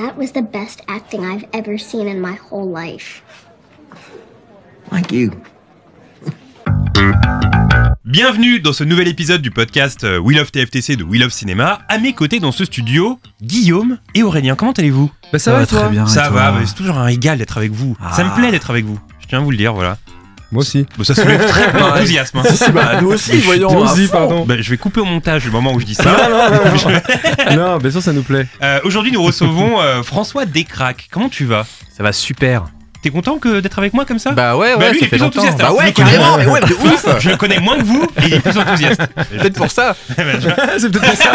That was the best acting I've ever seen in my whole life. Bienvenue dans ce nouvel épisode du podcast euh, wheel of TFTC de wheel of Cinéma. À mes côtés dans ce studio, Guillaume et Aurélien. Comment allez-vous bah, Ça, va, très bien. Ça va, c'est toujours un régal d'être avec vous. Ça me ah. plaît d'être avec vous. Je tiens à vous le dire, voilà. Moi aussi. Bah, ça soulève très enthousiasme. d'enthousiasme. Hein. Bah, nous aussi, voyons. aussi, pardon. Bah, je vais couper au montage le moment où je dis ça. non, non, non, non, bien sûr, ça nous plaît. Euh, aujourd'hui, nous recevons euh, François Descraques. Comment tu vas Ça va super. T'es content d'être avec moi comme ça Bah ouais, hein. ouais, bah lui, il est plus enthousiaste. Bah ouais, carrément, mais ouais, de ouf Je le connais moins que vous et il est plus enthousiaste. peut-être pour ça. C'est peut-être pour ça.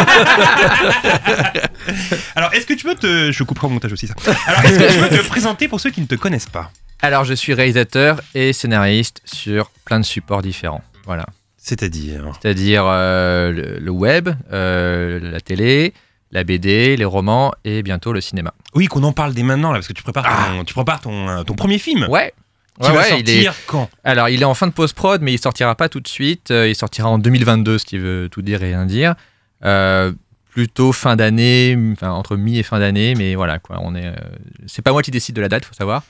Alors, est-ce que tu peux te. Je couperai au montage aussi ça. Alors, est-ce que tu peux te présenter pour ceux qui ne te connaissent pas alors, je suis réalisateur et scénariste sur plein de supports différents. Voilà. C'est-à-dire C'est-à-dire euh, le, web, euh, la télé, la BD, les romans et bientôt le cinéma. Oui, qu'on en parle dès maintenant, là, parce que tu prépares ton, ah. tu prépares ton, euh, ton premier film. Ouais, tu ouais, sortir il quand Alors, il est en fin de post-prod, mais il sortira pas tout de suite. Il sortira en 2022, ce qui veut tout dire et rien dire. plutôt fin d'année, enfin, entre mi et fin d'année, mais voilà, quoi. On est, c'est pas moi qui décide de la date, faut savoir.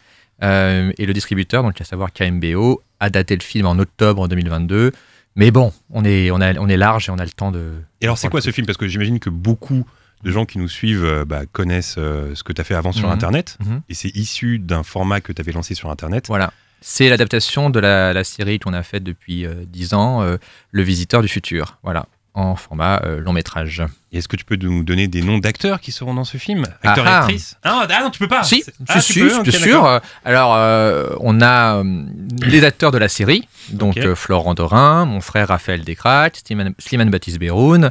Euh, et le distributeur, donc à savoir KMBO, a daté le film en octobre 2022. Mais bon, on est, on, est large et on a le temps de. Et alors, c'est quoi ce film Parce que j'imagine que beaucoup de gens qui nous suivent euh, bah, connaissent euh, ce que tu as fait avant sur mhm. Internet. Mhm. Et c'est issu d'un format que tu avais lancé sur Internet. Voilà. C'est l'adaptation de la, série qu'on a faite depuis 10 ans, Le Visiteur du Futur. Voilà. En format long métrage est-ce que tu peux nous donner des noms d'acteurs qui seront dans ce film Acteurs et ah, ah. actrices ah, ah, non, tu peux pas Si, je suis sûr. Alors, euh, on a euh, les acteurs de la série, donc euh, Florent Dorin, mon frère Raphaël descrates Slimane, Baptiste beroun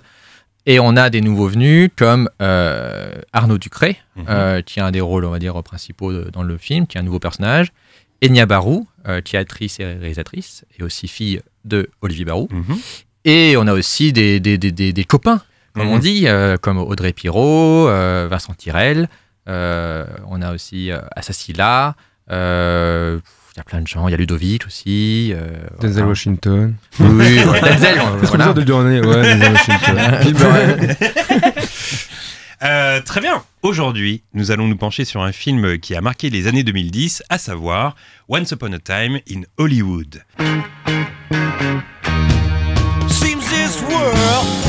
et on a des nouveaux venus comme Arnaud Ducré, mhm. qui a un des rôles, on va dire, principaux dans le film, qui est un nouveau personnage, Enya Barou, qui est actrice et réalisatrice, et aussi fille de Olivier Barou. Mhm. Et on a aussi des copains comme on mhm. dit, euh, comme Audrey Pirot, euh, Vincent Tirel, euh, on a aussi Assassina, il y a plein de gens, il y a Ludovic aussi. Denzel Washington. Oui, Denzel. C'est voilà. de ouais, très bien. Aujourd'hui, nous allons nous pencher sur un film qui a marqué les années 2010, à savoir Once Upon a Time in Hollywood. Seems this world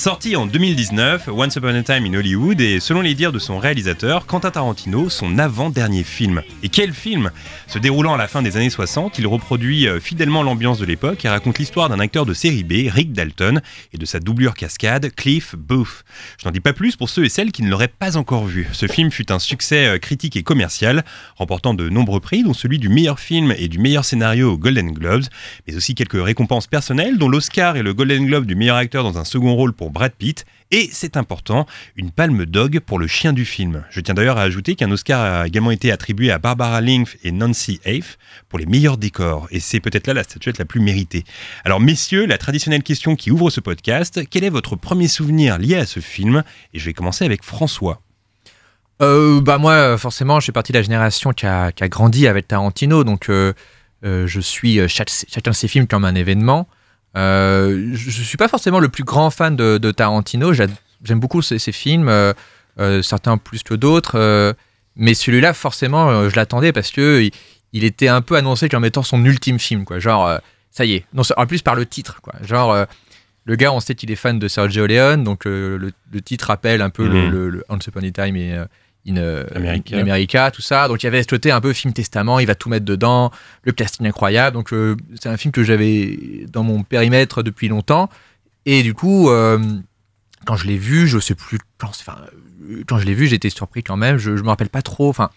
Sorti en 2019, Once Upon a Time in Hollywood est, selon les dires de son réalisateur, Quentin Tarantino, son avant-dernier film. Et quel film Se déroulant à la fin des années 60, il reproduit euh, fidèlement l'ambiance de l'époque et raconte l'histoire d'un acteur de série B, Rick Dalton, et de sa doublure cascade, Cliff Booth. Je n'en dis pas plus pour ceux et celles qui ne l'auraient pas encore vu. Ce film fut un succès euh, critique et commercial, remportant de nombreux prix, dont celui du meilleur film et du meilleur scénario aux Golden Globes, mais aussi quelques récompenses personnelles, dont l'Oscar et le Golden Globe du meilleur acteur dans un second rôle pour Brad Pitt et, c'est important, une palme dog pour le chien du film. Je tiens d'ailleurs à ajouter qu'un Oscar a également été attribué à Barbara Lynch et Nancy Haif pour les meilleurs décors et c'est peut-être là la statuette la plus méritée. Alors messieurs, la traditionnelle question qui ouvre ce podcast, quel est votre premier souvenir lié à ce film Et je vais commencer avec François. Euh, bah moi, forcément, je fais partie de la génération qui a, grandi avec Tarantino, donc euh, euh, je suis chacun de ses films comme un événement. Euh, je ne suis pas forcément le plus grand fan de, Tarantino. J'aime beaucoup ses, films, euh, euh, certains plus que d'autres. mais celui-là, forcément, je l'attendais parce que il, était un peu annoncé comme étant son ultime film. Quoi. Genre, ça y est. Non, en plus, par le titre. Quoi. Genre, le gars, on sait qu'il est fan de Sergio Leone. Donc, le, titre rappelle un peu mm-hmm. le, le, Once Upon a Time et, euh, in, America. tout ça. Donc il y avait ce un peu film testament, il va tout mettre dedans, le plastique incroyable. Donc euh, c'est un film que j'avais dans mon périmètre depuis longtemps. Et du coup, euh, quand je l'ai vu, je sais plus quand, enfin, quand je l'ai vu, j'étais surpris quand même. Je, ne me rappelle pas trop. Enfin,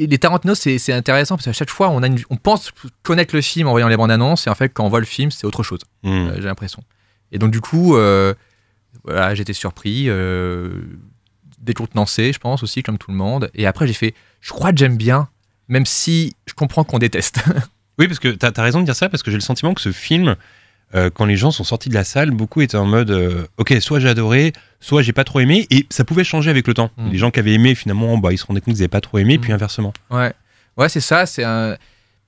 les Tarantino, c'est intéressant parce qu'à chaque fois, on, a on pense connaître le film en voyant les bandes annonces et en fait, quand on voit le film, c'est autre chose. Hmm. J'ai l'impression. Et donc du coup, voilà, j'étais surpris décontenancé, je pense aussi, comme tout le monde. Et après, j'ai fait, je crois que j'aime bien, même si je comprends qu'on déteste. oui, parce que tu as, raison de dire ça, parce que j'ai le sentiment que ce film, euh, quand les gens sont sortis de la salle, beaucoup étaient en mode, euh, ok, soit j'ai adoré, soit j'ai pas trop aimé, et ça pouvait changer avec le temps. Hmm. Les gens qui avaient aimé, finalement, bah, ils se rendaient compte qu'ils n'avaient pas trop aimé, puis hmm. inversement. Ouais, ouais c'est ça, c'est un...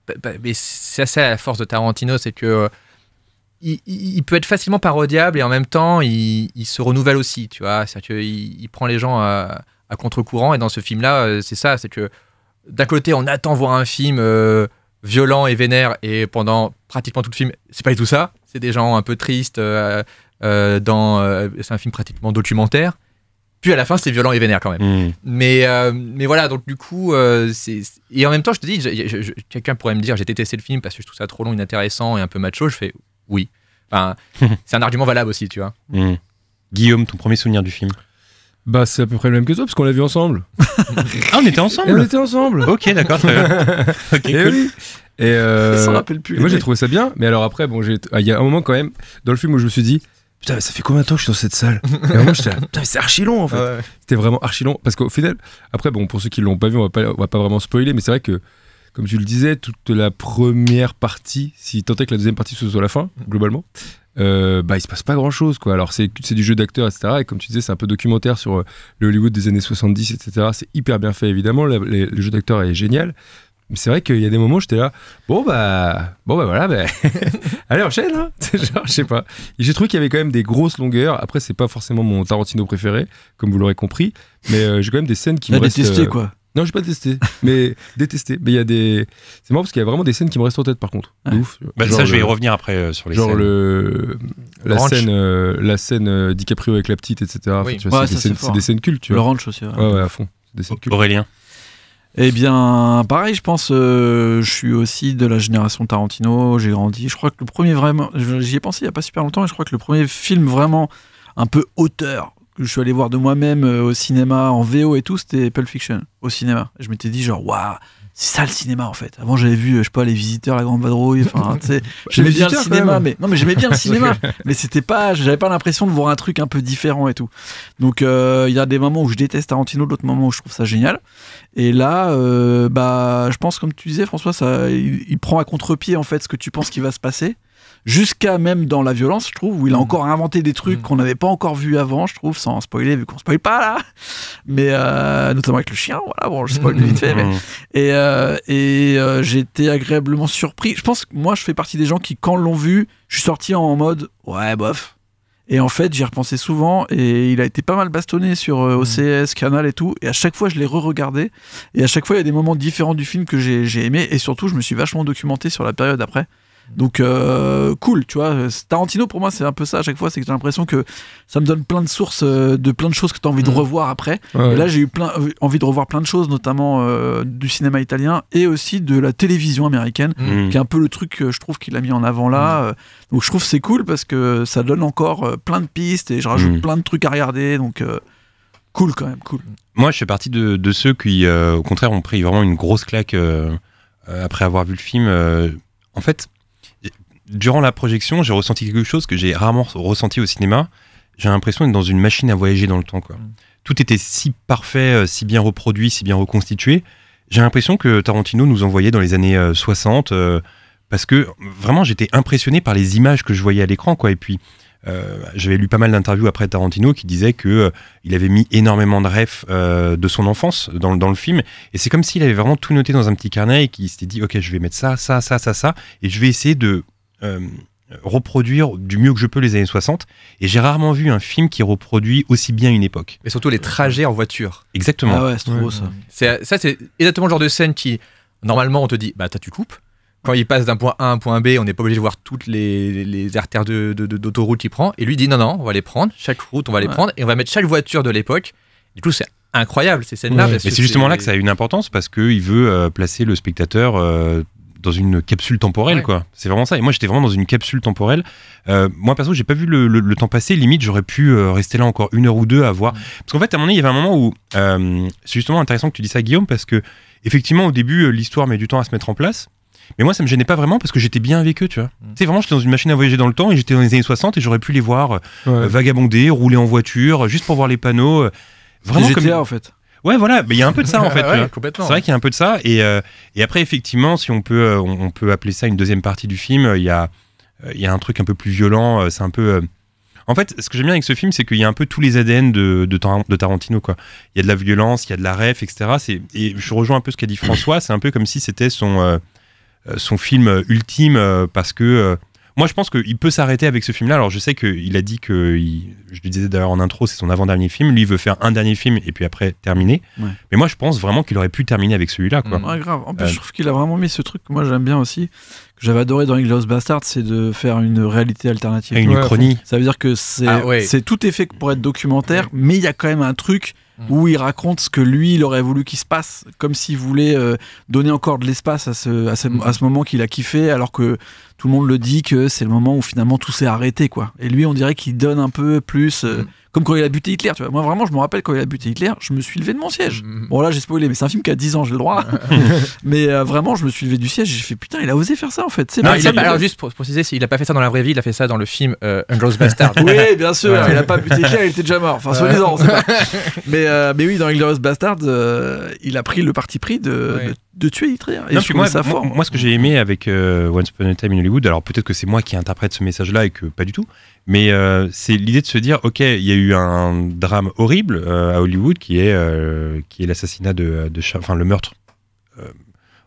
Bah, bah, c'est ça la force de Tarantino, c'est que euh, il, peut être facilement parodiable et en même temps, il, se renouvelle aussi, tu vois. C'est-à-dire qu'il il prend les gens à, contre-courant. Et dans ce film-là, euh, c'est ça, c'est que d'un côté, on attend voir un film euh, violent et vénère, et pendant pratiquement tout le film, c'est pas du tout ça. C'est des gens un peu tristes. Euh, dans, c'est un film pratiquement documentaire. Puis à la fin, c'est violent et vénère quand même. Hmm. Mais, mais voilà, donc du coup, c'est et en même temps, je te dis, quelqu'un pourrait me dire, j'ai détesté le film parce que je trouve ça trop long, inintéressant et un peu macho. Je fais oui. c'est un argument valable aussi, tu vois. Hmm. Guillaume, ton premier souvenir du film bah, c'est à peu près le même que toi, parce qu'on l'a vu ensemble. ah, on était ensemble On était ensemble Ok, d'accord. Ok, et, cool. et, euh, plus, moi, j'ai trouvé ça bien, mais alors après, bon, ah, il y a un moment quand même, dans le film où je me suis dit, putain, mais ça fait combien de temps que je suis dans cette salle Et putain, c'est archi long en fait. C'était vraiment archi long, parce qu'au final, après, bon, pour ceux qui l'ont pas vu, on va pas, on va pas vraiment spoiler, mais c'est vrai que comme tu le disais, toute la première partie, si tant est que la deuxième partie ce soit la fin, mm. globalement, euh, bah, il se passe pas grand chose quoi. Alors c'est du jeu d'acteur etc. Et comme tu disais, c'est un peu documentaire sur euh, le Hollywood des années 70 etc. C'est hyper bien fait évidemment. le jeu d'acteur est génial. Mais c'est vrai qu'il y a des moments où j'étais là, bon bah, bon bah voilà, bah, allez enchaîne. Hein Genre, je sais pas. J'ai trouvé qu'il y avait quand même des grosses longueurs. Après, c'est pas forcément mon Tarantino préféré, comme vous l'aurez compris, mais euh, j'ai quand même des scènes qui me détesté euh, quoi. Non, j'ai pas testé, mais détesté. Mais il y a des. C'est marrant parce qu'il y a vraiment des scènes qui me restent en tête par contre. ouf. Bah, ça, je vais y revenir après euh, sur les genre le la scène, euh, la scène euh, DiCaprio avec la petite, etc. c'est des, scènes cultes. Tu vois. Le ranch aussi. Ouais, à fond. Des scènes cultes. Aurélien. Eh bien, pareil, je pense, je suis aussi de la génération Tarantino, j'ai grandi. Je crois que le premier vraiment, j'y ai pensé il n'y a pas super longtemps, et je crois que le premier film vraiment un peu auteur je suis allé voir de moi-même euh, au cinéma, en VO et tout, c'était Pulp Fiction au cinéma. Je m'étais dit genre waouh, c'est ça le cinéma en fait. Avant j'avais vu euh, je sais pas les visiteurs, la grande vadrouille, enfin tu sais, j'aimais bien le cinéma mais non mais j'aimais bien le cinéma mais c'était pas j'avais pas l'impression de voir un truc un peu différent et tout. Donc euh, il y a des moments où je déteste Tarantino, d'autres moments où je trouve ça génial. Et là bah je pense comme tu disais François ça il prend à contre-pied en fait ce que tu penses qu'il va se passer jusqu'à même dans la violence, je trouve, où il a mm. encore inventé des trucs mm. qu'on n'avait pas encore vu avant, je trouve, sans spoiler, vu qu'on spoil pas là, mais euh, notamment avec le chien, voilà, bon, je spoil vite fait, mais, mm. et, euh, et euh, j'ai été agréablement surpris. Je pense que moi, je fais partie des gens qui, quand l'ont vu, je suis sorti en mode, ouais, bof. Et en fait, j'y repensais souvent et il a été pas mal bastonné sur euh, OCS, Canal et tout. Et à chaque fois, je l'ai re-regardé. Et à chaque fois, il y a des moments différents du film que j'ai aimé. Et surtout, je me suis vachement documenté sur la période après. Donc euh, cool, tu vois. Tarantino pour moi c'est un peu ça à chaque fois, c'est que j'ai l'impression que ça me donne plein de sources euh, de plein de choses que tu as envie de mm. revoir après. là j'ai eu plein euh, envie de revoir plein de choses, notamment du cinéma italien et aussi de la télévision américaine, mm. qui est un peu le truc je trouve qu'il a mis en avant là. Mm. Donc je trouve c'est cool parce que ça donne encore plein de pistes et je rajoute plein de trucs à regarder. Donc cool quand même, cool. Moi je fais partie de, de ceux qui au contraire ont pris vraiment une grosse claque après avoir vu le film. en fait, durant la projection, j'ai ressenti quelque chose que j'ai rarement ressenti au cinéma. J'ai l'impression d'être dans une machine à voyager dans le temps. Quoi. Mm. Tout était si parfait, euh, si bien reproduit, si bien reconstitué. J'ai l'impression que Tarantino nous envoyait dans les années 60 euh, euh, parce que vraiment j'étais impressionné par les images que je voyais à l'écran. Et puis j'avais lu pas mal d'interviews après Tarantino qui disaient que il avait mis énormément de rêves de son enfance dans, dans le film et c'est comme s'il avait vraiment tout noté dans un petit carnet et qu'il s'était dit ok je vais mettre ça ça ça ça ça et je vais essayer de euh, reproduire du mieux que je peux les années 60. Et j'ai rarement vu un film qui reproduit aussi bien une époque. mais surtout les trajets en voiture. Exactement. Ah c'est ça. c'est exactement le genre de scène qui, normalement, on te dit, bah, tu coupes. Quand il passe d'un point A à un point B, on n'est pas obligé de voir toutes les, artères d'autoroute de, d'autoroute qu'il prend. Et lui dit, non, non, on va les prendre. Chaque route, on va les prendre. Et on va mettre chaque voiture de l'époque. Du coup, c'est incroyable ces scènes-là. c'est justement là que ça a une importance parce qu'il veut euh, placer le spectateur euh, dans une capsule temporelle, quoi. C'est vraiment ça. Et moi, j'étais vraiment dans une capsule temporelle. Euh, moi, perso, j'ai pas vu le, temps passer. Limite, j'aurais pu euh, rester là encore une heure ou deux à voir. Parce qu'en fait, à mon avis, il y avait un moment où. Euh, c'est justement intéressant que tu dis ça, Guillaume, parce que, effectivement, au début, euh, l'histoire met du temps à se mettre en place. Mais moi, ça me gênait pas vraiment parce que j'étais bien avec eux, tu vois. C'est mm. Tu sais, vraiment, j'étais dans une machine à voyager dans le temps et j'étais dans les années 60 et j'aurais pu les voir vagabonder, rouler en voiture, juste pour voir les panneaux. Vraiment GTA, comme... en fait. Ouais, voilà, mais il y a un peu de ça en fait. complètement. C'est vrai qu'il y a un peu de ça. Et, euh, et après, effectivement, si on peut, euh, on, peut appeler ça une deuxième partie du film, euh, il y a, il y a un truc un peu plus violent. C'est un peu. En fait, ce que j'aime bien avec ce film, c'est qu'il y a un peu tous les ADN de, de, Tarantino. Quoi. Il y a de la violence, il y a de la ref, etc. Et je rejoins un peu ce qu'a dit François. C'est un peu comme si c'était son, son film ultime parce que moi, je pense qu'il peut s'arrêter avec ce film-là. Alors, je sais qu'il a dit que, je le disais d'ailleurs en intro, c'est son avant-dernier film. Lui, veut faire un dernier film et puis après terminer. Mais moi, je pense vraiment qu'il aurait pu terminer avec celui-là. Quoi. grave. En plus, euh, je trouve qu'il a vraiment mis ce truc que moi j'aime bien aussi, j'avais adoré dans Inglourious Bastard, c'est de faire une réalité alternative. Une chronie. Ça veut dire que ah, c'est tout est fait pour être documentaire, mais il y a quand même un truc mm. où il raconte ce que lui, il aurait voulu qu'il se passe, comme s'il voulait euh, donner encore de l'espace à ce, mm. à, ce, moment qu'il a kiffé, alors que tout le monde le dit que c'est le moment où finalement tout s'est arrêté. quoi. Et lui, on dirait qu'il donne un peu plus... Euh, mm. Comme quand il a buté Hitler, tu vois. Moi, vraiment, je me rappelle quand il a buté Hitler, je me suis levé de mon siège. Mm, mm. Bon, là, j'ai spoilé, mais c'est un film qui a 10 ans, j'ai le droit. mais euh, vraiment, je me suis levé du siège, j'ai fait putain, il a osé faire ça en fait. C'est non, alors, juste pour préciser, il a pas fait ça dans la vraie vie, il a fait ça dans le film euh, Bastard. oui, bien sûr, il a pas buté Hitler, il était déjà mort. Enfin, soi-disant, Mais, euh, mais oui, dans Gross Bastard, euh, il a pris le parti pris de de tuer Hitler. moi, Moi, ce que j'ai aimé avec one euh, Once Upon a Time in Hollywood, alors peut-être que c'est moi qui interprète ce message-là et que pas du tout, mais euh, c'est l'idée de se dire, ok, il y a eu un drame horrible euh, à Hollywood qui est qui est l'assassinat de, de enfin le meurtre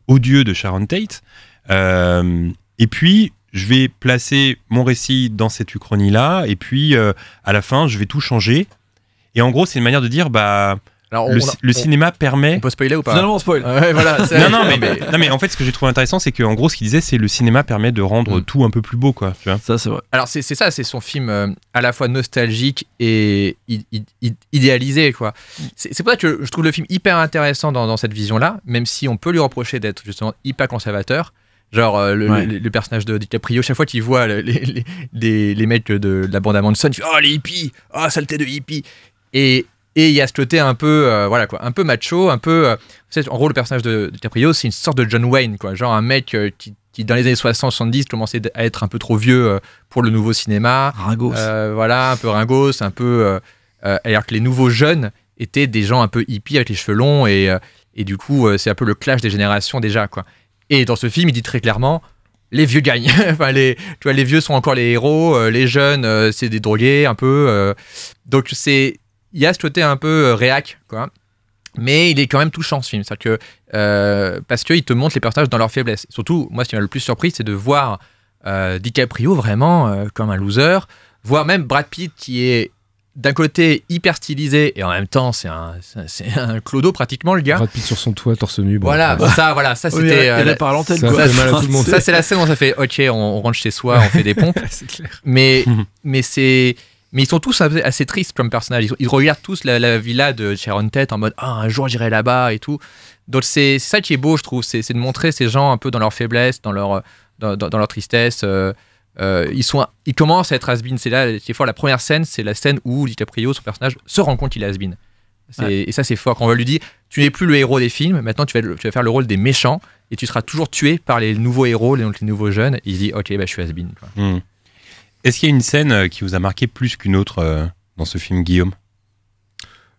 odieux de Sharon Tate. et puis je vais placer mon récit dans cette uchronie-là, et puis à la fin, je vais tout changer. Et en gros, c'est une manière de dire, bah alors, le, cinéma permet. On peut spoiler ou pas spoil. non, non, mais, non, mais, en fait, ce que j'ai trouvé intéressant, c'est qu'en gros, ce qu'il disait, c'est le cinéma permet de rendre mm. tout un peu plus beau, quoi. ça, c'est vrai. Alors, c'est ça, c'est son film euh, à la fois nostalgique et idéalisé, quoi. C'est pour ça que je trouve le film hyper intéressant dans, cette vision-là, même si on peut lui reprocher d'être justement hyper conservateur. Genre, euh, le, personnage de DiCaprio, chaque fois qu'il voit les, les, les, mecs de, de la bande à Manson, il fait Oh, les hippies Oh, saleté de hippies Et et il y a ce côté un peu, euh, voilà quoi, un peu macho, un peu. Euh, en gros, le personnage de, de c'est une sorte de John Wayne, quoi. Genre un mec euh, qui, dans les années 60-70, commençait à être un peu trop vieux pour le nouveau cinéma. Ringos. voilà, un peu ringos, un peu. alors que les nouveaux jeunes étaient des gens un peu hippies avec les cheveux longs et, du coup, c'est un peu le clash des générations déjà, quoi. Et dans ce film, il dit très clairement les vieux gagnent. enfin, les, tu vois, les vieux sont encore les héros, les jeunes, c'est des drogués un peu. donc c'est il y a ce côté un peu euh, réac, quoi. Mais il est quand même touchant ce film, cest que euh, parce qu'il te montre les personnages dans leur faiblesse. Surtout, moi, ce qui m'a le plus surpris, c'est de voir euh, DiCaprio vraiment comme un loser, voire même Brad Pitt qui est d'un côté hyper stylisé et en même temps c'est un c'est un clodo pratiquement le gars. Brad Pitt sur son toit torse nu. voilà ça voilà ça c'était oui, par l'antenne ça, le monde. ça c'est la scène où ça fait ok on, rentre chez soi on fait des pompes. clair. Mais mais c'est mais ils sont tous assez tristes comme personnages. Ils, regardent tous la, villa de Sharon Tate en mode Ah, un jour j'irai là-bas et tout. Donc c'est ça qui est beau, je trouve. C'est de montrer ces gens un peu dans leur faiblesse, dans leur, dans, leur tristesse. Euh, euh, ils, sont, ils commencent à être has C'est là, c'est fort. La première scène, c'est la scène où DiCaprio, son personnage, se rend compte qu'il est has -been. Et ça, c'est fort. Quand on va lui dire Tu n'es plus le héros des films, maintenant tu vas, tu vas faire le rôle des méchants et tu seras toujours tué par les nouveaux héros, les, nouveaux jeunes. Il dit Ok, bah, je suis has-been. Est-ce qu'il y a une scène euh, qui vous a marqué plus qu'une autre euh, dans ce film, Guillaume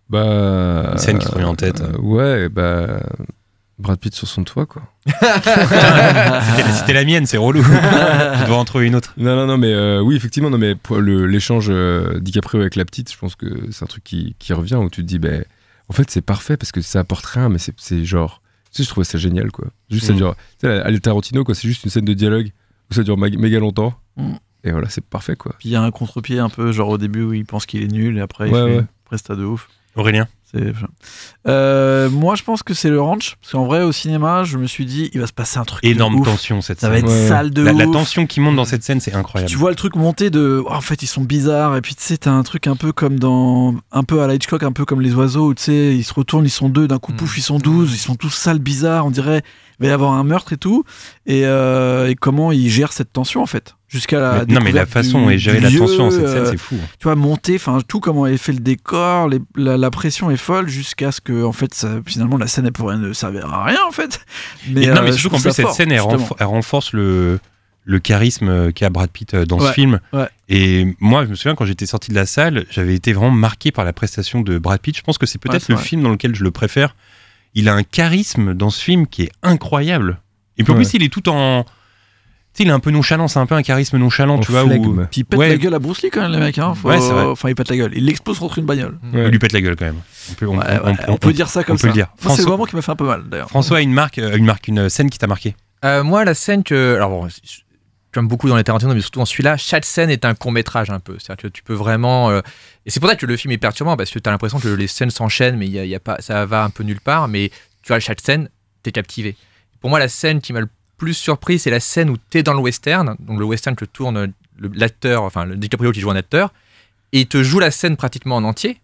bah, Une scène qui te revient en tête. Euh, ouais, bah. Brad Pitt sur son toit, quoi. C'était la mienne, c'est relou. Tu dois en trouver une autre. Non, non, non, mais oui, effectivement, non, mais l'échange euh, DiCaprio avec la petite, je pense que c'est un truc qui, qui, revient où tu te dis, ben, en fait, c'est parfait parce que ça apporte rien, mais c'est genre, tu sais, je trouvais ça génial, quoi. Juste, ça mm. dure. Tu sais, à Tarantino, quoi, c'est juste une scène de dialogue où ça dure méga longtemps. Mm et voilà, c'est parfait quoi. il y a un contre-pied un peu, genre au début où il pense qu'il est nul et après il fait ouais. presta de ouf. Aurélien euh, moi, je pense que c'est le ranch. Parce qu'en vrai, au cinéma, je me suis dit, il va se passer un truc. Énorme tension, cette scène. Ça va être sale de la, ouf. la, tension qui monte dans cette scène, c'est incroyable. Tu vois le truc monter de. Oh, en fait, ils sont bizarres. Et puis, tu sais, t'as un truc un peu comme dans. Un peu à la Hitchcock, un peu comme les oiseaux. Tu sais, ils se retournent, ils sont deux. D'un coup, mm. pouf, ils sont douze. Ils sont tous sales, bizarres. On dirait, il va y avoir un meurtre et tout. Et, euh, comment ils gèrent cette tension, en fait jusqu'à la non mais la façon et gérer la tension cette scène euh, c'est fou tu vois monter enfin tout comment est fait le décor la, la, pression est folle jusqu'à ce que, en fait, finalement, la scène, elle pourrait ne servir à rien, en fait. Mais, non, mais euh, surtout qu'en plus, cette scène, elle, renforce le, le charisme a Brad Pitt euh, dans ce film. Et moi, je me souviens, quand j'étais sorti de la salle, j'avais été vraiment marqué par la prestation de Brad Pitt. Je pense que c'est peut-être le film dans lequel je le préfère. Il a un charisme dans ce film qui est incroyable. Et puis en plus, il est tout en il est un peu nonchalant, c'est un peu un charisme nonchalant, tu vois. Où... il pète la gueule à Bruce Lee quand même, les mecs. Hein. enfin, il pète la gueule. Il l'expose contre une bagnole. Il lui pète la gueule quand même. On peut, dire ça comme ça. C'est vraiment qui m'a fait un peu mal d'ailleurs. François, euh, une, marque, une, marque, euh, une scène qui t'a marqué euh, Moi, la scène que. Alors bon, comme beaucoup dans les Tarantino, mais surtout dans celui-là, chaque scène est un court-métrage un peu. C'est-à-dire que tu peux vraiment. Et c'est pour ça que le film est perturbant, parce que tu as l'impression que les scènes s'enchaînent, mais y y a pas... ça va un peu nulle part. Mais tu vois, chaque scène, t'es captivé. Pour moi, la scène qui m'a le plus surpris, c'est la scène où tu es dans le western, donc le western que tourne l'acteur, enfin le DiCaprio qui joue un acteur, et il te joue la scène pratiquement en entier,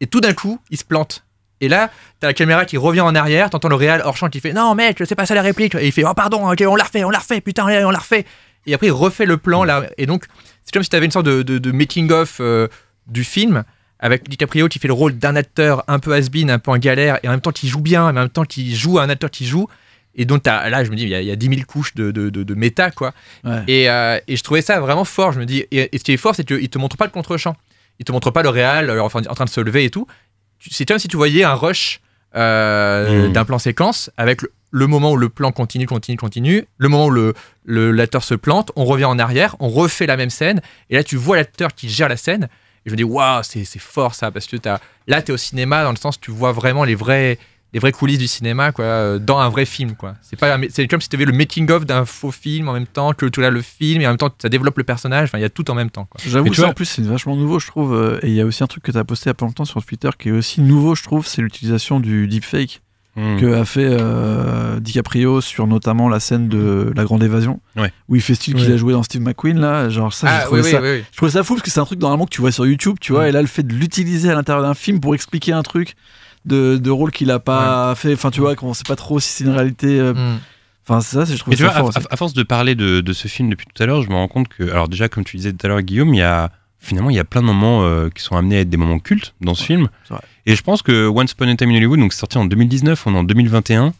et tout d'un coup, il se plante. Et là, t'as la caméra qui revient en arrière, t'entends le réal hors champ qui fait Non, mec, c'est pas ça la réplique. Et il fait Oh, pardon, ok, on la refait, on la refait, putain, on la refait. Et après, il refait le plan là. Et donc, c'est comme si t'avais une sorte de, making-of euh, du film avec DiCaprio qui fait le rôle d'un acteur un peu has-been, un peu en galère, et en même temps qui joue bien, en même temps qui joue un acteur qui joue. Et donc là, je me dis, il y, a, 10 000 couches de, méta, quoi. Euh, et, je trouvais ça vraiment fort. Je me dis, et, ce qui est fort, c'est qu'il te montre pas le contre-champ. Il te montre pas le réel en train de se lever et tout. C'est comme si tu voyais un rush euh, mmh. d'un plan séquence avec le, moment où le plan continue, continue, continue, le moment où l'acteur le, l'acteur se plante, on revient en arrière, on refait la même scène, et là, tu vois l'acteur qui gère la scène. Et je me dis, waouh, c'est fort ça, parce que as, là, tu es au cinéma dans le sens tu vois vraiment les vrais les vraies coulisses du cinéma quoi, euh, dans un vrai film. Quoi. C'est, pas, c'est comme si tu avais le making-of d'un faux film en même temps que tu as le film et en même temps ça développe le personnage. Enfin, il y a tout en même temps. J'avoue, ça, en plus, c'est vachement nouveau, je trouve. Euh, et il y a aussi un truc que tu as posté il y a pas longtemps sur Twitter qui est aussi nouveau, je trouve, c'est l'utilisation du deepfake. Hmm. que a fait euh, DiCaprio sur notamment la scène de La Grande Évasion, où il fait style qu'il a joué dans Steve McQueen là, genre ça, ah, ça. je trouve ça fou parce que c'est un truc normalement que tu vois sur YouTube, tu vois, hmm. et là le fait de l'utiliser à l'intérieur d'un film pour expliquer un truc, de, de rôle qu'il a pas fait. Enfin, tu vois, qu'on sait pas trop si c'est une réalité. Euh, mm. enfin c'est Enfin, ça, je trouve. Mais tu vois, à, force de parler de, de, ce film depuis tout à l'heure, je me rends compte que, alors déjà, comme tu disais tout à l'heure, Guillaume, il y a finalement il y a plein de moments euh, qui sont amenés à être des moments cultes dans ce film. Et je pense que Once Upon a Time in Hollywood, donc sorti en 2019, on est en 2021.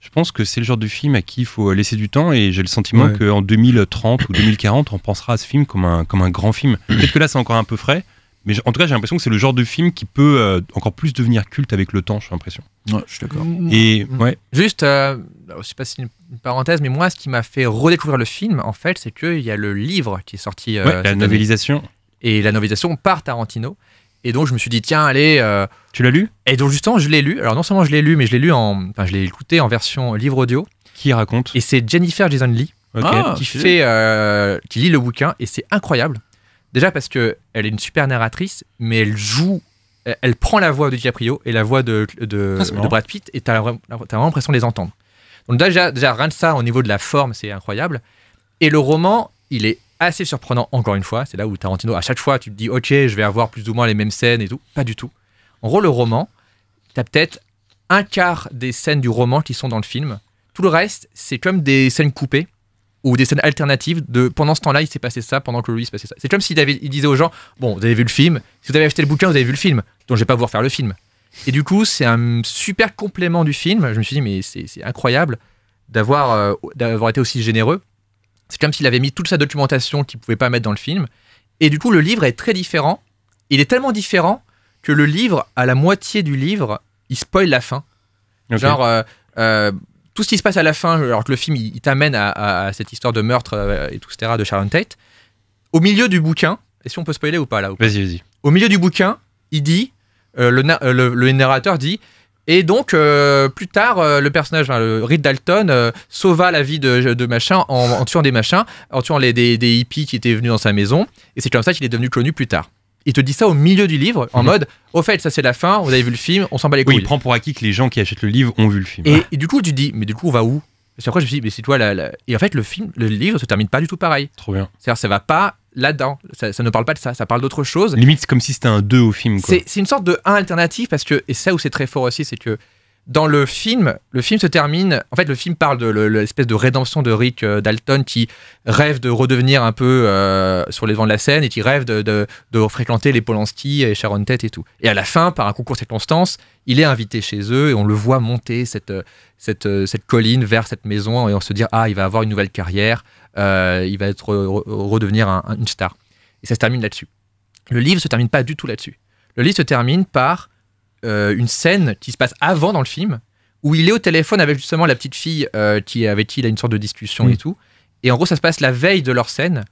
Je pense que c'est le genre de film à qui il faut laisser du temps et j'ai le sentiment que qu'en 2030 ou 2040, on pensera à ce film comme un, comme un grand film. Peut-être que là, c'est encore un peu frais, mais en tout cas, j'ai l'impression que c'est le genre de film qui peut euh, encore plus devenir culte avec le temps, j'ai l'impression. Ouais, je suis d'accord. Mm, mm, et mm, ouais. Juste, je euh, je sais pas si une parenthèse, mais moi, ce qui m'a fait redécouvrir le film, en fait, c'est qu'il y a le livre qui est sorti. Euh, la novélisation. Et la novélisation par Tarantino. Et donc, je me suis dit, tiens, allez. tu l'as lu Et donc, justement, je l'ai lu. Alors, non seulement je l'ai lu, mais je l'ai lu en. Enfin, je l'ai écouté en version livre audio. Qui raconte Et c'est Jennifer Jason Lee. qui ah, fait, qui lit le bouquin et c'est incroyable. Déjà parce que elle est une super narratrice, mais elle joue, elle, prend la voix de DiCaprio et la voix de, ah, Brad Pitt et t'as vraiment l'impression de les entendre. Donc déjà, déjà rien de ça au niveau de la forme, c'est incroyable. Et le roman, il est assez surprenant encore une fois. C'est là où Tarantino, à chaque fois, tu te dis ok, je vais avoir plus ou moins les mêmes scènes et tout. Pas du tout. En gros, le roman, t'as peut-être un quart des scènes du roman qui sont dans le film. Tout le reste, c'est comme des scènes coupées ou des scènes alternatives de pendant ce temps-là, il s'est passé ça, pendant que Louis s'est passait ça. C'est comme s'il il disait aux gens Bon, vous avez vu le film, si vous avez acheté le bouquin, vous avez vu le film, donc je vais pas vous refaire le film. Et du coup, c'est un super complément du film. Je me suis dit Mais c'est incroyable d'avoir euh, d'avoir été aussi généreux. C'est comme s'il avait mis toute sa documentation qu'il pouvait pas mettre dans le film. Et du coup, le livre est très différent. Il est tellement différent que le livre, à la moitié du livre, il spoil la fin. Genre, euh, euh, tout ce qui se passe à la fin, alors que le film, il, t'amène à, cette histoire de meurtre euh, et tout, etc., de Sharon Tate, au milieu du bouquin, et si on peut spoiler ou pas là Vas-y, vas-y. Au milieu du bouquin, il dit, euh, euh, le, narrateur dit, et donc plus tard, le personnage, le Reed Dalton, sauva la vie de, machin en, tuant des machins, en tuant les, des, des hippies qui étaient venus dans sa maison, et c'est comme ça qu'il est devenu connu plus tard il te dit ça au milieu du livre, en mhm. mode au fait, ça c'est la fin, vous avez vu le film, on s'en bat les couilles. Oui, il prend pour acquis que les gens qui achètent le livre ont vu le film. Et, du coup, tu dis, mais du coup, on va où C'est après, je me suis mais c'est toi la, Et en fait, le film, le livre se termine pas du tout pareil. Trop bien. C'est-à-dire, ça va pas là-dedans. Ça, ne parle pas de ça, ça parle d'autre chose. Limite, c'est comme si c'était un 2 au film. C'est une sorte de 1 alternatif parce que, et ça où c'est très fort aussi, c'est que dans le film, le film se termine. En fait, le film parle de l'espèce de rédemption de Rick euh, Dalton qui rêve de redevenir un peu euh, sur les vents de la scène et qui rêve de, fréquenter les Polanski et Sharon Tate et tout. Et à la fin, par un concours de circonstances, il est invité chez eux et on le voit monter cette, euh, cette, colline vers cette maison et on se dit Ah, il va avoir une nouvelle carrière, il va être, redevenir une star. Et ça se termine là-dessus. Le livre se termine pas du tout là-dessus. Le livre se termine par euh, une scène qui se passe avant dans le film, où il est au téléphone avec justement la petite fille euh, qui, avec qui il a une sorte de discussion et mm. tout. Et en gros, ça se passe la veille de leur scène.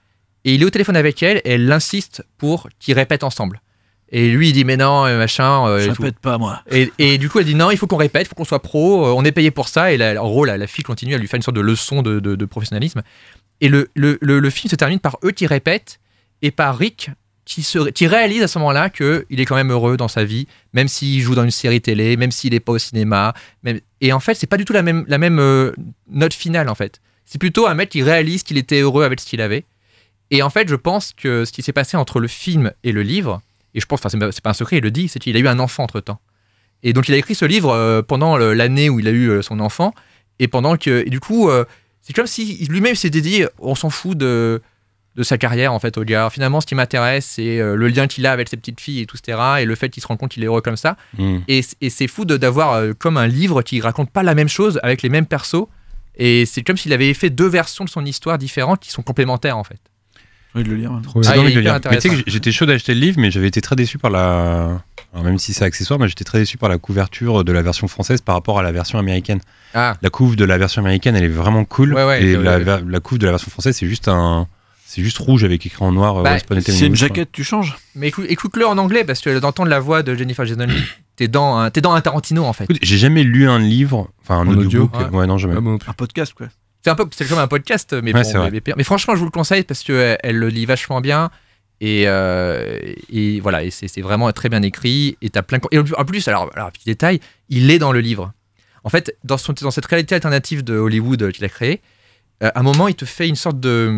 Et il est au téléphone avec elle et elle l'insiste pour qu'ils répètent ensemble. Et lui, il dit, mais non, euh, machin. je répète pas, moi. Et, du coup, elle dit, non, il faut qu'on répète, il faut qu'on soit pro, on est payé pour ça. Et en gros, la, fille continue à lui faire une sorte de leçon de, professionnalisme. Et le, film se termine par eux qui répètent et par Rick qui, réalise à ce moment-là qu'il est quand même heureux dans sa vie, même s'il joue dans une série télé, même s'il n'est pas au cinéma. Et en fait, c'est pas du tout la même, euh, note finale, en fait. C'est plutôt un mec qui réalise qu'il était heureux avec ce qu'il avait. Et en fait, je pense que ce qui s'est passé entre le film et le livre, et je pense, enfin, c'est pas un secret, il le dit, c'est qu'il a eu un enfant entre temps. Et donc, il a écrit ce livre euh, pendant l'année où il a eu euh, son enfant. Et pendant que. Et du coup, c'est comme si lui-même s'était dit on s'en fout de de sa carrière en fait au gars. Finalement, ce qui m'intéresse, c'est euh, le lien qu'il a avec ses petites filles et tout, ce etc. Et le fait qu'il se rend compte qu'il est heureux comme ça. Mm. Et, c'est fou d'avoir euh, comme un livre qui raconte pas la même chose avec les mêmes persos. Et c'est comme s'il avait fait deux versions de son histoire différentes qui sont complémentaires en fait. Oui, de le lire. Ah, j'étais chaud d'acheter le livre, mais j'avais été très déçu par la. même si c'est accessoire, mais j'étais très déçu par la couverture de la version française par rapport à la version américaine. Ah. La couve de la version américaine, elle est vraiment cool. et la, la couve de la version française, c'est juste un. C'est juste rouge avec écrit en noir. Euh, bah, c'est une jaquette, tu changes. Mais écoute, le en anglais parce que d'entendre la voix de Jennifer Jason tu t'es dans, un, dans un Tarantino en fait. J'ai jamais lu un livre, enfin un Audio, ouais. non jamais. Ah, un podcast quoi. C'est un peu, c'est comme un podcast, mais mais, mais, franchement, je vous le conseille parce que euh, elle, le lit vachement bien. Et, euh, et voilà, et c'est, vraiment très bien écrit. Et as plein. en plus, alors, alors, petit détail, il est dans le livre. En fait, dans, dans cette réalité alternative de Hollywood qu'il a créée, euh, à un moment, il te fait une sorte de,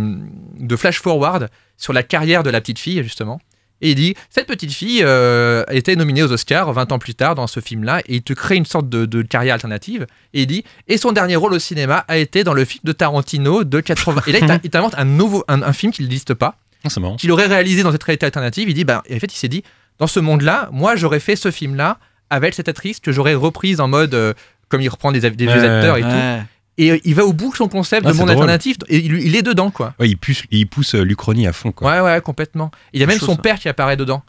de flash-forward sur la carrière de la petite fille, justement. Et il dit, cette petite fille a euh, été nominée aux Oscars 20 ans plus tard dans ce film-là, et il te crée une sorte de, carrière alternative. Et il dit, et son dernier rôle au cinéma a été dans le film de Tarantino de 80. Et là, il t'invente un, nouveau, un, film qui n'existe pas, ah, qu'il aurait réalisé dans cette réalité alternative. Il dit, ben, en fait, il s'est dit, dans ce monde-là, moi, j'aurais fait ce film-là avec cette actrice que j'aurais reprise en mode, euh, comme il reprend des, vieux acteurs et tout et euh, il va au bout de son concept ah, de monde alternatif et il, est dedans quoi. il, pousse, il pousse euh, l'Uchronie à fond quoi. Ouais ouais complètement. Il y a même son père qui apparaît dedans.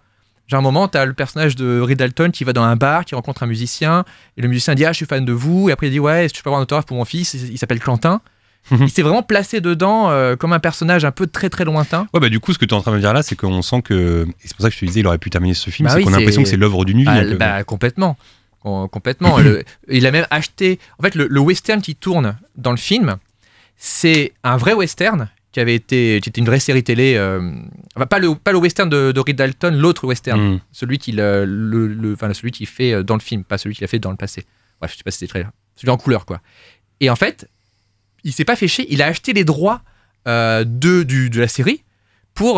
J'ai un moment, t'as le personnage de Riddleton qui va dans un bar, qui rencontre un musicien, et le musicien dit Ah, je suis fan de vous, et après il dit Ouais, est je peux avoir un autographe pour mon fils Il s'appelle Quentin. il s'est vraiment placé dedans euh, comme un personnage un peu très très lointain. Ouais, bah du coup, ce que tu es en train de me dire là, c'est qu'on sent que. c'est pour ça que je te disais, il aurait pu terminer ce film, bah c'est qu'on a l'impression que c'est l'œuvre d'une vie. Ah, bah, complètement complètement. il a même acheté. En fait, le, western qui tourne dans le film, c'est un vrai western qui avait été qui une vraie série télé euh, enfin pas le pas western de, de Dalton l'autre western hmm. celui qui le, celui qui fait euh, dans le film pas celui qu'il a fait dans le passé bref je sais pas si c'était très celui en couleur quoi et en fait il s'est pas fait il a acheté les droits euh, de du, de la série pour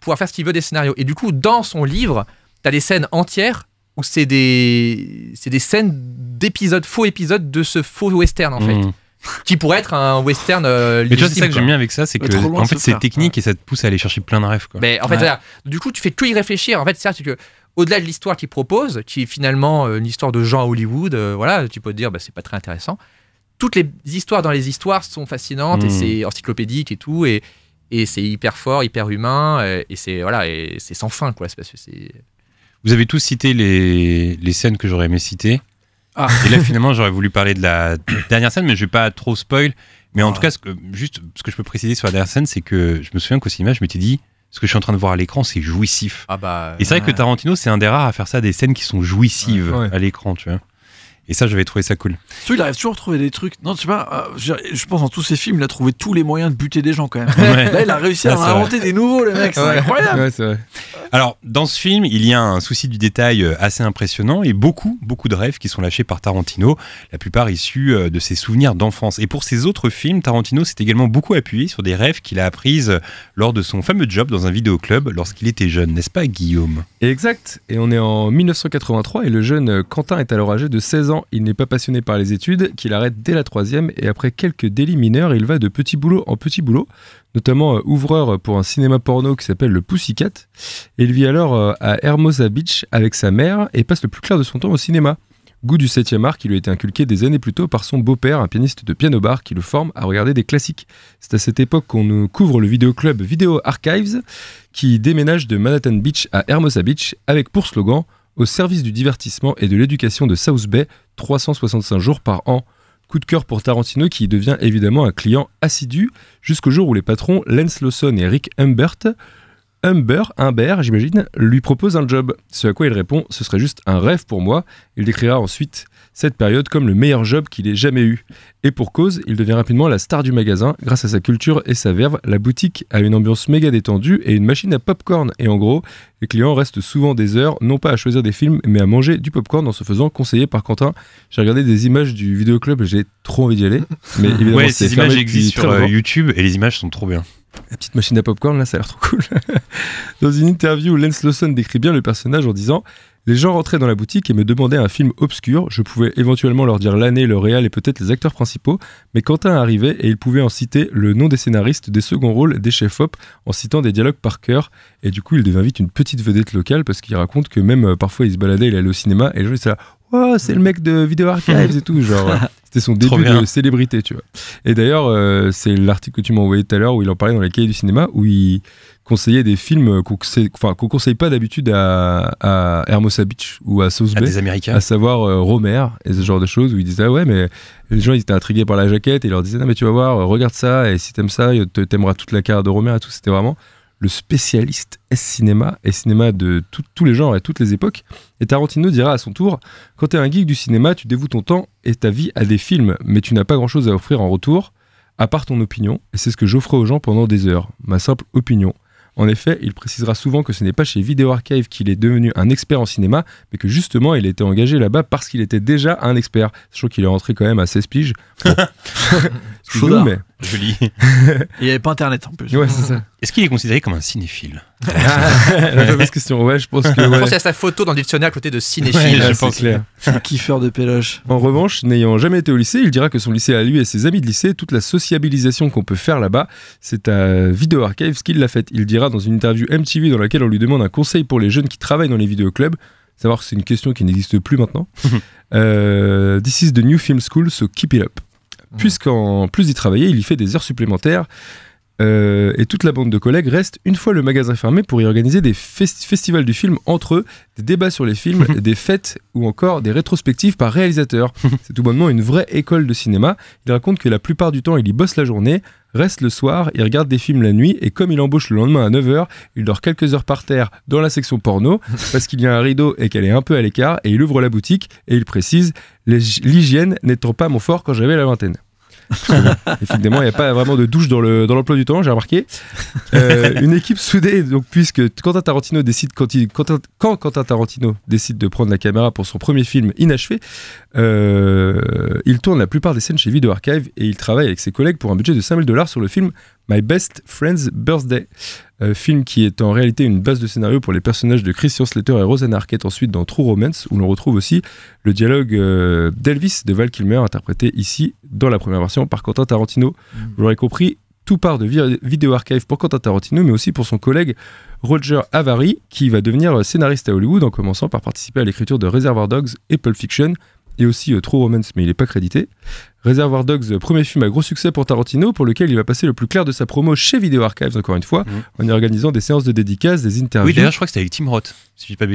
pouvoir faire ce qu'il veut des scénarios et du coup dans son livre tu as des scènes entières où c'est des, des scènes d'épisodes, faux épisodes de ce faux western en fait hmm. qui pourrait être un western euh, mais tu c'est ça que j'aime bien avec ça c'est que en fait c'est technique et ça te pousse à aller chercher plein de rêves quoi. mais en fait du coup tu fais tout y réfléchir en fait c'est que au-delà de l'histoire qu'il propose qui est finalement euh, une histoire de gens à Hollywood euh, voilà tu peux te dire bah, c'est pas très intéressant toutes les histoires dans les histoires sont fascinantes et hmm. c'est encyclopédique et tout et, et c'est hyper fort hyper humain euh, et, c'est voilà et c'est sans fin quoi c'est vous avez tous cité les, scènes que j'aurais aimé citer. Ah. Et là, finalement, j'aurais voulu parler de la dernière scène, mais je vais pas trop spoil. Mais en tout cas, ce que, juste ce que je peux préciser sur la dernière scène, c'est que je me souviens qu'au cinéma, je m'étais dit, ce que je suis en train de voir à l'écran, c'est jouissif. Ah bah, et c'est vrai que Tarantino, c'est un des rares à faire ça, des scènes qui sont jouissives à l'écran, tu vois. Et ça, j'avais trouvé ça cool. Tu, il arrive toujours à trouver des trucs. Non, tu sais pas, euh, je pense dans tous ses films, il a trouvé tous les moyens de buter des gens quand même. Là, il a réussi à inventer des nouveaux, le mec. C'est incroyable. Ouais, Alors, dans ce film, il y a un souci du détail euh, assez impressionnant et beaucoup, beaucoup de rêves qui sont lâchés par Tarantino, la plupart issus euh, de ses souvenirs d'enfance. Et pour ses autres films, Tarantino s'est également beaucoup appuyé sur des rêves qu'il a appris lors de son fameux job dans un vidéoclub lorsqu'il était jeune, n'est-ce pas, Guillaume Exact. Et on est en 1983 et le jeune Quentin est alors âgé de 16 ans il n'est pas passionné par les études, qu'il arrête dès la troisième et après quelques délits mineurs, il va de petit boulot en petit boulot, notamment euh, ouvreur pour un cinéma porno qui s'appelle le Pussycat. Et il vit alors euh, à Hermosa Beach avec sa mère et passe le plus clair de son temps au cinéma. Goût du septième art qui lui a été inculqué des années plus tôt par son beau-père, un pianiste de piano bar qui le forme à regarder des classiques. C'est à cette époque qu'on nous couvre le vidéoclub Video Archives qui déménage de Manhattan Beach à Hermosa Beach avec pour slogan au service du divertissement et de l'éducation de South Bay 365 jours par an. Coup de cœur pour Tarantino qui devient évidemment un client assidu jusqu'au jour où les patrons Lance Lawson et Rick Humbert Humber, Humbert, j'imagine, lui propose un job. Ce à quoi il répond Ce serait juste un rêve pour moi. Il décrira ensuite cette période comme le meilleur job qu'il ait jamais eu. Et pour cause, il devient rapidement la star du magasin. Grâce à sa culture et sa verve, la boutique a une ambiance méga détendue et une machine à popcorn. Et en gros, les clients restent souvent des heures, non pas à choisir des films, mais à manger du popcorn en se faisant conseiller par Quentin. J'ai regardé des images du vidéoclub j'ai trop envie d'y aller. Mais évidemment, ces images existent sur euh, YouTube et les images sont trop bien. La petite machine à popcorn, là, ça a l'air trop cool. dans une interview, Lance Lawson décrit bien le personnage en disant Les gens rentraient dans la boutique et me demandaient un film obscur. Je pouvais éventuellement leur dire l'année, le réal et peut-être les acteurs principaux, mais Quentin arrivait et il pouvait en citer le nom des scénaristes, des seconds rôles, des chefs-op, en citant des dialogues par cœur. Et du coup, il devint vite une petite vedette locale parce qu'il raconte que même euh, parfois il se baladait, il allait au cinéma et les gens étaient Oh, c'est le mec de Video Archives et tout. Genre, c'était son début de célébrité, tu vois. Et d'ailleurs, euh, c'est l'article que tu m'as envoyé tout à l'heure où il en parlait dans les cahiers du cinéma, où il conseillait des films qu'on conseille, conseille pas d'habitude à, à, Hermosa Beach ou à South Bay, à, Américains. à savoir euh, et ce genre de choses où il disait ah ouais mais les gens ils étaient intrigués par la jaquette et il leur disait, non mais tu vas voir euh, regarde ça et si t'aimes ça t'aimeras toute la carrière de Romer et tout c'était vraiment le spécialiste S-cinéma, et cinéma de tous les genres et toutes les époques. Et Tarantino dira à son tour Quand tu es un geek du cinéma, tu dévoues ton temps et ta vie à des films, mais tu n'as pas grand chose à offrir en retour, à part ton opinion, et c'est ce que j'offre aux gens pendant des heures, ma simple opinion. En effet, il précisera souvent que ce n'est pas chez Video Archive qu'il est devenu un expert en cinéma, mais que justement il était engagé là-bas parce qu'il était déjà un expert. Sachant qu'il est rentré quand même à 16 piges. Julie. Il n'y avait pas internet en plus. Est-ce qu'il est considéré comme un cinéphile La question, ouais, je pense que. Ouais. à sa photo dans le dictionnaire à côté de cinéphile, je pense. clair. Kiffeur de péloche. En revanche, n'ayant jamais été au lycée, il dira que son lycée à lui et ses amis de lycée, toute la sociabilisation qu'on peut faire là-bas, c'est à Video ce qu'il l'a fait Il dira dans une interview MTV dans laquelle on lui demande un conseil pour les jeunes qui travaillent dans les vidéoclubs savoir que c'est une question qui n'existe plus maintenant. Euh, this is the new film school, so keep it up puisqu'en plus d'y travailler, il y fait des heures supplémentaires euh, et toute la bande de collègues reste une fois le magasin fermé pour y organiser des festivals du film entre eux, des débats sur les films, des fêtes ou encore des rétrospectives par réalisateur. C'est tout bonnement une vraie école de cinéma. Il raconte que la plupart du temps, il y bosse la journée, reste le soir, il regarde des films la nuit et comme il embauche le lendemain à 9h, il dort quelques heures par terre dans la section porno parce qu'il y a un rideau et qu'elle est un peu à l'écart et il ouvre la boutique et il précise l'hygiène n'étant pas mon fort quand j'avais la vingtaine. Effectivement, il n'y a pas vraiment de douche dans l'emploi du temps, j'ai remarqué. Euh, une équipe soudée, donc, puisque Quentin Tarantino décide, quand, Quentin, Tarantino décide de prendre la caméra pour son premier film inachevé, euh, il tourne la plupart des scènes chez Video Archive et il travaille avec ses collègues pour un budget de 5000 dollars sur le film My Best Friend's Birthday, euh, film qui est en réalité une base de scénario pour les personnages de Christian Slater et Roseanne Arquette ensuite dans True Romance, où l'on retrouve aussi le dialogue euh, d'Elvis de Val Kilmer, interprété ici dans la première version par Quentin Tarantino. Mm. Vous l'aurez compris, tout part de Video Archive pour Quentin Tarantino, mais aussi pour son collègue Roger Avary, qui va devenir scénariste à Hollywood en commençant par participer à l'écriture de Reservoir Dogs et Pulp Fiction, et aussi euh, True Romance, mais il n'est pas crédité. Reservoir Dogs, euh, premier film à gros succès pour Tarantino, pour lequel il va passer le plus clair de sa promo chez Video Archives, encore une fois, mhm. en y organisant des séances de dédicaces, des interviews. Oui, d'ailleurs, je crois que c'était avec Tim Roth, si je dis pas bêtise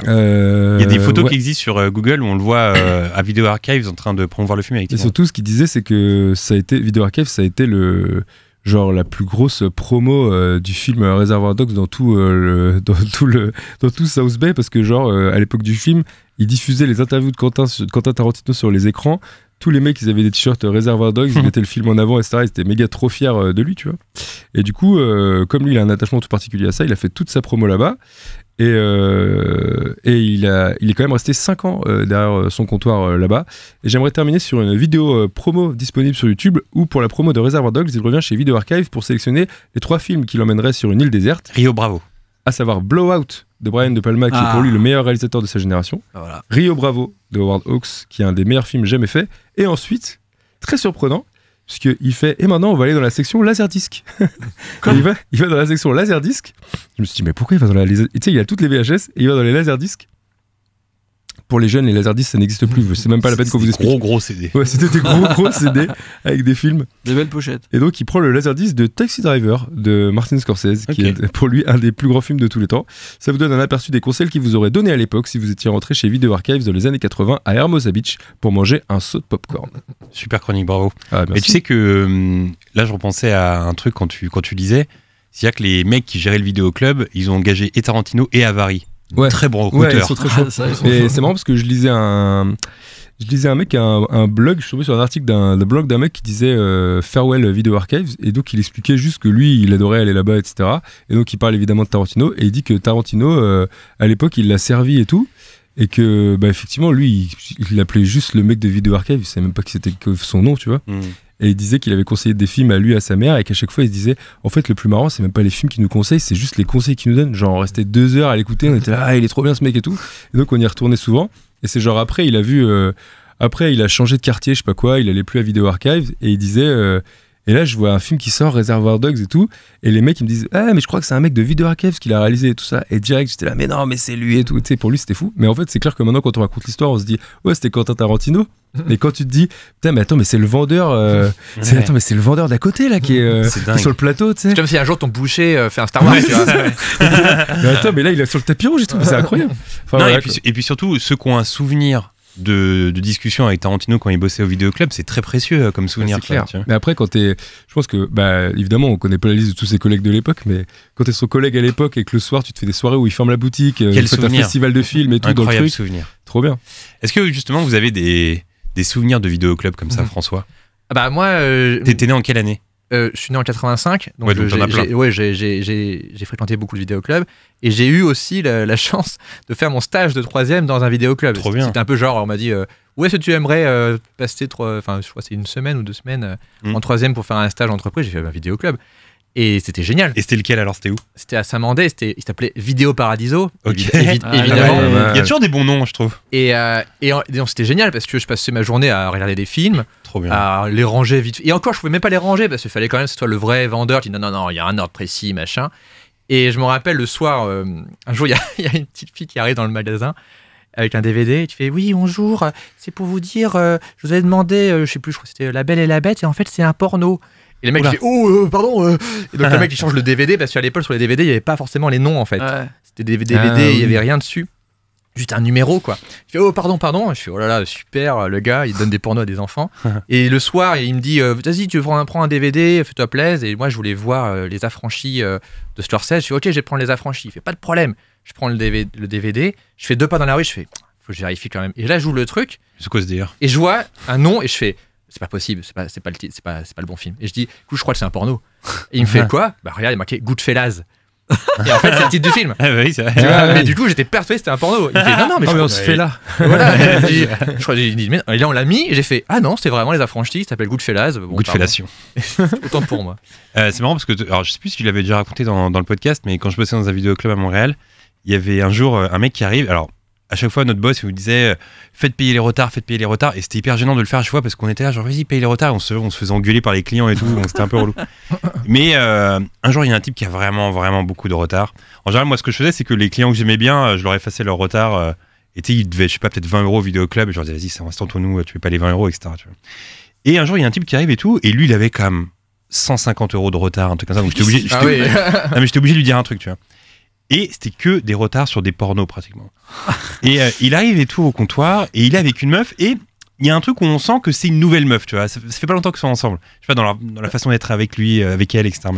bêtises. Euh, il y a des photos qui existent sur euh, Google où on le voit à Video Archives en train de promouvoir le film. avec Et surtout, ce qu'il disait, c'est que ça a été, Video Archives, ça a été le genre la plus grosse promo du film Reservoir Dogs dans tout, dans, tout le, dans tout South Bay parce que genre à l'époque du film, il diffusait les interviews de Quentin Tarantino sur les écrans tous les mecs, ils avaient des t-shirts Reservoir Dogs, ils mettaient le film en avant, etc. Ils étaient méga trop fiers euh, de lui, tu vois. Et du coup, euh, comme lui, il a un attachement tout particulier à ça, il a fait toute sa promo là-bas. Et, euh, il, est quand même resté 5 ans derrière son comptoir là-bas. Et j'aimerais terminer sur une vidéo promo disponible sur YouTube où, pour la promo de Reservoir Dogs, il revient chez Video Archive pour sélectionner les trois films qui l'emmèneraient sur une île déserte. Rio Bravo. À savoir Blowout de Brian De Palma, qui est pour ah. lui le meilleur réalisateur de sa génération. Ah, Rio Bravo de Howard Hawks, qui est un des meilleurs films jamais faits. Et ensuite, très surprenant, il fait et maintenant on va aller dans la section laserdisc. il va il va dans la section laserdisc. Je me suis dit mais pourquoi il va dans la tu sais il a toutes les VHS et il va dans les laserdisc pour les jeunes, les laserdiscs, ça n'existe plus. C'est même pas la peine qu'on vous explique. Gros gros CD. Ouais, c'était des gros gros CD avec des films. Des belles pochettes. Et donc, il prend le laserdisc de Taxi Driver de Martin Scorsese, qui est pour lui un des plus grands films de tous les temps. Ça vous donne un aperçu des conseils qu'il vous auraient donné à l'époque si vous étiez rentré chez Video Archives dans les années 80 à Hermosa Beach pour manger un saut de popcorn. Super chronique, bravo. Ah, et Mais tu sais que hum, là, je repensais à un truc quand tu quand tu disais, c'est-à-dire que les mecs qui géraient le vidéo club, ils ont engagé et Tarantino et Avari ouais. très bon recruteurs. Ah, c'est marrant parce que je lisais un, je lisais un mec, un, blog, je suis sur un article d'un blog d'un mec qui disait euh, Farewell Video Archives, et donc il expliquait juste que lui, il adorait aller là-bas, etc. Et donc il parle évidemment de Tarantino, et il dit que Tarantino, euh, à l'époque, il l'a servi et tout. Et que, bah, effectivement, lui, il l'appelait juste le mec de Video Archive, il savait même pas que c'était son nom, tu vois. Hmm et il disait qu'il avait conseillé des films à lui, à sa mère, et qu'à chaque fois il se disait, en fait, le plus marrant, c'est même pas les films qu'il nous conseille, c'est juste les conseils qu'il nous donne. Genre, on restait deux heures à l'écouter, on était là, ah, il est trop bien ce mec et tout. donc, on y retournait souvent. Et c'est genre après, il a vu, euh, après, il a changé de quartier, je sais pas quoi, il allait plus à Video Archive et il disait, euh, et là, je vois un film qui sort, Reservoir Dogs et tout. Et les mecs, ils me disent Ah, mais je crois que c'est un mec de Vidorakev qui l'a réalisé et tout ça. Et direct, j'étais là Mais non, mais c'est lui et tout. Tu sais, pour lui, c'était fou. Mais en fait, c'est clair que maintenant, quand on raconte l'histoire, on se dit Ouais, c'était Quentin Tarantino. mais quand tu te dis Putain, mais attends, mais c'est le vendeur. Euh, attends, mais c'est le vendeur d'à côté, là, qui est, euh, sur le plateau. tu C'est comme si un jour ton boucher faire euh, fait un Star Wars. mais attends, mais là, il est sur le tapis rouge et tout. C'est incroyable. et, puis, et, puis, surtout, ceux qui ont un souvenir de, discussion avec Tarantino quand il bossait au Vidéo Club, c'est très précieux euh, comme souvenir. Ah, clair. mais après, quand es Je pense que, bah, évidemment, on connaît pas la liste de tous ses collègues de l'époque, mais quand tu es son collègue à l'époque et que le soir, tu te fais des soirées où il ferme la boutique, euh, Quel souvenir un festival de films et tout Incroyable souvenir. Trop bien. Est-ce que justement, vous avez des, souvenirs de Vidéo Club comme ça, mhm. François François ah bah moi, tu euh, t'es né en quelle année euh, je suis né en 85, donc j'ai fréquenté beaucoup de vidéoclubs et j'ai eu aussi la, chance de faire mon stage de troisième dans un vidéoclub. C'était un peu genre, on m'a dit euh, où est-ce que tu aimerais euh, passer passer, enfin je crois c'est une semaine ou deux semaines en mmh. en troisième pour faire un stage entreprise. J'ai fait un bah, vidéoclub. Et c'était génial. Et c'était lequel alors C'était où C'était à Saint-Mandé, il s'appelait Vidéo Paradiso. Ah, évidemment. Il y a toujours des bons noms, je trouve. Et, euh, et, c'était génial parce que je passais ma journée à regarder des films, Trop à les ranger vite. Et encore, je pouvais même pas les ranger parce qu'il fallait quand même que ce soit le vrai vendeur qui dit non, non, non, il y a un ordre précis, machin. Et je me rappelle le soir, euh, un jour, il y, a une petite fille qui arrive dans le magasin avec un DVD et tu fais oui bonjour c'est pour vous dire euh, je vous avais demandé je sais plus je crois que c'était La Belle et la Bête et en fait c'est un porno et le mec Oh, euh, pardon euh. le mec il change le DVD parce qu'à l'époque sur les DVD il n'y avait pas forcément les noms en fait. C'était des DVD, ah il y n'y avait rien dessus. Juste un numéro quoi. Je fais Oh, pardon, pardon. Je fais Oh là là, super, le gars il donne des pornos à des enfants. et le soir il me dit euh, Vas-y, tu prends, un DVD, fais-toi plaisir. Et moi je voulais voir les affranchis de Scorsese. Je fais Ok, je vais prendre les affranchis. Il fait Pas de problème. Je prends le DVD, le DVD, je fais deux pas dans la rue, je fais Faut que je vérifie quand même. Et là je joue le truc. C'est quoi dire Et je vois un nom et je fais c'est pas possible, c'est pas, c'est pas, le, c'est pas, c'est pas le bon film. Et je dis, du coup, je crois que c'est un porno. Et il me fait quoi Bah regarde, il est marqué Goodfellas. Et en fait, c'est le titre du film. Ah bah oui, c'est vrai. Ah mais du coup, j'étais persuadé que c'était un porno. Il me fait, non, non, mais, ah, je on se fait là. Voilà. je dit, mais- et là, on l'a mis. Et j'ai fait, ah non, c'est vraiment les affranchis, ça s'appelle Goodfellas. Bon, Goût Autant pour moi. Euh, c'est marrant parce que, alors je sais plus si tu l'avais déjà raconté dans, dans le podcast, mais quand je bossais dans un vidéoclub à Montréal, il y avait un jour euh, un mec qui arrive. Alors, à chaque fois, notre boss il nous disait euh, Faites payer les retards, faites payer les retards. Et c'était hyper gênant de le faire à chaque fois parce qu'on était là, genre, vas-y, paye les retards. on se, faisait engueuler par les clients et tout. c'était un peu relou. Mais euh, un jour, il y a un type qui a vraiment, vraiment beaucoup de retard. En général, moi, ce que je faisais, c'est que les clients que j'aimais bien, euh, je leur effaçais leur retard. et tu sais, ils devaient, je sais pas, peut-être 20 euros au vidéo club. Et je leur disais, vas-y, c'est un instant pour nous, tu payes pas les 20 euros, etc. Et un jour, il y a un type qui arrive et tout. Et lui, il avait comme même 150 euros de retard, un truc comme ça. Donc j'étais ah obligé, ah obligé, de lui dire un truc, tu vois. Et c'était que des retards sur des pornos pratiquement. et euh, il arrive et tout au comptoir et il est avec une meuf et il y a un truc où on sent que c'est une nouvelle meuf, tu vois. Ça, fait pas longtemps qu'ils sont ensemble. Je sais pas, dans la, façon d'être avec lui, euh, avec elle, etc.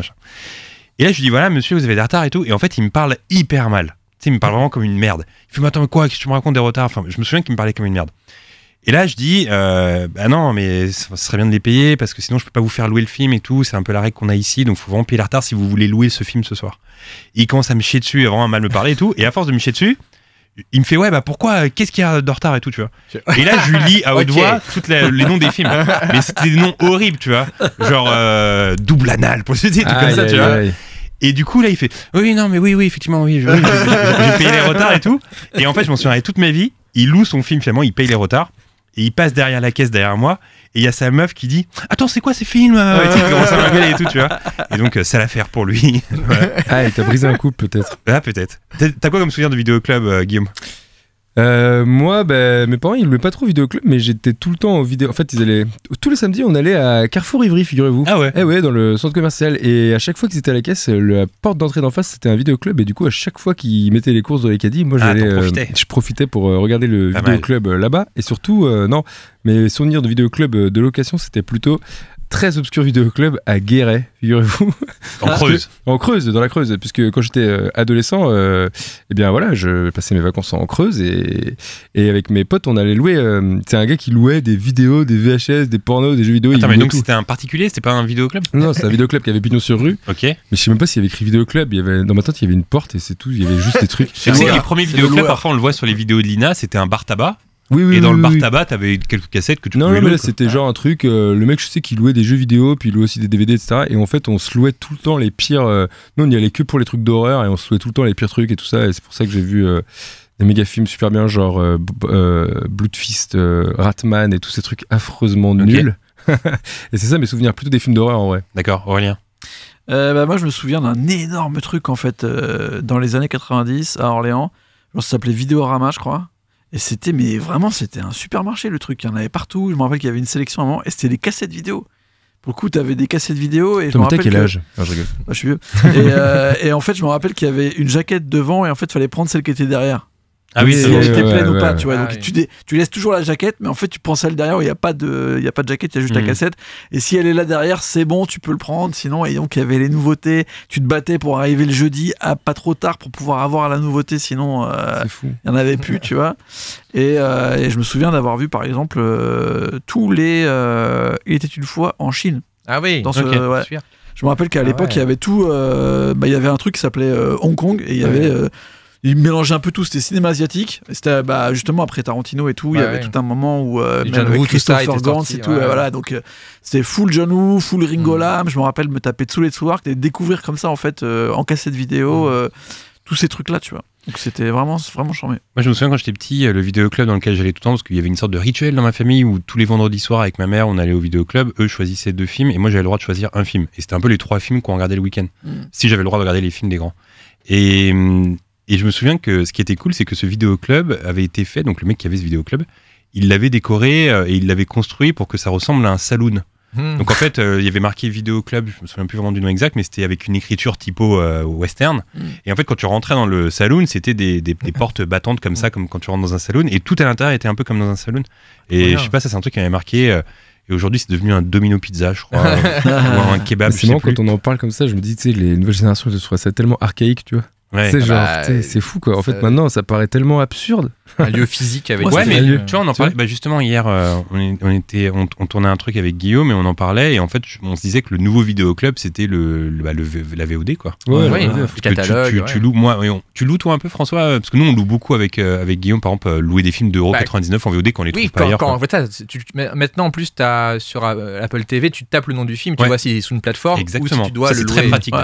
Et là, je lui dis, voilà, monsieur, vous avez des retards et tout. Et en fait, il me parle hyper mal. Tu il me parle vraiment comme une merde. Il fait, quoi, qu'est-ce que tu me racontes des retards Enfin, je me souviens qu'il me parlait comme une merde. Et là, je dis, euh, bah non, mais ce serait bien de les payer parce que sinon, je peux pas vous faire louer le film et tout. C'est un peu la règle qu'on a ici. Donc, faut vraiment payer le retard si vous voulez louer ce film ce soir. il commence à me chier dessus, vraiment à mal me parler et tout. Et à force de me chier dessus, il me fait ouais bah pourquoi euh, qu'est-ce qu'il y a de retard et tout tu vois et là je lui lis à haute voix toutes les, noms des films mais c'était des noms horribles tu vois genre euh, double anal pour se dire tout comme ça tu vois et du coup là il fait oui non mais oui oui effectivement oui j'ai payé les retards et tout et en fait je m'en souviendrai toute ma vie il loue son film finalement il paye les retards et il passe derrière la caisse, derrière moi, et il y a sa meuf qui dit Attends, c'est quoi ces films et tout, tu vois. Et donc, ça euh, l'affaire pour lui. Ah, il t'a brisé un couple, peut-être. Ah, peut-être. T'as quoi comme souvenir de vidéoclub, euh, Guillaume euh, moi, bah, mes parents, ils voulaient pas trop club, mais j'étais tout le temps au vidéo. En fait, ils allaient tous les samedis, on allait à Carrefour Ivry, figurez-vous. Ah ouais. Eh ouais, dans le centre commercial. Et à chaque fois qu'ils étaient à la caisse, la porte d'entrée d'en face, c'était un vidéo club, Et du coup, à chaque fois qu'ils mettaient les courses dans les caddies, moi, ah, euh, je profitais pour euh, regarder le club là-bas. Et surtout, non, mes souvenirs de vidéo club de location, c'était plutôt très obscur vidéoclub à Guéret, figurez-vous. En Creuse. en Creuse, dans la Creuse, puisque quand j'étais euh, adolescent, euh, eh bien voilà, je passais mes vacances en Creuse et, et avec mes potes, on allait louer. Euh, c'est un gars qui louait des vidéos, des VHS, des pornos, des jeux vidéo. Attends, mais donc c'était un particulier, c'était pas un vidéoclub Non, c'est un vidéoclub qui avait pignon sur rue. Ok. Mais je sais même pas s'il y avait écrit vidéoclub. Il avait, dans ma tente, il y avait une porte et c'est tout. Il y avait juste des trucs. c'est les premiers vidéoclubs, parfois on le voit sur les vidéos de Lina, c'était un bar tabac oui, et dans le bar tabac, t'avais quelques cassettes que tu Non, mais c'était genre un truc. Euh, le mec, je sais qu'il louait des jeux vidéo, puis il louait aussi des DVD, etc. Et en fait, on se louait tout le temps les pires. non euh, nous, on n'y allait que pour les trucs d'horreur et on se louait tout le temps les pires trucs et tout ça. Et c'est pour ça que j'ai vu euh, des méga films super bien, genre Blood Fist, Ratman et tous ces trucs affreusement nuls. et c'est ça mes souvenirs, plutôt des films d'horreur en vrai. D'accord, Aurélien. Bah, moi, je me souviens d'un énorme truc en fait dans les années 90 à Orléans. Genre, ça s'appelait Vidéorama, je crois. Et c'était, mais vraiment, c'était un supermarché le truc. Il y en avait partout. Je me rappelle qu'il y avait une sélection avant et c'était des cassettes vidéo. Pour le coup, tu avais des cassettes vidéo et je me rappelle âge ah, je rigole. Ah, je suis vieux. Euh, et, en fait, je me rappelle qu'il y avait une jaquette devant et en fait, il fallait prendre celle qui était derrière. Ah oui, si elle était pleine ou pas, tu vois. donc ah tu, tu, laisses toujours la jaquette, mais en fait, tu prends celle derrière où il n'y a, pas de, y a pas de jaquette, il y a juste la hmm. cassette. Et si elle est là derrière, c'est bon, tu peux le prendre. Sinon, et donc, il y avait les nouveautés. Tu te battais pour arriver le jeudi à pas trop tard pour pouvoir avoir la nouveauté, sinon, euh, il n'y en avait plus, tu vois. Euh, et, je me souviens d'avoir vu, par exemple, euh, tous les. Euh, il était une fois en Chine. Ah oui, dans ce, Je me rappelle qu'à ah l'époque, il y avait tout. Bah, il y avait un truc qui s'appelait Hong Kong et il y avait il mélangeait un peu tout. C'était cinéma asiatique. C'était bah, justement après Tarantino et tout. il y avait tout un moment où euh, même avec et tout. voilà, donc euh, c'était full John full Ringo mm. Je me rappelle me taper tous les soirs de découvrir comme ça en fait euh, en cassette vidéo mm. tous ces trucs là, tu vois. Donc c'était vraiment, vraiment charmé. Moi je me souviens quand j'étais petit, le vidéo vidéoclub dans lequel j'allais tout le temps, parce qu'il y avait une sorte de rituel dans ma famille où tous les vendredis soirs avec ma mère on allait au vidéo club eux choisissaient deux films et moi j'avais le droit de choisir un film. Et c'était un peu les trois films qu'on regardait le week-end, mm. si j'avais le droit de regarder les films des grands. Et hum, et je me souviens que ce qui était cool, c'est que ce vidéoclub avait été fait, donc le mec qui avait ce vidéoclub, il l'avait décoré euh, et il l'avait construit pour que ça ressemble à un saloon. Hmm. Donc en fait, euh, il y avait marqué Vidéo Club, je me souviens plus vraiment du nom exact, mais c'était avec une écriture typo euh, western. Hmm. Et en fait, quand tu rentrais dans le saloon, c'était des, des, portes battantes comme ça, hmm. comme quand tu rentres dans un saloon, et tout à l'intérieur était un peu comme dans un saloon. Et je sais pas, ça c'est un truc qui avait marqué. et aujourd'hui, c'est devenu un domino pizza, je crois, ou un kebab. C'est quand on en parle comme ça, je me dis, tu sais, les nouvelles générations, je trouve ça tellement archaïque, tu vois. C'est ah genre, bah, c'est fou quoi. En fait, maintenant, ça paraît tellement absurde. Un lieu physique avec. ouais, mais tu vois, on en parlait. Bah, justement, hier, euh, on, était, on, tournait un truc avec Guillaume et on en parlait. Et en fait, on se disait que le nouveau vidéoclub, c'était le, bah, la VOD quoi. Ouais, tu, loues, toi un peu, François Parce que nous, on loue beaucoup avec, euh, avec Guillaume, par exemple, euh, louer des films d'euros 99 en VOD qu'on on les oui, trouve pas ailleurs. en fait, maintenant, en plus, as, sur Apple TV, tu tapes le nom du film, tu vois s'il est sous une plateforme ou tu dois le louer. C'est très pratique.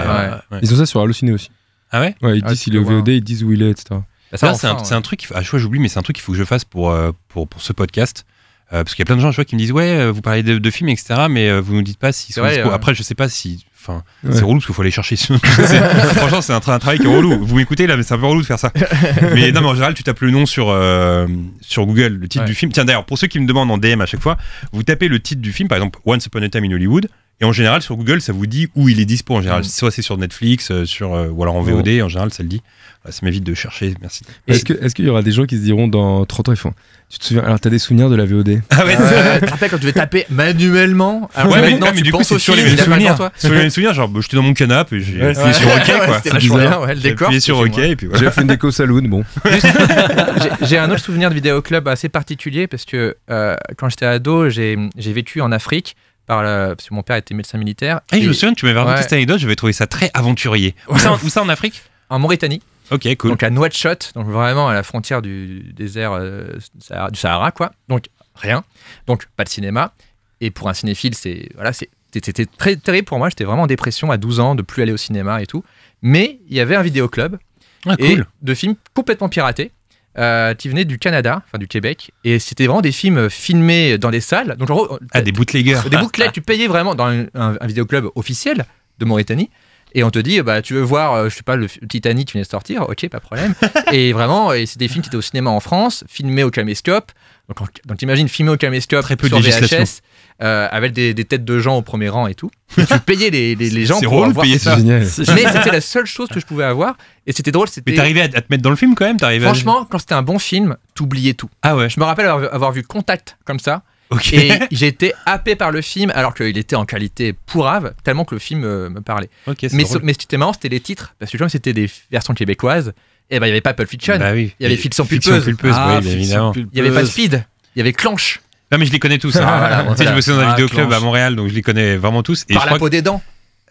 Ils ont ça sur Allociné aussi. Ah ouais Ouais, ils ah, disent s'il est au VOD, hein. ils disent où il est, etc. Bah, ça, ah, c'est un, truc, à choix ah, j'oublie, mais c'est un truc qu'il faut que je fasse pour, euh, pour, pour ce podcast. Euh, parce qu'il y a plein de gens, je vois, qui me disent Ouais, euh, vous parlez de, films, etc., mais vous nous dites pas s'ils sont Après, je sais pas si. Enfin, c'est relou parce qu'il faut aller chercher. Franchement, c'est un, travail qui est relou. Vous m'écoutez là, mais c'est un peu relou de faire ça. Mais non, mais en général, tu tapes le nom sur, sur Google, le titre du film. Tiens, d'ailleurs, pour ceux qui me demandent en DM à chaque fois, vous tapez le titre du film, par exemple Once Upon a Time in Hollywood. Et en général, sur Google, ça vous dit où il est dispo en général. Mm. Soit c'est sur Netflix, euh, sur, euh, ou alors en mm. VOD, en général, ça le dit. ça m'évite de chercher, merci. Est-ce qu'il y aura des gens qui se diront dans 30 ans, ils font Tu te souviens Alors, t'as des souvenirs de la VOD Ah ouais, Tu te rappelles quand tu devais taper manuellement ouais, maintenant, mais, tu du penses coup, sur les souvenirs. Toi. Sur les souvenirs, genre, bah, j'étais dans mon canapé, j'ai appuyé sur OK, quoi. C'était bien, ouais, le décor. J'ai sur OK, et puis J'ai fait une déco saloon, bon. J'ai un autre souvenir de vidéoclub assez particulier parce que euh, quand j'étais ado, j'ai vécu en Afrique parce que mon père était médecin militaire. et... Ah, je me souviens, tu m'avais raconté cette anecdote, j'avais trouvé ça très aventurier. Où, ça, en Afrique En Mauritanie. Ok, cool. Donc à Nouakchott, donc vraiment à la frontière du désert euh, du Sahara, quoi. Donc rien. Donc pas de cinéma. Et pour un cinéphile, c'est voilà, c'était très terrible pour moi. J'étais vraiment en dépression à 12 ans de plus aller au cinéma et tout. Mais il y avait un vidéoclub club ah, et de films complètement piratés. Euh, tu qui du Canada, enfin du Québec, et c'était vraiment des films filmés dans des salles. Donc, ah, des bootleggers. Des tu payais vraiment dans un, un vidéoclub officiel de Mauritanie et on te dit bah tu veux voir euh, je sais pas le Titanic qui vient de sortir ok pas de problème et vraiment et c'est des films qui étaient au cinéma en France filmés au caméscope donc, t'imagines, donc imagine filmé au caméscope Très peu sur de VHS euh, avec des, des, têtes de gens au premier rang et tout tu payais les, les, les gens pour drôle, voir payer ça mais c'était la seule chose que je pouvais avoir et c'était drôle c'était mais t'arrivais à, à, te mettre dans le film quand même franchement quand c'était un bon film t'oubliais tout ah ouais je me rappelle avoir vu Contact comme ça et j'ai été happé par le film alors qu'il était en qualité pourrave, tellement que le film euh, me parlait. mais, ce, qui était marrant, c'était les titres, parce que que c'était des versions québécoises, et ben il n'y avait pas Pulp Fiction, bah il y avait Fiction Pulpeuse, ah, il n'y avait pas Speed, il y avait Clanche. Non mais je les connais tous. Hein. Je me suis dans un ah, vidéoclub à Montréal, donc je les connais vraiment tous. Et par la peau des dents.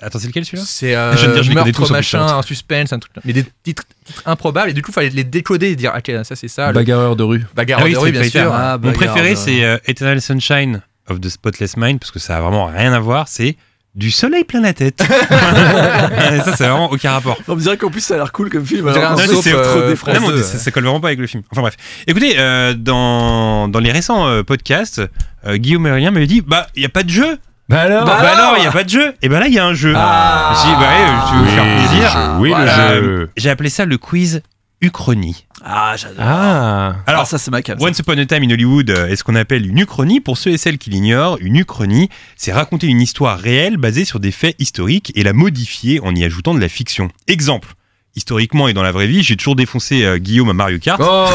Attends, c'est lequel celui-là C'est euh, je meurtre, machin, un suspense, un truc. Mais des titres, improbables, et du coup, il fallait les décoder et dire, ok, ah, ça c'est ça. Bagarreur de rue. Bagarreur ah oui, de rue, bien sûr. Ah, Mon préféré, c'est euh, Eternal Sunshine of the Spotless Mind, parce que ça a vraiment rien à voir, c'est du soleil plein la tête. ça, c'est vraiment aucun rapport. On me dirait qu'en plus, ça a l'air cool comme film. Hein. Euh, euh, c'est trop ça, colle vraiment pas avec le film. Enfin bref. Écoutez, euh, dans, dans, les récents podcasts, Guillaume Aurélien me dit Bah, il n'y a pas de jeu bah alors bah bah il n'y a pas de jeu Et eh bah ben là, il y a un jeu. Ah. J'ai bah, euh, Oui, faire plaisir oui, le euh, jeu. J'ai appelé ça le quiz Uchronie. Ah, j'adore. Ah. Alors, ah, ça, c'est ma cam. Once Upon a Time in Hollywood euh, est ce qu'on appelle une uchronie. Pour ceux et celles qui l'ignorent, une uchronie, c'est raconter une histoire réelle basée sur des faits historiques et la modifier en y ajoutant de la fiction. Exemple, historiquement et dans la vraie vie, j'ai toujours défoncé euh, Guillaume à Mario Kart. Oh,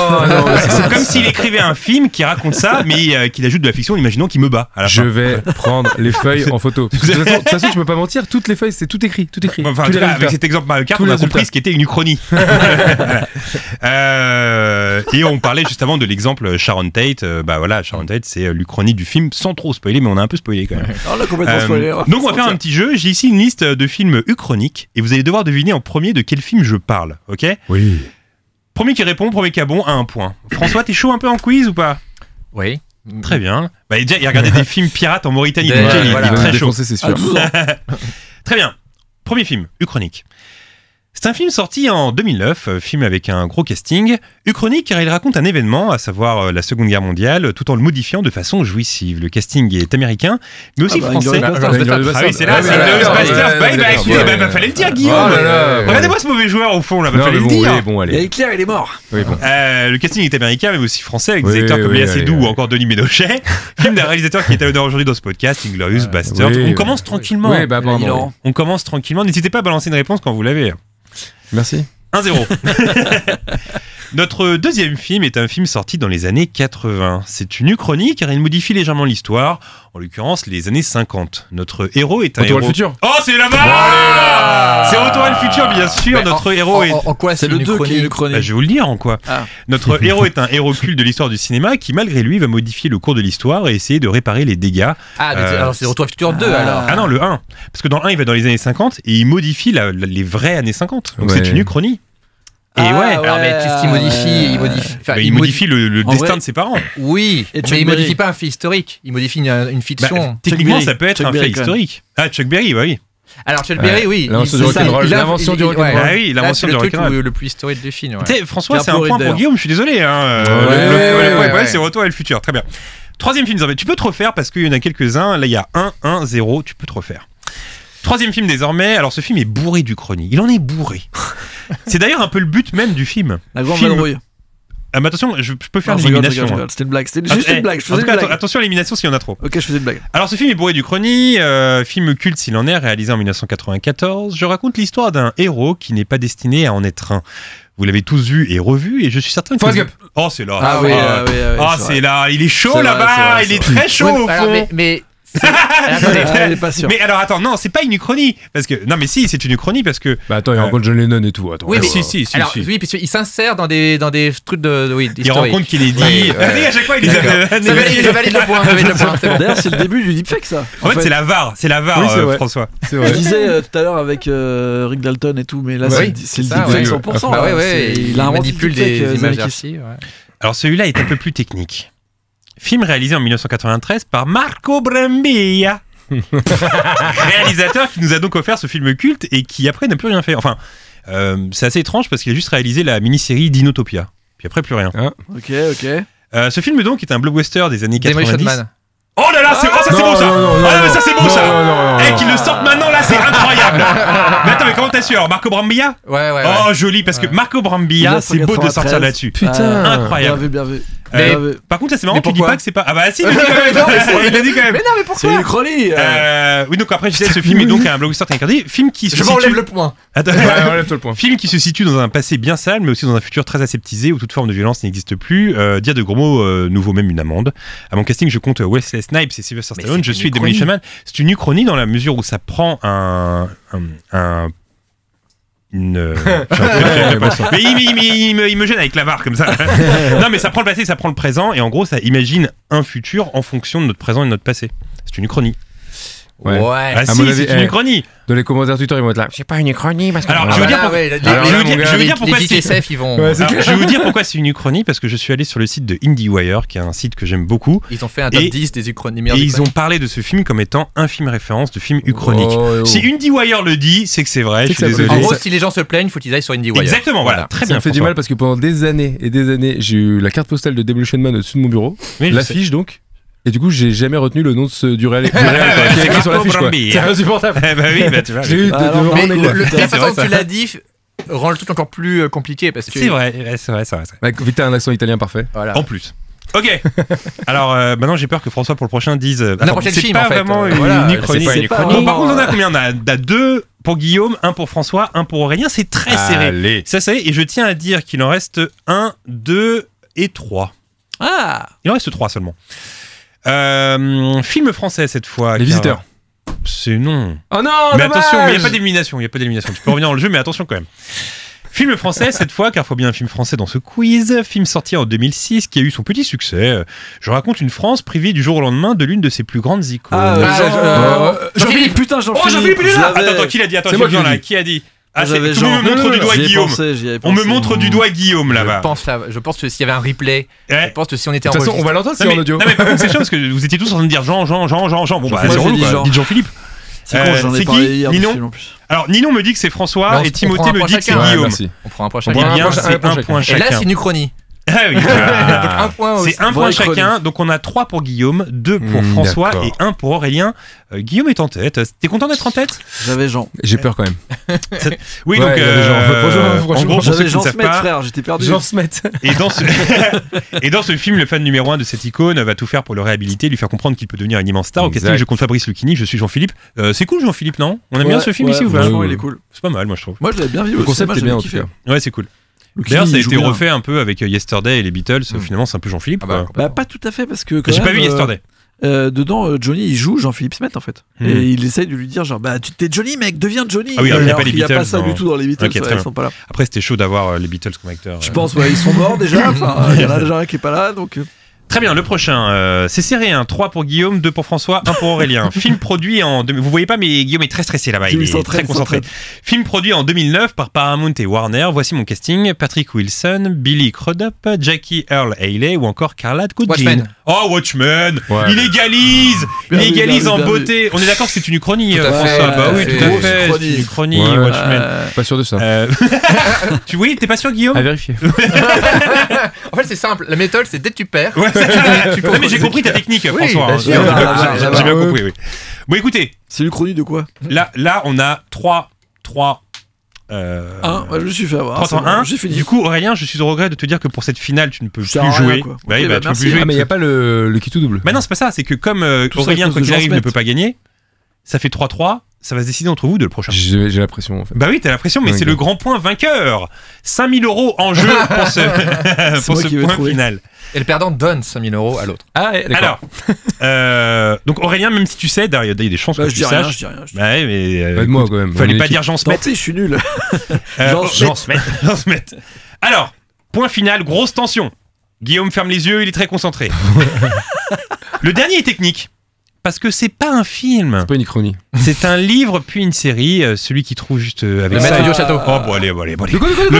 c'est comme s'il écrivait un film qui raconte ça, mais euh, qu'il ajoute de la fiction en imaginant qu'il me bat. je vais prendre les feuilles en photo. De toute, façon, je peux pas mentir, toutes les feuilles, c'est tout écrit, tout écrit. Enfin, avec cet exemple Mario Kart, on a compris ce qui était une uchronie. Euh, et on parlait juste avant de l'exemple Sharon Tate. bah voilà, Sharon Tate, c'est l'uchronie du film, sans trop spoiler, mais on a un peu spoilé quand même. On complètement spoilé. Hein. donc on va faire un petit jeu. J'ai ici une liste de films uchroniques, et vous allez devoir deviner en premier de quel film je parle, ok Oui. Premier qui répond, premier qui a bon, à un point. François, t'es chaud un peu en quiz ou pas Oui. Très bien. Bah, a il des films pirates en Mauritanie, il, est très chaud. sûr. très bien. Premier film, Uchronique. C'est un film sorti en 2009, euh, film avec un gros casting, uchronique car il raconte un événement, à savoir euh, la Seconde Guerre mondiale, tout en le modifiant de façon jouissive. Le casting est américain, mais aussi ah bah, français. Ah, ah oui, c'est là, c'est bah fallait le dire, oh Guillaume Regardez-moi ce mauvais joueur au fond, là, fallait le dire Il est clair, il est mort euh, Le casting est américain, mais aussi français, avec des acteurs comme Léa Seydoux ou encore Denis Ménochet. Film d'un réalisateur qui est à l'honneur aujourd'hui dans ce podcast, Inglorious ah, Bastard. On commence tranquillement. Bah, bah, On commence tranquillement, n'hésitez pas à balancer une réponse quand vous l'avez. Merci. Un 0 Notre deuxième film est un film sorti dans les années 80. C'est une uchronie car il modifie légèrement l'histoire, en l'occurrence les années 50. Notre héros est un Retour héros... le futur Oh, c'est là-bas C'est Retour à le futur, bien sûr, notre héros est... En, quoi c'est le 2 qui est bah, Je vais vous le dire en quoi. Ah. Notre héros est un héros culte de l'histoire du cinéma qui, malgré lui, va modifier le cours de l'histoire et essayer de réparer les dégâts. Ah, euh, c'est Retour à le futur 2 ah. alors Ah non, le 1. Parce que dans le 1, il va dans les années 50 et il modifie les vraies années 50. Donc c'est une uchronie. Et ah ouais, alors, mais qu'est-ce qu'il modifie Il modifie, enfin, il modifie le, destin de ses parents. Oui, mais il modifie pas un fait historique, il modifie une, bah, fiction. Euh, techniquement, ça peut être un fait historique. Ah, Chuck Berry, bah oui. Alors Chuck Berry, oui. L'invention du rock'n'roll. L'invention du oui, l'invention du rock'n'roll. Le, le plus historique du film. François, c'est un point pour Guillaume, je suis désolé. c'est Retour et le futur, très bien. Troisième film, tu peux te refaire parce qu'il y en a quelques-uns. Là, il y a 1, 1, 0, tu peux te refaire. Troisième film désormais. Alors ce film est bourré du chrony. Il en est bourré. c'est d'ailleurs un peu le but même du film. La grande film... Ah, mais attention, je, peux faire l'élimination. Hein. C'était une blague, c'était ah, juste une eh, blague. attention à l'élimination s'il y en a trop. Ok, je faisais une blague. Alors, ce film est bourré du chrony. Euh, film culte s'il en est, réalisé en 1994. Je raconte l'histoire d'un héros qui n'est pas destiné à en être un. Vous l'avez tous vu et revu, et je suis certain que. Oh, c'est là Ah, oui, ah, ah oui, c'est là Il est chaud là-bas, il est, très chaud mais Mais alors attends, non, c'est pas une uchronie parce que non mais si, c'est une uchronie parce que Bah attends, il rencontre euh, John Lennon et tout. Attends. Oui, mais- si, si, si, Alors, oui, il s'insère dans des, dans des trucs de. Oui, Il historiques. rencontre compte Ouais, ah, ouais. dit à chaque fois, il valide, le point, le point, D'ailleurs, c'est le début du deepfake, ça. En fait, c'est la VAR, c'est la VAR, euh, François. Je disais euh, tout à l'heure avec Rick Dalton et tout, mais là, c'est le- deepfake 100%. ouais, ouais, bah il, manipule des images ici Alors celui-là est un peu plus technique. Film réalisé en 1993 par Marco Brambilla. réalisateur qui nous a donc offert ce film culte et qui après n'a plus rien fait. Enfin, euh, c'est assez étrange parce qu'il a juste réalisé la mini-série Dinotopia. Puis après, plus rien. Ah. ok, ok. Euh, ce film donc est un blockbuster des années 90. Oh là là, c'est ça c'est beau ça. ça c'est beau ça. Et qu'il le sorte maintenant là, c'est incroyable. mais attends, mais comment t'as su alors Marco Brambilla ouais, ouais, Oh joli parce que Marco Brambilla, c'est beau de sortir là-dessus. Putain, incroyable. Bien vu, bien vu. Euh, par contre, là, c'est marrant, tu dis pas que c'est pas. Ah bah si, il dit quand Mais non, mais pourquoi C'est Crowley. Euh. euh... Oui, donc après, je disais, ce film est donc un blockbuster qui Film qui. Je m'enlève le point. Attends, enlève le point. Film qui se situe dans un passé bien sale, mais aussi dans un futur très aseptisé où toute forme de violence n'existe plus. Euh, dire de gros mots vaut même une amende. À mon casting, je compte Wesley Snipes et Sylvester Stallone. Je suis Demolition Man. C'est une uchronie dans la mesure où ça prend un euh, mais il, me, gêne avec la barre comme ça. non, mais ça prend le passé, ça prend le présent, et en gros, ça imagine un futur en fonction de notre présent et de notre passé. C'est une uchronie. Ouais. Ah, ah, c'est une eh, uchronie. Dans les commentaires Twitter, ils vont être là. C'est pas une uchronie parce que. Alors, je bah, je vais vous dire pourquoi c'est une uchronie parce que je suis allé sur le site de IndieWire, qui est un site que j'aime beaucoup. Ils ont fait un top 10 des uchronies. Et ils ont parlé de ce film comme étant un film référence de film uchronique. Oh, oh, oh. Si IndieWire le dit, c'est que c'est vrai. En gros, si les gens se plaignent, il faut qu'ils aillent sur IndieWire. Exactement, voilà. Très bien. Ça me fait du mal parce que pendant des années et des années, j'ai eu la carte postale de Demolition Man au-dessus de mon bureau. L'affiche donc. Et du coup, j'ai jamais retenu le nom de ce, du réel. qui est écrit sur l'affiche. quoi. C'est insupportable. Eh bah oui, bah tu vois. de, bah, le- fait que façon tu l'as dit rend le truc encore plus euh, compliqué parce que. C'est vrai, c'est vrai, c'est vrai. t'as un accent italien parfait. En plus. Ok. Alors euh, maintenant j'ai peur que François pour le prochain dise. Euh, la prochaine c'est pas vraiment une, c'est chronique. par contre on a combien on a, a deux pour Guillaume, un pour François, un pour Aurélien. C'est très serré. Allez. Ça ça y est et je tiens à dire qu'il en reste un, deux et trois. Ah Il en reste trois seulement. Euh, film français cette fois. Les visiteurs. C'est non. Oh non Mais attention, il n'y a pas d'élimination, il n'y a pas d'élimination. tu peux revenir dans le jeu, mais attention quand même. Film français cette fois, car il faut bien un film français dans ce quiz. Film sorti en 2006 qui a eu son petit succès. Je raconte une France privée du jour au lendemain de l'une de ses plus grandes icônes. Ah, ah, Jean-Philippe, putain Jean-Philippe. Oh, Attends, qui l'a dit Attends, qui a dit ah, on me montre du doigt Guillaume. on me montre du doigt Guillaume là-bas. Je pense, là, je pense que s'il y avait un replay, je pense que si on était en De toute façon, on va l'entendre sur l'audio Non, mais par contre, c'est parce que vous étiez tous en train de dire Jean, Jean, Jean, Jean, Jean. Bon, bah, c'est relou, Dites Jean-Philippe. C'est euh, qui hier Ninon Alors Ninon me dit que c'est François et Timothée me dit que c'est Guillaume. On prend un point chacun. Et là, c'est une uchronie. Ah c'est un point chacun. Donc on a trois pour Guillaume, deux pour hmm, François et un pour Aurélien. Euh, Guillaume est en tête. T'es content d'être en tête J'avais Jean. J'ai peur quand même. oui, donc. Euh, Jean. en gros, Jean ne frère, j'étais perdu. Jean Smet. Et dans, ce et dans ce film, le fan numéro un de cette icône va tout faire pour le réhabiliter, lui faire comprendre qu'il peut devenir une immense star. Au casting, je compte Fabrice Lucchini, je suis Jean-Philippe. Euh, c'est cool, Jean-Philippe, non On aime bien ce film ici ou pas il est cool. C'est pas mal, moi je trouve. Moi, je bien vu. Le concept est bien, en Ouais, c'est cool. D'ailleurs, ça a été refait un peu avec euh, Yesterday et les Beatles. Hmm. Finalement, c'est un peu Jean-Philippe. Ah bah, bah, pas tout à fait, parce que. J'ai pas vu euh, Yesterday. Euh, dedans, Johnny il joue Jean-Philippe Smith en fait. Hmm. Et il essaye de lui dire genre bah tu t'es Johnny mec, deviens Johnny. Ah il n'y a pas a pas ça du tout dans les Beatles. Après c'était chaud d'avoir les Beatles comme acteurs. Je pense ouais, ils sont morts déjà. il y en a déjà un qui est pas là donc. Très bien, le prochain, euh, c'est serré, hein. 3 pour Guillaume, 2 pour François, 1 pour Aurélien. Film produit en... Vous voyez pas, mais Guillaume est très stressé là-bas, il, est très concentré. Film produit en 2009 par Paramount et Warner, voici mon casting, Patrick Wilson, Billy Crudup, Jackie Earl Haley ou encore Carlotte Goodwin. Oh, Watchmen Il égalise Il égalise en beauté On est d'accord c'est une chronie euh, François bah oui, tout à fait, c'est une Watchmen. Pas sûr de ça. Euh, tu Oui, t'es pas sûr, Guillaume À vérifier. en fait, c'est simple, la méthode, c'est dès que tu perds... mais j'ai compris ta technique, François. J'ai bien compris, oui. Bon, écoutez, C'est une chronique de quoi là, là, on a 3, 3, euh, je me suis fait avoir. 3 Du coup, Aurélien, je suis au regret de te dire que pour cette finale, tu ne peux plus jouer. Bah, bah, bah plus jouer. Ah, mais il n'y a pas le, le kit double. Bah non, c'est pas ça, c'est que comme euh, Aurélien, quand il arrive, ne peut pas gagner, ça fait 3-3 ça va se décider entre vous de le prochain. J'ai, l'impression Bah oui, t'as l'impression mais c'est le grand point vainqueur. 5000 euros en jeu pour ce, point final. Et le perdant donne 5000 euros à l'autre. Ah, d'accord. Alors, euh, donc Aurélien, même si tu sais, il y a des chances bah, que je tu dis saches. Rien, je dis rien. Bah mais. Euh, moi quand même. Fallait pas dire Jean Smet. je suis nul. Euh, alors, point final, grosse tension. Guillaume ferme les yeux, il est très concentré. le dernier est technique parce que c'est pas un film. C'est pas une chronique. C'est un livre puis une série, euh, celui qui trouve juste euh, avec Le ça. Maître du Château. Oh bon allez, bon allez, bon allez. Le oh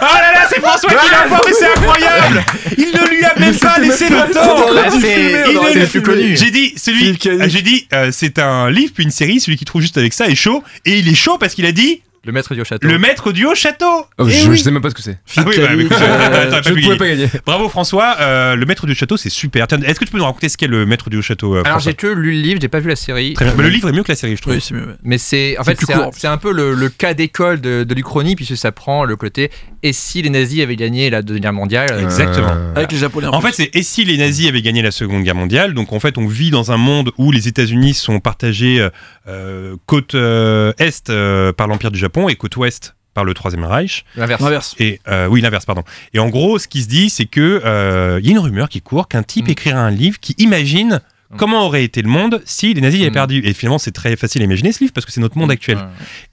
là là, c'est François qui l'a et c'est incroyable. Il ne lui a même pas laissé le temps. c'est- Il le connu. J'ai dit, celui, j'ai dit, euh, c'est un livre puis une série, celui qui trouve juste avec ça est chaud et il est chaud parce qu'il a dit le maître du haut château. Le maître du haut château oh, je, eh sais même pas ce que c'est. Ah ah, bah bah, je ne pouvais pas gagner. Bravo François, euh, le maître du château c'est super. Est-ce que tu peux nous raconter ce qu'est le maître du haut château euh, Alors j'ai que lu le livre, j'ai pas vu la série. Mais le euh, livre est mieux que la série, je trouve. Oui, mieux. Mais c'est en fait c'est un, peu le, cas d'école de, de l'Uchronie puisque ça prend le côté et si les nazis avaient gagné la deuxième guerre mondiale. Exactement. Avec les Japonais. En, en fait c'est et si les nazis avaient gagné la seconde guerre mondiale. Donc en fait on vit dans un monde où les États-Unis sont partagés côte est par l'empire du Japon et côte ouest par le Troisième Reich. L'inverse. Et euh, oui, l'inverse, pardon. Et en gros, ce qui se dit, c'est que euh, il y a une rumeur qui court qu'un type mm. écrira un livre qui imagine Mm. Comment aurait été le monde si les nazis avaient mm. perdu Et finalement, c'est très facile à imaginer ce livre parce que c'est notre monde mm. actuel.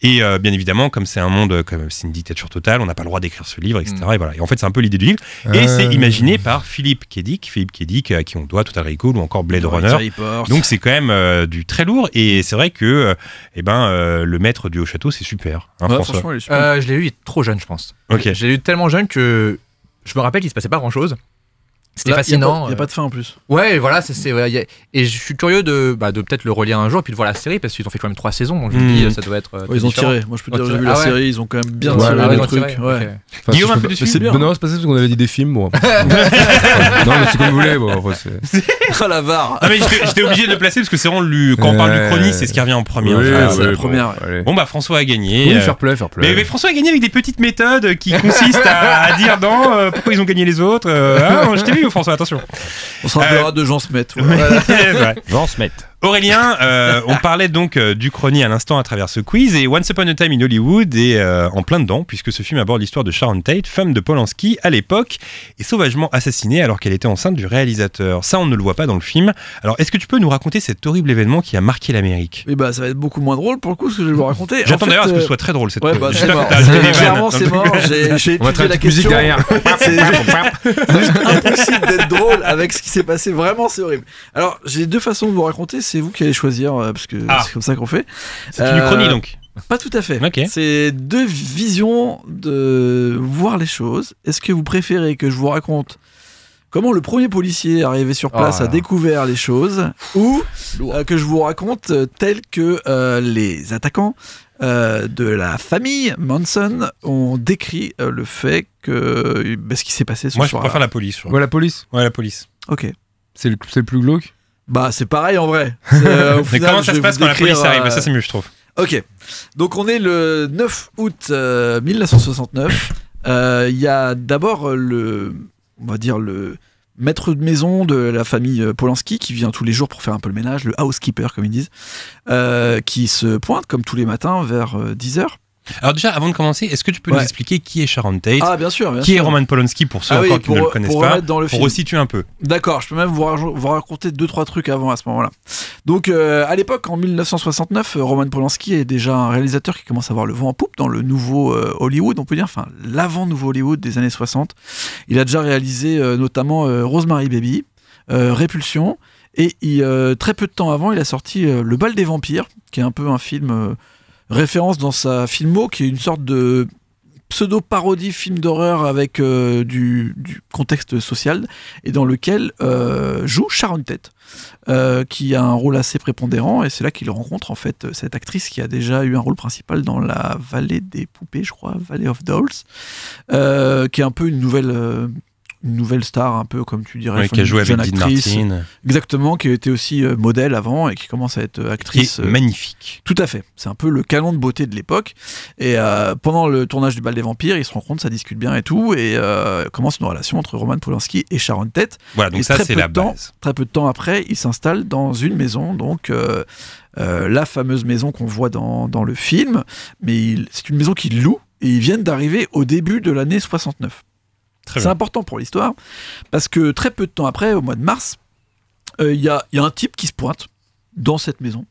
Et euh, bien évidemment, comme c'est un monde, euh, comme c'est une dictature totale, on n'a pas le droit d'écrire ce livre, etc. Et voilà. en fait, c'est un peu l'idée du livre. Et euh. c'est imaginé par Philippe Kedic, Philippe Kedic à qui on doit Tout à Recall ou encore Blade Runner. Donc c'est quand même du très lourd. Et c'est vrai que, eh ben, le maître du haut château, c'est super. Hein, je l'ai lu trop jeune, je pense. Je J'ai eu tellement jeune que je me rappelle qu'il se passait pas grand chose. C'était fascinant. Il n'y a, euh. pas de fin en plus. Ouais, voilà, c'est et je suis curieux de, bah, de peut-être le relire un jour, Et puis de voir la série, parce qu'ils ont fait quand même trois saisons, donc je me dis, hmm. ça doit être. Euh, ils ont tiré. Moi, je peux dire, j'ai vu la ah série, ils ont quand même bien tiré le truc. Guillaume, un peu de C'est bien. Non, c'est pas ça parce qu'on avait dit des films, non, mais c'est comme vous voulez, c'est. oh la barre. Ah, j'étais obligé de le placer parce que c'est vraiment quand on parle du chronique, c'est ce qui revient en premier c'est première. Bon, bah, François a gagné. Euh, faire play, Mais François a gagné avec des petites méthodes qui consistent à dire, non, pourquoi ils ont gagné les autres. Hein, François, attention. On se rappellera euh... de Jean Smet. Ouais. Jean Smet. Aurélien, euh, on parlait donc euh, du chrony à l'instant à travers ce quiz et Once Upon a Time in Hollywood est euh, en plein dedans puisque ce film aborde l'histoire de Sharon Tate, femme de Polanski à l'époque et sauvagement assassinée alors qu'elle était enceinte du réalisateur. Ça, on ne le voit pas dans le film. Alors, est-ce que tu peux nous raconter cet horrible événement qui a marqué l'Amérique Eh bah, ça va être beaucoup moins drôle pour le coup ce que je vais vous raconter. J'attends d'ailleurs à ce que ce soit très drôle cette bah, c'est Clairement, c'est mort. J'ai la question. c'est impossible d'être drôle avec ce qui s'est passé. Vraiment, c'est horrible. Alors, j'ai deux façons de vous raconter c'est vous qui allez choisir, euh, parce que ah. c'est comme ça qu'on fait. C'est une chronie euh, donc pas tout à fait. C'est deux visions de voir les choses. Est-ce que vous préférez que je vous raconte comment le premier policier arrivé sur oh place a découvert les choses ou euh, que je vous raconte tel que les attaquants de la famille Manson ont décrit le fait que bah, ce qui s'est passé ce soir. Moi, je préfère la police. Ouais, la police. Ouais, la police. Ok. C'est le plus glauque bah, c'est pareil en vrai. Euh, comment ça se passe quand la police arrive euh, Ça, c'est mieux, je trouve. Ok. Donc, on est le 9 août 1969. Euh, il y a d'abord le. On va dire le maître de maison de la famille Polanski qui vient tous les jours pour faire un peu le ménage, le housekeeper comme ils disent, qui se pointe comme tous les matins vers 10h alors déjà, avant de commencer, est-ce que tu peux nous expliquer qui est Sharon Tate Ah bien sûr, Qui est Roman Polanski pour ceux ah qui ne le connaissent pas dans le Pour resituer un peu. D'accord, je peux même vous, raconter deux trois trucs avant à ce moment-là. Donc euh, à l'époque, en 1969, Roman Polanski est déjà un réalisateur qui commence à avoir le vent en poupe dans le nouveau euh, Hollywood, on peut dire, enfin l'avant nouveau Hollywood des années 60. Il a déjà réalisé euh, notamment Rosemary Baby, Répulsion, et très peu de temps avant, il a sorti Le bal des vampires, qui est un peu un film référence dans sa filmo, qui est une sorte de pseudo-parodie film d'horreur avec euh, du, contexte social et dans lequel euh, joue Sharon Tate, euh, qui a un rôle assez prépondérant et c'est là qu'il rencontre en fait cette actrice qui a déjà eu un rôle principal dans La Vallée des Poupées, je crois, Valley of Dolls, qui est un peu une nouvelle une nouvelle star un peu comme tu dirais oui, qui a joué avec exactement qui était aussi euh, modèle avant et qui commence à être euh, actrice euh, magnifique tout à fait c'est un peu le canon de beauté de l'époque et pendant le tournage du bal des vampires ils se rencontrent ça discute bien et tout et commence une relation entre Roman Polanski et Sharon Tate voilà donc ça c'est la très peu de temps après ils s'installent dans une maison donc la fameuse maison qu'on voit dans, dans, le film mais c'est une maison qu'ils louent et ils viennent d'arriver au début de l'année 69 c'est important pour l'histoire, parce que très peu de temps après, au mois de mars, euh, il y, a, un type qui se pointe dans cette maison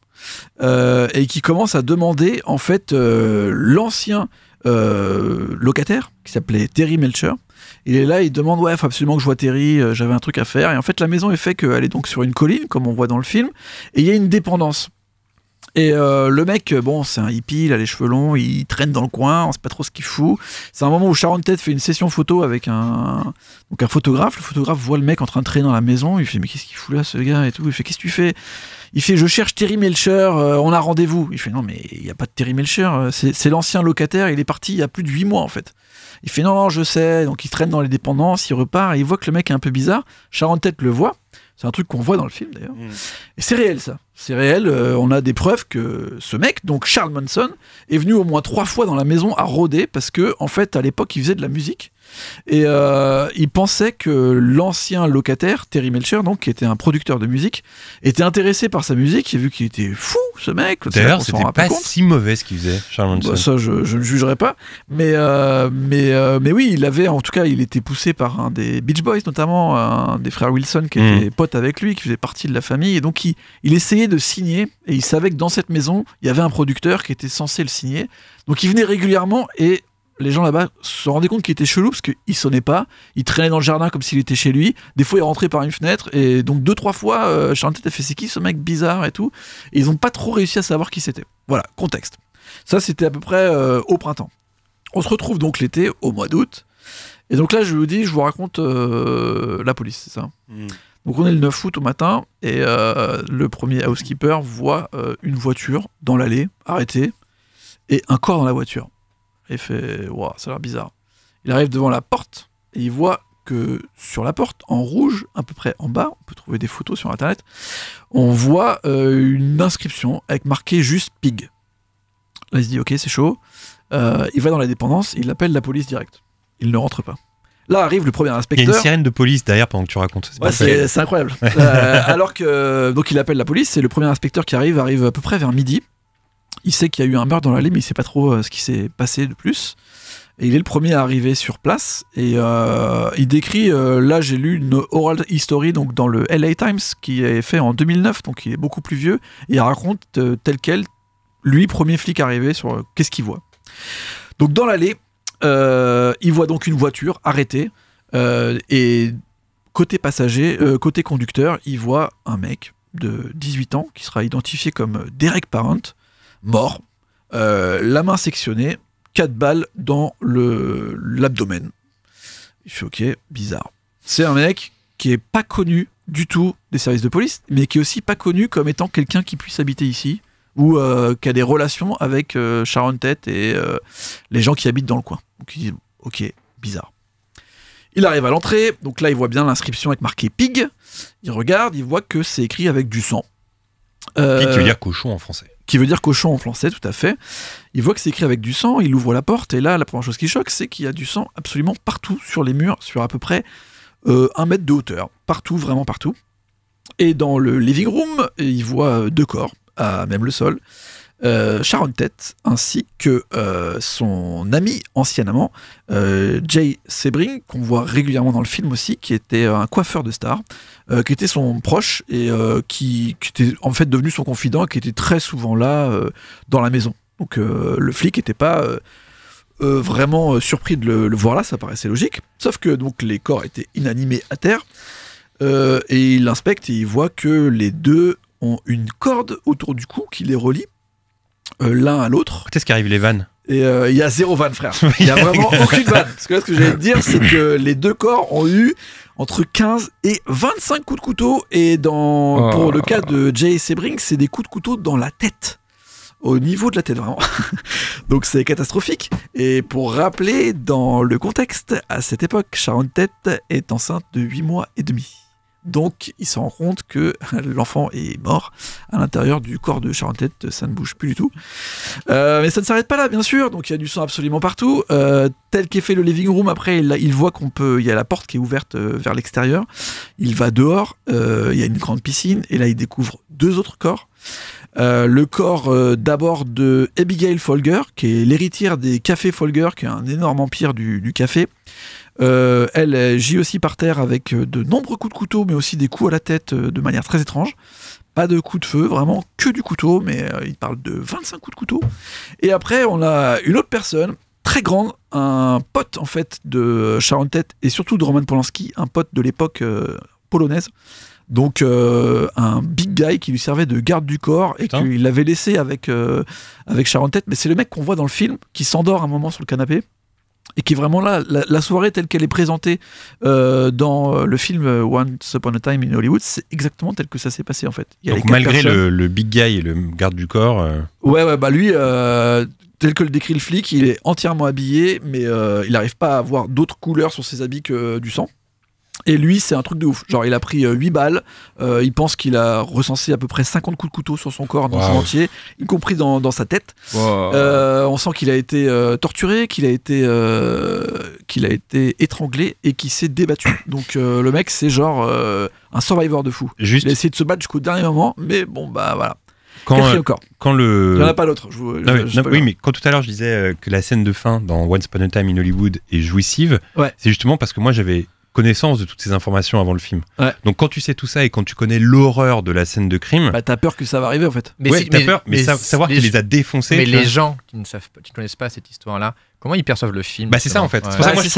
euh, et qui commence à demander en fait euh, l'ancien locataire qui s'appelait Terry Melcher. Il est là, il demande ouais, faut absolument que je vois Terry, j'avais un truc à faire. Et en fait, la maison est faite qu'elle est donc sur une colline, comme on voit dans le film, et il y a une dépendance. Et euh, le mec, euh, bon, c'est un hippie, il a les cheveux longs, il traîne dans le coin, on sait pas trop ce qu'il fout. C'est un moment où Sharon Tate fait une session photo avec un, donc un photographe. Le photographe voit le mec en train de traîner dans la maison. Il fait, mais qu'est-ce qu'il fout là, ce gars et tout. Il fait, qu'est-ce que tu fais Il fait, je cherche Terry Melcher, euh, on a rendez-vous. Il fait, non, mais il y a pas de Terry Melcher, c'est l'ancien locataire, il est parti il y a plus de 8 mois en fait. Il fait, non, non, je sais. Donc il traîne dans les dépendances, il repart et il voit que le mec est un peu bizarre. Sharon Tate le voit. C'est un truc qu'on voit dans le film d'ailleurs. Mm. Et c'est réel ça. C'est réel, euh, on a des preuves que ce mec, donc Charles Manson, est venu au moins trois fois dans la maison à rôder parce que, en fait, à l'époque, il faisait de la musique. Et euh, il pensait que l'ancien locataire, Terry Melcher, donc, qui était un producteur de musique, était intéressé par sa musique. Et vu qu'il était fou, ce mec. D'ailleurs, c'était pas si mauvais ce qu'il faisait, Charles bah, Manson. ça, je, ne jugerai pas. Mais, euh, mais, mais oui, il avait, en tout cas, il était poussé par un des Beach Boys, notamment, un des frères Wilson, qui étaient hmm. était pote avec lui, qui faisait partie de la famille. Et donc, il, il essayait de signer et il savait que dans cette maison, il y avait un producteur qui était censé le signer. Donc il venait régulièrement et les gens là-bas se rendaient compte qu'il était chelou parce qu'il sonnait pas, il traînait dans le jardin comme s'il était chez lui. Des fois, il rentrait par une fenêtre et donc deux trois fois, euh, tête a fait c'est qui ce mec bizarre et tout. Et ils n'ont pas trop réussi à savoir qui c'était. Voilà, contexte. Ça, c'était à peu près euh, au printemps. On se retrouve donc l'été, au mois d'août. Et donc là, je vous dis, je vous raconte euh, la police, c'est ça. Mmh. Donc on est le 9 août au matin et euh, le premier housekeeper voit euh, une voiture dans l'allée, arrêtée, et un corps dans la voiture. Il fait Waouh, ça a l'air bizarre. Il arrive devant la porte et il voit que sur la porte, en rouge, à peu près en bas, on peut trouver des photos sur internet, on voit euh, une inscription avec marqué juste pig. Là, il se dit Ok, c'est chaud. il va dans la dépendance, il appelle la police directe. Il ne rentre pas. Là arrive le premier inspecteur. Il y a une sirène de police derrière pendant que tu racontes. C'est incroyable. Euh, alors que donc il appelle la police c'est le premier inspecteur qui arrive arrive à peu près vers midi. Il sait qu'il y a eu un meurtre dans l'allée, mais il sait pas trop euh, ce qui s'est passé de plus. Et il est le premier à arriver sur place et euh, il décrit, là j'ai lu une oral history donc dans le LA Times qui est fait en 2009, donc il est beaucoup plus vieux, et il raconte tel quel, lui, premier flic arrivé sur qu'est-ce qu'il voit. Donc dans l'allée, euh, il voit donc une voiture arrêtée euh, et côté passager, euh, côté conducteur, il voit un mec de 18 ans qui sera identifié comme Derek Parent, mort, la main sectionnée, 4 balles dans l'abdomen. Je fait ok, bizarre. C'est un mec qui est pas connu du tout des services de police, mais qui est aussi pas connu comme étant quelqu'un qui puisse habiter ici ou qui a des relations avec Sharon Tate et les gens qui habitent dans le coin. Donc il dit, ok, bizarre. Il arrive à l'entrée, donc là il voit bien l'inscription avec marqué pig. Il regarde, il voit que c'est écrit avec du sang. Euh, pig qui veut euh, dire cochon en français. Qui veut dire cochon en français, tout à fait. Il voit que c'est écrit avec du sang, il ouvre la porte, et là la première chose qui choque, c'est qu'il y a du sang absolument partout sur les murs, sur à peu près euh, un mètre de hauteur. Partout, vraiment partout. Et dans le living room, il voit euh, deux corps, à même le sol. Euh, Sharon ainsi que euh, son ami, ancien amant, euh, Jay Sebring, qu'on voit régulièrement dans le film aussi, qui était un coiffeur de stars, qui était son proche et qui, était en fait devenu son confident, qui était très souvent là dans la maison. Donc le flic n'était pas... vraiment surpris de le, voir là, ça paraissait logique. Sauf que donc les corps étaient inanimés à terre. et il l'inspecte et il voit que les deux ont une corde autour du cou qui les relie. Euh, l'un à l'autre. Qu'est-ce qui arrive les vannes et euh, il y a zéro vanne, frère. Il y a vraiment aucune vanne. Parce que ce que j'allais dire, c'est que les deux corps ont eu entre 15 et 25 coups de couteau. Et dans, oh. pour le cas de Jay Sebring, c'est des coups de couteau dans la tête. Au niveau de la tête, vraiment. Donc c'est catastrophique. Et pour rappeler, dans le contexte, à cette époque, Sharon tête est enceinte de 8 mois et demi. Donc, il se rend compte que l'enfant est mort à l'intérieur du corps de Charentette. Ça ne bouge plus du tout. Euh, mais ça ne s'arrête pas là, bien sûr. Donc, il y a du sang absolument partout. Euh, tel qu'est fait le living room, après, il, voit qu'on peut. Il y a la porte qui est ouverte euh, vers l'extérieur. Il va dehors. il y a une grande piscine. Et là, il découvre deux autres corps. le corps d'abord de Abigail Folger, qui est l'héritière des cafés Folger, qui est un énorme empire du café, euh, elle gît aussi par terre avec euh, de nombreux coups de couteau, mais aussi des coups à la tête euh, de manière très étrange. Pas de coups de feu, vraiment que du couteau, mais il parle de 25 coups de couteau. Et après, on a une autre personne, très grande, un pote en fait de Sharon Tate et surtout de Roman Polanski, un pote de l'époque polonaise. Donc un big guy qui lui servait de garde du corps et qu'il l'avait laissé avec, avec Sharon Tate. Mais c'est le mec qu'on voit dans le film qui s'endort un moment sur le canapé et qui est vraiment là. La, soirée telle qu'elle est présentée euh, dans euh, le film euh, Once Upon a Time in Hollywood, c'est exactement tel que ça s'est passé en fait. Donc malgré le, big guy et le garde du corps. Ouais, ouais, bah lui. tel que le décrit le flic, il est entièrement habillé, mais il n'arrive pas à avoir d'autres couleurs sur ses habits que du sang. Et lui, c'est un truc de ouf. Genre, il a pris 8 euh, balles. Euh, il pense qu'il a recensé à peu près 50 coups de couteau sur son corps dans son entier, y compris dans, sa tête. Euh, on sent qu'il a été torturé, qu'il a été qu'il a été étranglé et qu'il s'est débattu. Donc le mec, c'est genre un survivor de fou. Juste. Il a essayé de se battre jusqu'au dernier moment, mais bon bah voilà. Quand, euh, quand, le... Il n'y en a pas l'autre. oui, mais quand tout à l'heure je disais que la scène de fin dans Once Upon a Time in Hollywood est jouissive, c'est justement parce que moi j'avais connaissance de toutes ces informations avant le film. Donc quand tu sais tout ça et quand tu connais l'horreur de la scène de crime, bah, t'as peur que ça va arriver en fait. Mais peur, mais, savoir qu'il les a défoncés. Mais les gens qui ne savent, connaissent pas cette histoire-là, comment ils perçoivent le film Bah c'est ça en fait.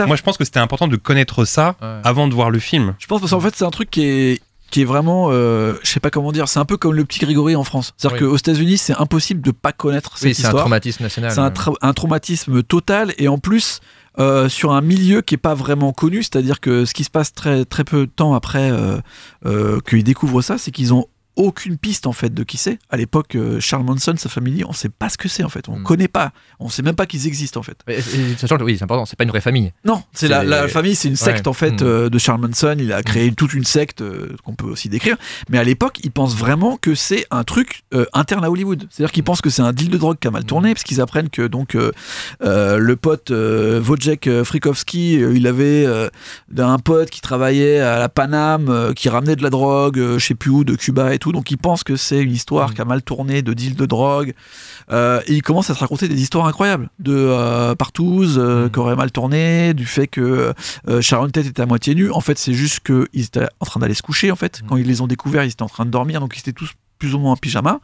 moi, je pense que c'était important de connaître ça avant de voir le film. Je pense parce qu'en fait c'est un truc qui est qui est vraiment, euh, je sais pas comment dire, c'est un peu comme le petit Grégory en France. C'est-à-dire qu'aux États-Unis, c'est impossible de pas connaître cette histoire C'est un traumatisme national. C'est un, traumatisme total, et en plus, euh, sur un milieu qui n'est pas vraiment connu, c'est-à-dire que ce qui se passe très, très peu de temps après euh, euh, qu'ils découvrent ça, c'est qu'ils ont aucune piste en fait de qui c'est. À l'époque, euh, Charles Manson, sa famille, on sait pas ce que c'est en fait. On ne hmm. connaît pas. On sait même pas qu'ils existent en fait. Sachant que oui, c'est important. C'est pas une vraie famille. Non, c'est la, famille, c'est une secte en fait hmm. euh, de Charles Manson. Il a hmm. créé toute une secte euh, qu'on peut aussi décrire. Mais à l'époque, ils pensent vraiment que c'est un truc interne à Hollywood. C'est-à-dire qu'ils pensent que c'est un deal de drogue qui a mal tourné, parce qu'ils apprennent que donc le pote Wojciech Frikowski, il avait un pote qui travaillait à la Paname, qui ramenait de la drogue, je sais plus où, de Cuba et donc il pense que c'est une histoire mm. qui a mal tourné de deal de drogue. Euh, et il commence à se raconter des histoires incroyables de euh, Partouz euh, mm. qui aurait mal tourné, du fait que Sharon Tate était à moitié nue. En fait, c'est juste qu'ils étaient en train d'aller se coucher. En fait, mm. quand ils les ont découverts, ils étaient en train de dormir, donc ils étaient tous plus ou moins en pyjama.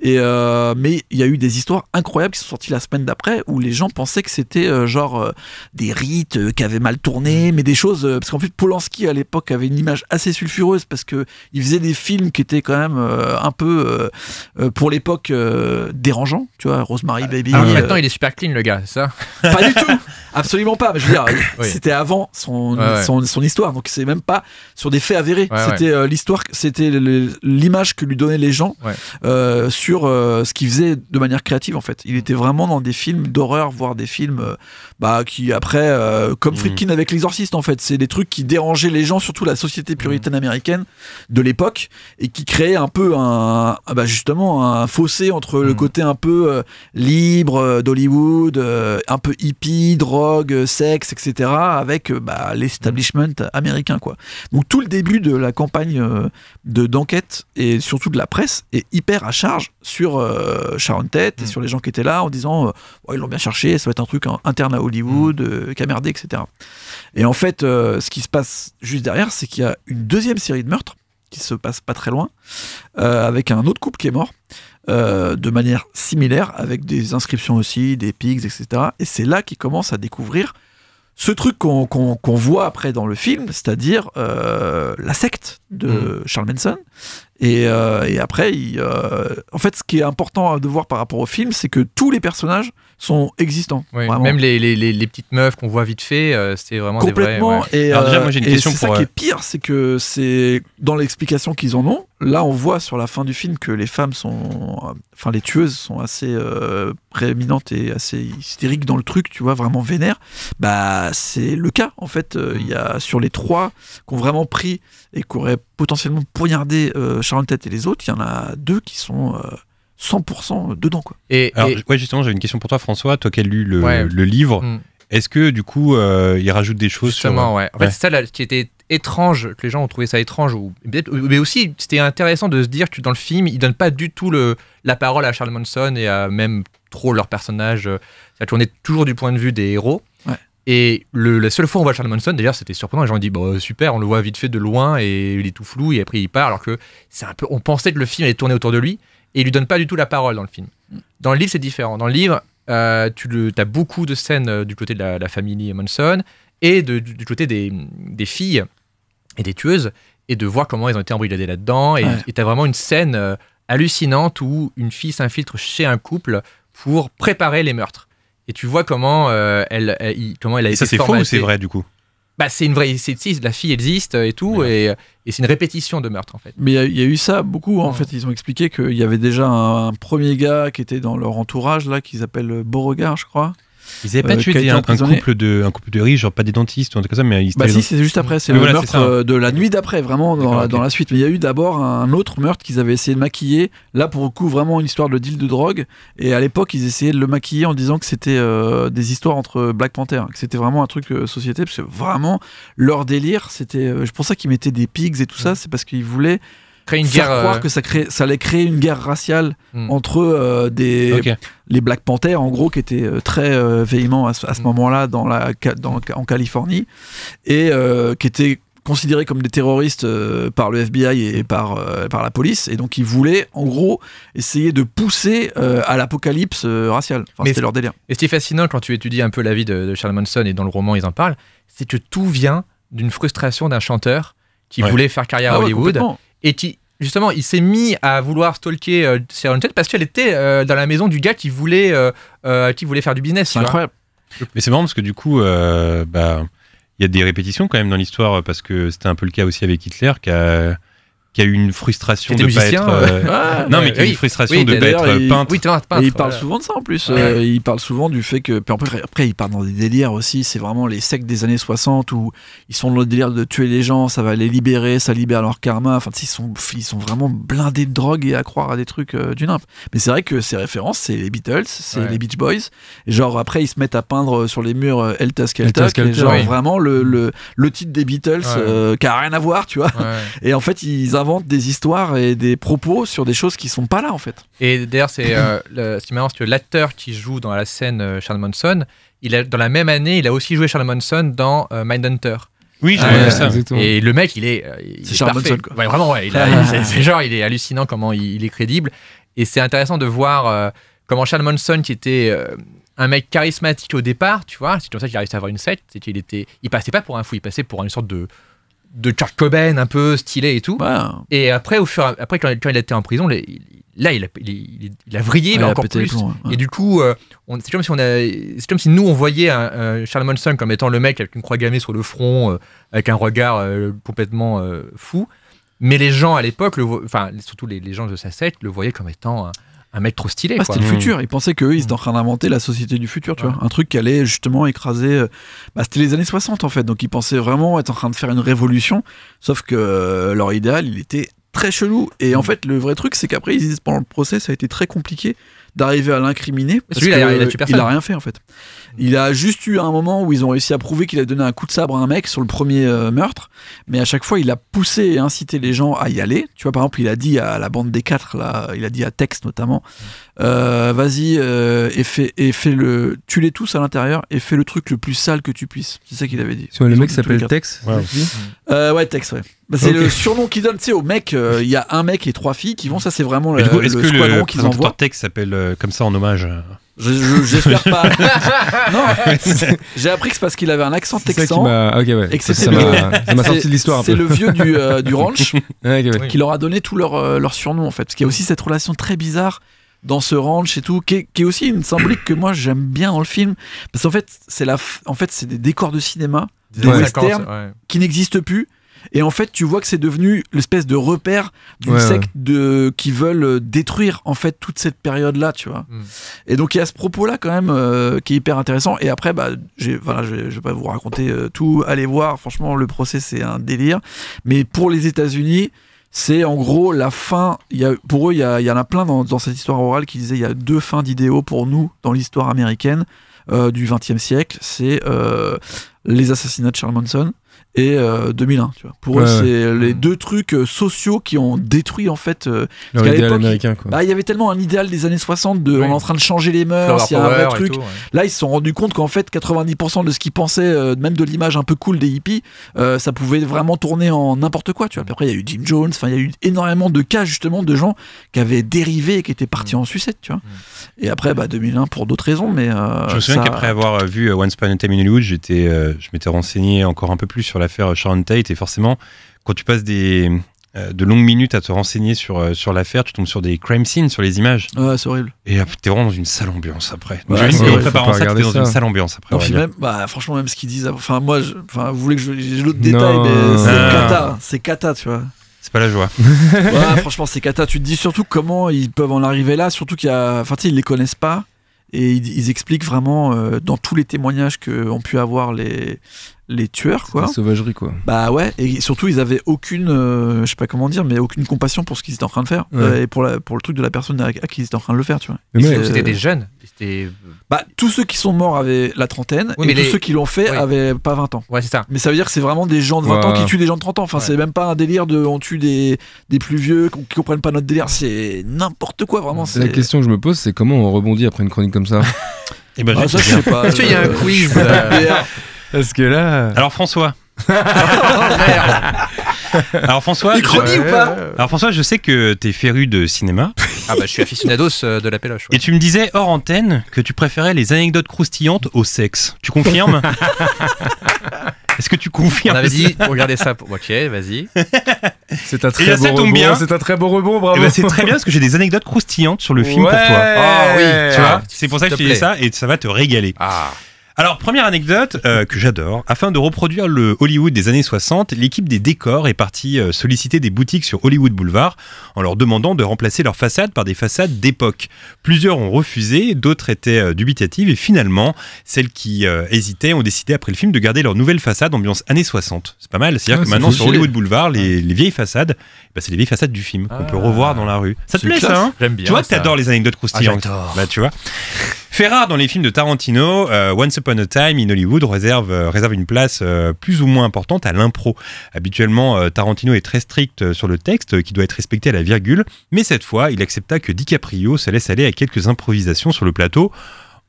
Et euh, mais il y a eu des histoires incroyables qui sont sorties la semaine d'après où les gens pensaient que c'était euh, genre euh, des rites qui avaient mal tourné, mm. mais des choses parce qu'en fait Polanski à l'époque avait une image assez sulfureuse parce que il faisait des films qui étaient quand même un peu pour l'époque dérangeants, tu vois, Rosemary ah, Baby. maintenant il est super clean le gars, ça Pas du tout, absolument pas. je veux dire, c'était avant son, histoire, donc c'est même pas sur des faits avérés. c'était l'histoire, c'était l'image que lui donnaient les gens. Euh, sur euh, ce qu'il faisait de manière créative en fait. Il était vraiment dans des films d'horreur, voire des films euh, bah, qui après, euh, comme hmm. Friedkin avec l'exorciste en fait, c'est des trucs qui dérangeaient les gens, surtout la société hmm. puritaine américaine de l'époque, et qui créaient un peu un, ah bah, justement un fossé entre le hmm. côté un peu euh, libre euh, d'Hollywood, un peu hippie, drogue, sexe, etc., avec bah, l'establishment américain quoi. Donc tout le début de la campagne de d'enquête et surtout de la presse est hyper à charge sur Sharon Tate et sur les gens qui étaient là en disant, ils l'ont bien cherché, ça va être un truc interne Hollywood, mmh. Euh, etc. Et en fait, euh, ce qui se passe juste derrière, c'est qu'il y a une deuxième série de meurtres qui se passe pas très loin, euh, avec un autre couple qui est mort. de manière similaire, avec des inscriptions aussi, des pigs, etc. Et c'est là qu'il commence à découvrir ce truc qu'on voit après dans le film, c'est-à-dire la secte de mm. Charles Manson. Et, après, en fait, ce qui est important de voir par rapport au film, c'est que tous les personnages sont existants. même les, petites meufs qu'on voit vite fait, euh, c'était vraiment Complètement, et, euh, C'est ça qui euh, est pire, c'est que c'est dans l'explication qu'ils en ont, là on voit sur la fin du film que les femmes sont... Enfin les tueuses sont assez prééminentes et assez hystériques dans le truc, tu vois, vraiment vénères. Bah c'est le cas en fait. Il y a sur les trois qu'ont vraiment pris et qui potentiellement poignardé Charlotte Tête et les autres, il y en a deux qui sont... 100% dedans. Quoi. Et, Alors, justement, j'ai une question pour toi, François. Toi qui as lu le, livre, mm. est-ce que du coup, euh, il rajoute des choses Justement, ouais. En fait, c'est ça qui était étrange, que les gens ont trouvé ça étrange. Ou, mais aussi, c'était intéressant de se dire que dans le film, il donne pas du tout le, la parole à Charles Manson et à même trop leur personnage. Ça tournait toujours du point de vue des héros. Et le, la seule fois où on voit Charles Manson, d'ailleurs, c'était surprenant. Les gens ont dit bon, super, on le voit vite fait de loin et il est tout flou et après il part. Alors que c'est un peu, on pensait que le film allait tourner autour de lui. Et il lui donne pas du tout la parole dans le film. Dans le livre, c'est différent. Dans le livre, euh, tu le, as beaucoup de scènes euh, du côté de la, famille Monson et du, côté des, filles et des tueuses, et de voir comment elles ont été embrigadées là-dedans. Et tu as vraiment une scène euh, hallucinante où une fille s'infiltre chez un couple pour préparer les meurtres. Et tu vois comment, elle, comment elle a et Ça, c'est faux ou c'est vrai du coup bah, c'est une vraie, c'est la fille existe euh, et tout, euh, et, c'est une répétition de meurtre en fait. Mais il y, a eu ça beaucoup en fait. Ils ont expliqué qu'il y avait déjà un, un, premier gars qui était dans leur entourage là, qu'ils appellent Beauregard, je crois. Ils n'avaient pas euh, tué un, couple de, couple de riches, genre pas des dentistes ou un truc comme ça, mais ils Bah si, c'est juste après, c'est le meurtre euh, de la nuit d'après, vraiment, dans, la- suite. Mais il y a eu d'abord un autre meurtre qu'ils avaient essayé de maquiller. Là, pour le coup, vraiment une histoire de deal de drogue. Et à l'époque, ils essayaient de le maquiller en disant que c'était euh, des histoires entre Black Panther, que c'était vraiment un truc société, parce que vraiment, leur délire, c'était. C'est pour ça qu'ils mettaient des pigs et tout ça, c'est parce qu'ils voulaient Créer une faire guerre, croire euh, que ça, crée, ça allait créer une guerre raciale hmm. entre euh, des, les Black Panthers, en gros, qui étaient euh, très véhéments à, ce, hmm. moment-là dans la, en Californie, et qui étaient considérés comme des terroristes par le FBI et par, par la police. Et donc, ils voulaient, en gros, essayer de pousser à l'apocalypse raciale. Enfin, c'était leur délire. Et ce qui est fascinant quand tu étudies un peu la vie de, Charles Manson, et dans le roman, ils en parlent, c'est que tout vient d'une frustration d'un chanteur qui voulait faire carrière à ah Hollywood et qui justement, il s'est mis à vouloir stalker euh, parce qu'elle était euh, dans la maison du gars qui voulait, euh, euh, qui voulait faire du business. incroyable. Mais c'est marrant parce que du coup, bah, il y a des répétitions quand même dans l'histoire parce que c'était un peu le cas aussi avec Hitler qui qui a eu une frustration de pas euh, euh, non mais une frustration de pas être euh, il... peintre. Oui, il parle souvent de ça en plus. il parle souvent du fait que après, il parle dans des délires aussi. C'est vraiment les sectes des années 60 où ils sont dans le délire de tuer les gens, ça va les libérer, ça libère leur karma. Enfin, ils sont ils sont vraiment blindés de drogue et à croire à des trucs du nymphe Mais c'est vrai que ces références, c'est les Beatles, c'est les Beach Boys. genre après ils se mettent à peindre sur les murs Elta Skelta, genre vraiment le, le, le titre des Beatles qui a rien à voir, tu vois. Et en fait ils des histoires et des propos sur des choses qui sont pas là en fait. Et d'ailleurs, c'est euh, marrant parce que l'acteur qui joue dans la scène euh, Charles Manson, il a, dans la même année, il a aussi joué Charles Manson dans Mind euh, Mindhunter. Oui, j'ai euh, ça. Et le mec, il est, parfait. vraiment, ouais, ah. c'est genre, il est hallucinant comment il, est crédible. Et c'est intéressant de voir comment Charles Manson, qui était un mec charismatique au départ, tu vois, c'est comme ça qu'il a à avoir une secte, c'est qu'il était, il passait pas pour un fou, il passait pour une sorte de de Charles Cobain un peu stylé et tout. Et après, au fur, après quand, il était en prison, là, il a, il, vrillé, encore plus. Et du coup, euh, c'est comme si comme si nous on voyait un, Charles comme étant le mec avec une croix gammée sur le front, euh, avec un regard euh, complètement fou. Mais les gens à l'époque, enfin surtout les, les, gens de sa secte, le voyaient comme étant un mec trop stylé. Ah, c'était le mmh. futur. Ils pensaient qu'eux, ils étaient mmh. en train d'inventer la société du futur, tu vois. Un truc qui allait justement écraser. Euh, bah, c'était les années 60, en fait. Donc, ils pensaient vraiment être en train de faire une révolution. Sauf que euh, leur idéal, il était très chelou. Et en mmh. fait, le vrai truc, c'est qu'après, ils disent pendant le procès, ça a été très compliqué d'arriver à l'incriminer. Parce il a rien fait en fait. Il a juste eu un moment où ils ont réussi à prouver qu'il a donné un coup de sabre à un mec sur le premier euh, meurtre, mais à chaque fois il a poussé et incité les gens à y aller. Tu vois, par exemple, il a dit à la bande des quatre, là, il a dit à Tex notamment, euh, vas-y euh, et fais et fais le tu les tous à l'intérieur et fais le truc le plus sale que tu puisses c'est ça qu'il avait dit le mec s'appelle Tex euh, ouais Tex ouais bah, c'est le surnom qu'il donne tu sais au mec il y a un mec et trois filles qui vont ça c'est vraiment le, squadron qu'ils envoient Tex s'appelle comme ça en hommage J'espère pas. non, j'ai appris que c'est parce qu'il avait un accent texan. Ça ah, Et que m'a de l'histoire. C'est le vieux du, du ranch ah, qui leur a donné tous leurs leur surnoms en fait. Parce qu'il y a aussi cette relation très bizarre dans ce ranch et tout, qui est, aussi une symbolique que moi j'aime bien dans le film, parce qu'en fait c'est la, en fait c'est des décors de cinéma, des qui n'existent plus. Et en fait, tu vois que c'est devenu l'espèce de repère d'une secte de qui veulent euh, détruire en fait toute cette période là, tu vois. Hmm. Et donc il y a ce propos là quand même euh, qui est hyper intéressant. Et après, bah, je, vais pas vous raconter euh, tout. Allez voir, franchement, le procès c'est un délire. Mais pour les États-Unis, c'est en gros la fin. pour eux, il y, en a plein dans, cette histoire orale qui disaient il y a deux fins d'idéaux pour nous dans l'histoire américaine euh, du du XXe siècle. C'est euh, les assassinats de Charles Manson et 2001. Euh, tu vois. Pour eux, c'est les deux trucs euh, sociaux qui ont détruit en fait. Euh, bah, il y avait tellement un idéal des années 60 de on en train de changer les mœurs, il y a un vrai truc. Là, ils se sont rendus compte qu'en fait, 90% de ce qu'ils pensaient, euh, même de l'image un peu cool des hippies, ça pouvait vraiment tourner en n'importe quoi. Tu vois. après, il y a eu Jim Jones, enfin, il y a eu énormément de cas justement de gens qui avaient dérivé et qui étaient partis mm. en sucette. Tu vois. Mm. Et après, bah, 2001 pour d'autres raisons, mais. je me souviens qu'après avoir vu Once Upon a Time in Hollywood, j'étais, je m'étais renseigné encore un peu plus sur la l'affaire euh, Sharon Tate. Et forcément, quand tu passes des, euh, de longues minutes à te renseigner sur, euh, sur l'affaire, tu tombes sur des crime scenes, sur les images. Ouais, c'est horrible. Et t'es vraiment dans une sale ambiance après. Ouais, ouais, en préparant ça, t'es dans une sale ambiance après. Bah, franchement, même ce qu'ils disent, enfin, moi, enfin, vous voulez que j'ai l'autre détail, mais c'est cata, c'est cata, tu vois. C'est pas la joie. franchement, c'est cata. Tu te dis surtout comment ils peuvent en arriver là, surtout qu'il y a, enfin, ils les connaissent pas. Et ils, expliquent vraiment dans tous les témoignages qu'ont pu avoir les, les tueurs quoi. sauvagerie quoi. Bah ouais et surtout ils avaient aucune euh, je sais pas comment dire mais aucune compassion pour ce qu'ils étaient en train de faire euh, et pour pour le truc de la personne à, qui ils étaient en train de le faire tu vois. c'était euh, des jeunes. Bah tous ceux qui sont morts avaient la trentaine et mais tous ceux qui l'ont fait avaient pas 20 ans. Ouais c'est ça. Mais ça veut dire que c'est vraiment des gens de 20 ans qui tuent des gens de 30 ans. Enfin c'est même pas un délire de on tue des, des plus vieux qui comprennent pas notre délire c'est n'importe quoi vraiment. La question que je me pose c'est comment on rebondit après une chronique comme ça. et ben, ah, je sais pas. est qu'il y a un quiz parce que là. Euh, Alors François. Oh, Alors François, je... ou pas Alors François, je sais que t'es féru de cinéma. Ah bah je suis aficionados euh, de la péloche. Et tu me disais hors antenne que tu préférais les anecdotes croustillantes au sexe. Tu confirmes Est-ce que tu confirmes On avait dit, regardez ça. Pour... Ok, vas-y. C'est un très beau rebond. C'est un très beau rebond, eh ben, bravo. c'est très bien parce que j'ai des anecdotes croustillantes sur le film pour toi. Ah oui, tu ah, vois. C'est pour ça que je te ça et ça va te régaler. Ah. Alors, première anecdote euh, que j'adore. Afin de reproduire le Hollywood des années 60, l'équipe des décors est partie euh, solliciter des boutiques sur Hollywood Boulevard en leur demandant de remplacer leurs façades par des façades d'époque. Plusieurs ont refusé, d'autres étaient euh, dubitatives et finalement, celles qui hésitaient ont décidé après le film de garder leur nouvelle façade ambiance années 60. C'est pas mal. C'est-à-dire ah, que maintenant, sur Hollywood Boulevard, les vieilles façades, bah, c'est les vieilles façades du film qu'on peut ah. revoir dans la rue. Ça te plaît ça hein J'aime bien. Tu vois que t'adores les anecdotes ah, croustillantes. Ah, bah, tu vois. Fait dans les films de Tarantino, euh, Once Upon a Time in Hollywood réserve, euh, réserve une place euh, plus ou moins importante à l'impro. Habituellement, Tarantino est très strict sur le texte qui doit être respecté à la virgule, mais cette fois, il accepta que DiCaprio se laisse aller à quelques improvisations sur le plateau.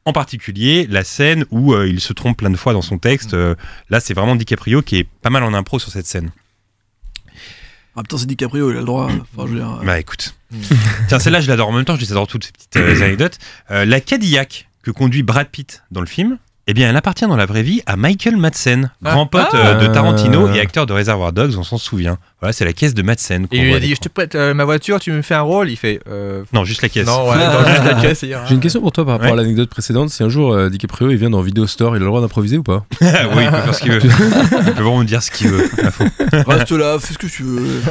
En particulier, la scène où il se trompe plein de fois dans son texte. Mm. là, c'est vraiment DiCaprio qui est pas mal en impro sur cette scène. En même temps, c'est DiCaprio, il a le droit. Euh. Bah écoute. Tiens, celle-là, je l'adore en même temps, je les adore toutes ces petites euh, anecdotes. Euh, la Cadillac que conduit Brad Pitt dans le film, eh bien, elle appartient dans la vraie vie à Michael Madsen, ah. grand pote euh, de ah. Tarantino et acteur de Reservoir Dogs, on s'en souvient. Voilà, c'est la caisse de Madsen. Et il lui a dit Je te prête euh, ma voiture, tu me fais un rôle Il fait euh, Non, juste la caisse. Hein. J'ai une question pour toi par rapport à l'anecdote précédente. Si un jour euh, DiCaprio il vient dans Video Store, il a le droit d'improviser ou pas Oui, il peut faire ce qu'il veut. il peut vraiment me dire ce qu'il veut. Reste là, fais ce que tu veux.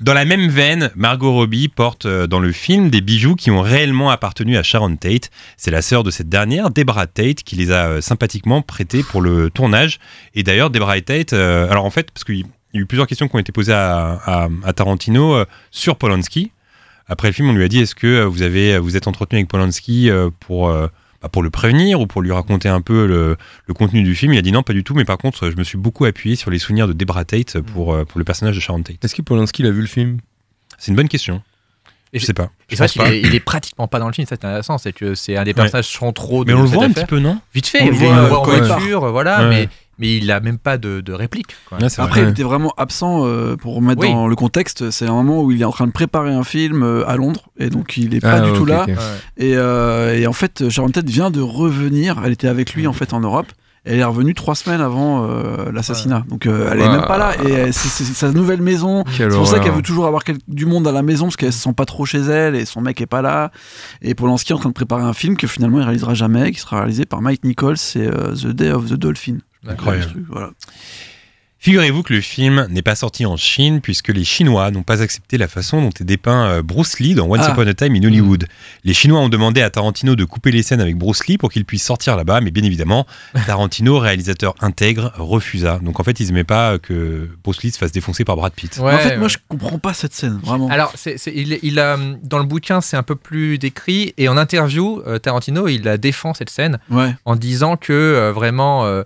Dans la même veine, Margot Robbie porte dans le film des bijoux qui ont réellement appartenu à Sharon Tate. C'est la sœur de cette dernière, Deborah Tate, qui les a sympathiquement prêté pour le tournage. Et d'ailleurs, Debra et Tate, euh, alors en fait, parce qu'il y a eu plusieurs questions qui ont été posées à, Tarantino euh, sur Polanski. Après le film, on lui a dit est-ce que euh, vous avez vous êtes entretenu avec Polanski pour bah, pour le prévenir ou pour lui raconter un peu le, le contenu du film Il a dit non, pas du tout. Mais par contre, je me suis beaucoup appuyé sur les souvenirs de Debra Tate pour pour le personnage de Sharon Tate. Est-ce que Polanski a vu le film C'est une bonne question je sais pas. Il, est, pratiquement pas dans le film, c'est intéressant, c'est que c'est un des personnages sont trop Mais on le voit un petit peu, non Vite fait, on voit euh, voilà, mais mais il a même pas de, réplique. Après, il était vraiment absent euh, pour remettre dans le contexte. C'est un moment où il est en train de préparer un film euh, à Londres et donc il est pas ah, du tout là. Et, en fait, Sharon vient de revenir. Elle était avec lui mm. en fait en Europe elle est revenue trois semaines avant euh, l'assassinat. Donc euh, elle est même pas là. Et euh, c'est sa nouvelle maison. C'est pour ça qu'elle veut toujours avoir du monde à la maison parce qu'elle se sent pas trop chez elle et son mec est pas là. Et Polanski est en train de préparer un film que finalement il réalisera jamais, qui sera réalisé par Mike Nichols. C'est The Day of the Dolphin. Incroyable. Voilà. Figurez-vous que le film n'est pas sorti en Chine puisque les Chinois n'ont pas accepté la façon dont est dépeint euh, Bruce Lee dans Once ah. Upon a Time in Hollywood. Mm. Les Chinois ont demandé à Tarantino de couper les scènes avec Bruce Lee pour qu'il puisse sortir là-bas, mais bien évidemment, Tarantino, réalisateur intègre, refusa. Donc en fait, ils n'aimaient pas euh, que Bruce Lee se fasse défoncer par Brad Pitt. en fait, moi, je comprends pas cette scène, vraiment. Alors, il, dans le bouquin, c'est un peu plus décrit, et en interview, euh, Tarantino, il la défend cette scène en disant que vraiment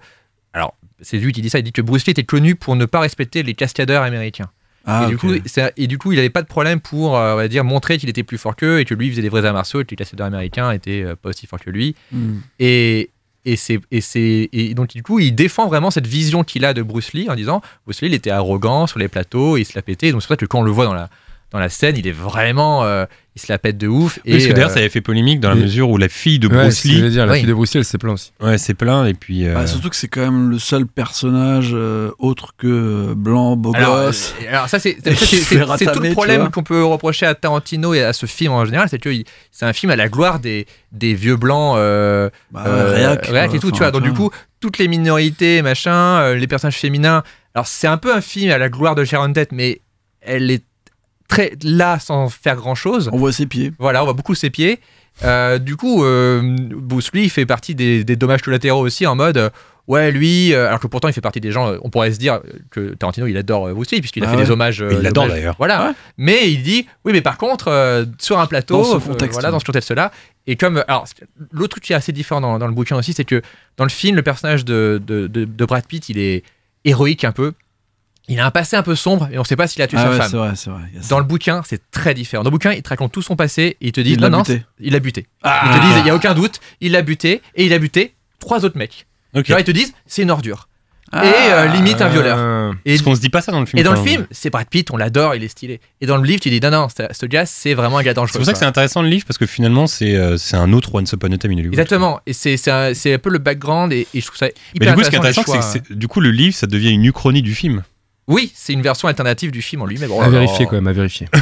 c'est lui qui dit ça, il dit que Bruce Lee était connu pour ne pas respecter les cascadeurs américains. Ah, et, du coup, et, du coup, il n'avait pas de problème pour euh, on va dire, montrer qu'il était plus fort qu'eux et que lui faisait des vrais arts martiaux et que les cascadeurs américains n'étaient euh, pas aussi forts que lui. Hmm. Et, et, c'est, et, c'est, et donc, du coup, il défend vraiment cette vision qu'il a de Bruce Lee en disant Bruce Lee, il était arrogant sur les plateaux, il se la pétait. Donc, c'est pour ça que quand on le voit dans la, dans la scène, il est vraiment. Euh, il se la pète de ouf. parce que d'ailleurs, euh, ça avait fait polémique dans la mesure où la fille de ouais, je Lee. Dire, la fille de Bruce Lee, elle s'est plainte aussi. Ouais, c'est plein. Et puis. Euh, bah, surtout que c'est quand même le seul personnage autre que blanc, beau alors, gosse. Alors, ça, c'est tout le problème qu'on peut reprocher à Tarantino et à ce film en général. C'est que c'est un film à la gloire des, des vieux blancs. Bah, réac, et tout, tu vois. Donc, du coup, toutes les minorités, machin, les personnages féminins. Alors, c'est un peu un film à la gloire de Sharon Tate, mais elle est très là sans faire grand chose. On voit ses pieds. Voilà, on voit beaucoup ses pieds. Euh, du coup, euh, lui fait partie des, des, dommages collatéraux aussi en mode euh, ouais lui euh, alors que pourtant il fait partie des gens on pourrait se dire que Tarantino il adore Bruce lui puisqu'il a ah fait des hommages il l'adore d'ailleurs voilà mais il dit oui mais par contre sur un plateau dans ce contexte, voilà dans ce là et comme alors l'autre truc qui est assez différent dans, le bouquin aussi c'est que dans le film le personnage de, de Brad Pitt il est héroïque un peu il a un passé un peu sombre et on ne sait pas s'il a tué ah sa femme. Vrai, Dans le bouquin, c'est très différent. Dans le bouquin, il te raconte tout son passé et il te dit il non, non, il l'a buté. Ah. Il te dit, il n'y a aucun doute, il l'a buté et il a buté trois autres mecs. ils te disent, c'est une ordure. Ah. et euh, limite un violeur. et, parce qu'on se dit pas ça dans le film. Et dans le film, c'est Brad Pitt, on l'adore, il est stylé. Et dans le livre, tu dis non, non, ce gars, c'est vraiment un gars dangereux. C'est pour ça que c'est intéressant le livre, parce que finalement, c'est euh, un autre one Upon a Time in Exactement. Et c'est un, peu le background, et, je trouve ça Mais du coup, ce qui est intéressant, c'est du coup, le livre, ça devient une uchronie du film. Oui, c'est une version alternative du film en lui-même. bon. à oh vérifier quand même, à vérifier.